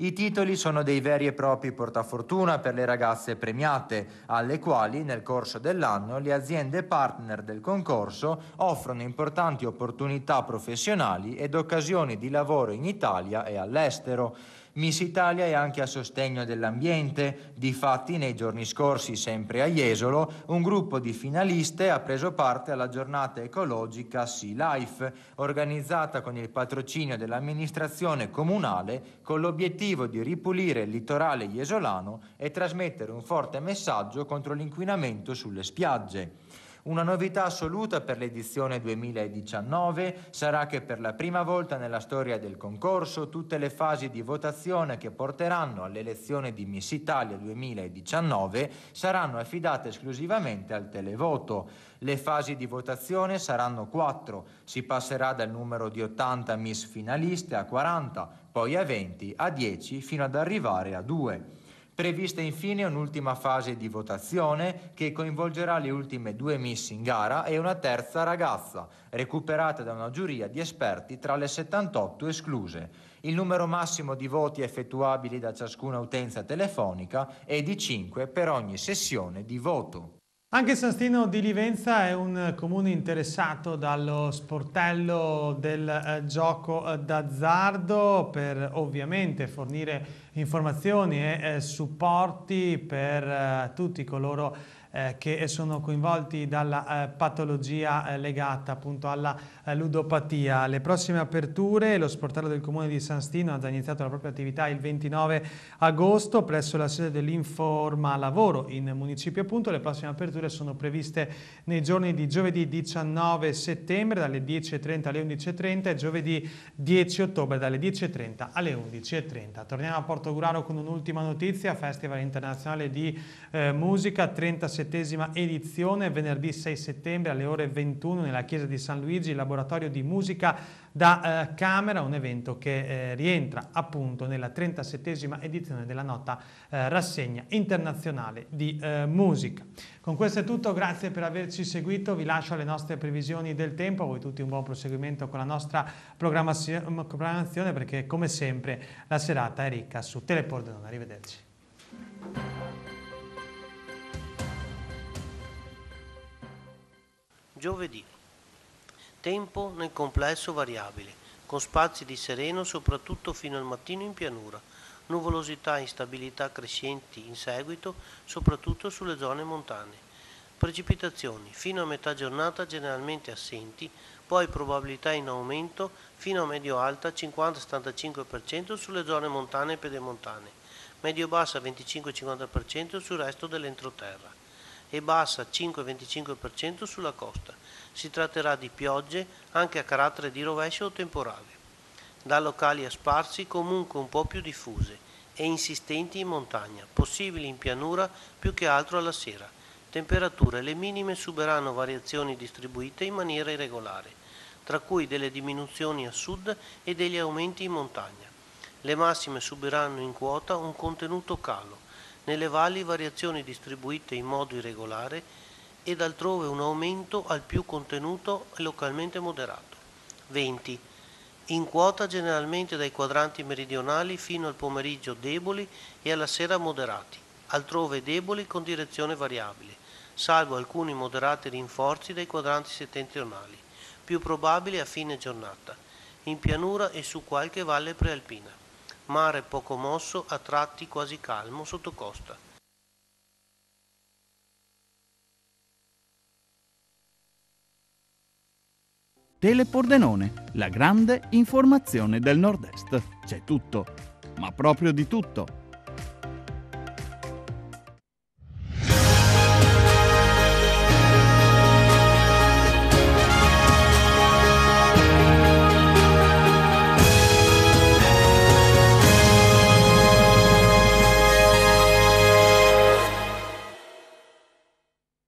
I titoli sono dei veri e propri portafortuna per le ragazze premiate, alle quali nel corso dell'anno le aziende partner del concorso offrono importanti opportunità professionali ed occasioni di lavoro in Italia e all'estero. Miss Italia è anche a sostegno dell'ambiente, difatti nei giorni scorsi, sempre a Jesolo, un gruppo di finaliste ha preso parte alla giornata ecologica Sea Life, organizzata con il patrocinio dell'amministrazione comunale con l'obiettivo di ripulire il litorale jesolano e trasmettere un forte messaggio contro l'inquinamento sulle spiagge. Una novità assoluta per l'edizione 2019 sarà che per la prima volta nella storia del concorso tutte le fasi di votazione che porteranno all'elezione di Miss Italia 2019 saranno affidate esclusivamente al televoto. Le fasi di votazione saranno quattro, si passerà dal numero di 80 Miss finaliste a 40, poi a 20, a 10 fino ad arrivare a 2. Prevista infine un'ultima fase di votazione che coinvolgerà le ultime due miss in gara e una terza ragazza, recuperata da una giuria di esperti tra le 78 escluse. Il numero massimo di voti effettuabili da ciascuna utenza telefonica è di 5 per ogni sessione di voto. Anche San di Livenza è un comune interessato dallo sportello del eh, gioco eh, d'azzardo per ovviamente fornire informazioni e eh, supporti per eh, tutti coloro eh, che sono coinvolti dalla patologia legata appunto alla ludopatia. Le prossime aperture, lo sportello del Comune di San Stino ha già iniziato la propria attività il 29 agosto presso la sede dell'Informa Lavoro in municipio appunto. Le prossime aperture sono previste nei giorni di giovedì 19 settembre dalle 10.30 alle 11.30 e giovedì 10 ottobre dalle 10.30 alle 11.30. Torniamo a Portoguraro con un'ultima notizia, Festival Internazionale di eh, Musica, 37 edizione, venerdì 6 settembre alle ore 21 nella chiesa di San Luigi, laboratorio laboratorio di musica da eh, camera, un evento che eh, rientra appunto nella 37 edizione della nota eh, rassegna internazionale di eh, musica. Con questo è tutto, grazie per averci seguito, vi lascio alle nostre previsioni del tempo, a voi tutti un buon proseguimento con la nostra programmazione perché come sempre la serata è ricca su Telepordenone, arrivederci. Giovedì tempo nel complesso variabile, con spazi di sereno soprattutto fino al mattino in pianura, nuvolosità e instabilità crescenti in seguito soprattutto sulle zone montane. Precipitazioni fino a metà giornata generalmente assenti, poi probabilità in aumento fino a medio-alta 50-75% sulle zone montane e pedemontane, medio-bassa 25-50% sul resto dell'entroterra e bassa 5-25% sulla costa si tratterà di piogge anche a carattere di rovescio o temporale, da locali a sparsi comunque un po' più diffuse e insistenti in montagna, possibili in pianura più che altro alla sera. Temperature le minime subiranno variazioni distribuite in maniera irregolare, tra cui delle diminuzioni a sud e degli aumenti in montagna. Le massime subiranno in quota un contenuto calo, nelle valli variazioni distribuite in modo irregolare ed altrove un aumento al più contenuto e localmente moderato. 20. In quota generalmente dai quadranti meridionali fino al pomeriggio deboli e alla sera moderati, altrove deboli con direzione variabile, salvo alcuni moderati rinforzi dai quadranti settentrionali, più probabili a fine giornata, in pianura e su qualche valle prealpina. Mare poco mosso, a tratti quasi calmo sotto costa. Telepordenone, la grande informazione del Nord-Est. C'è tutto, ma proprio di tutto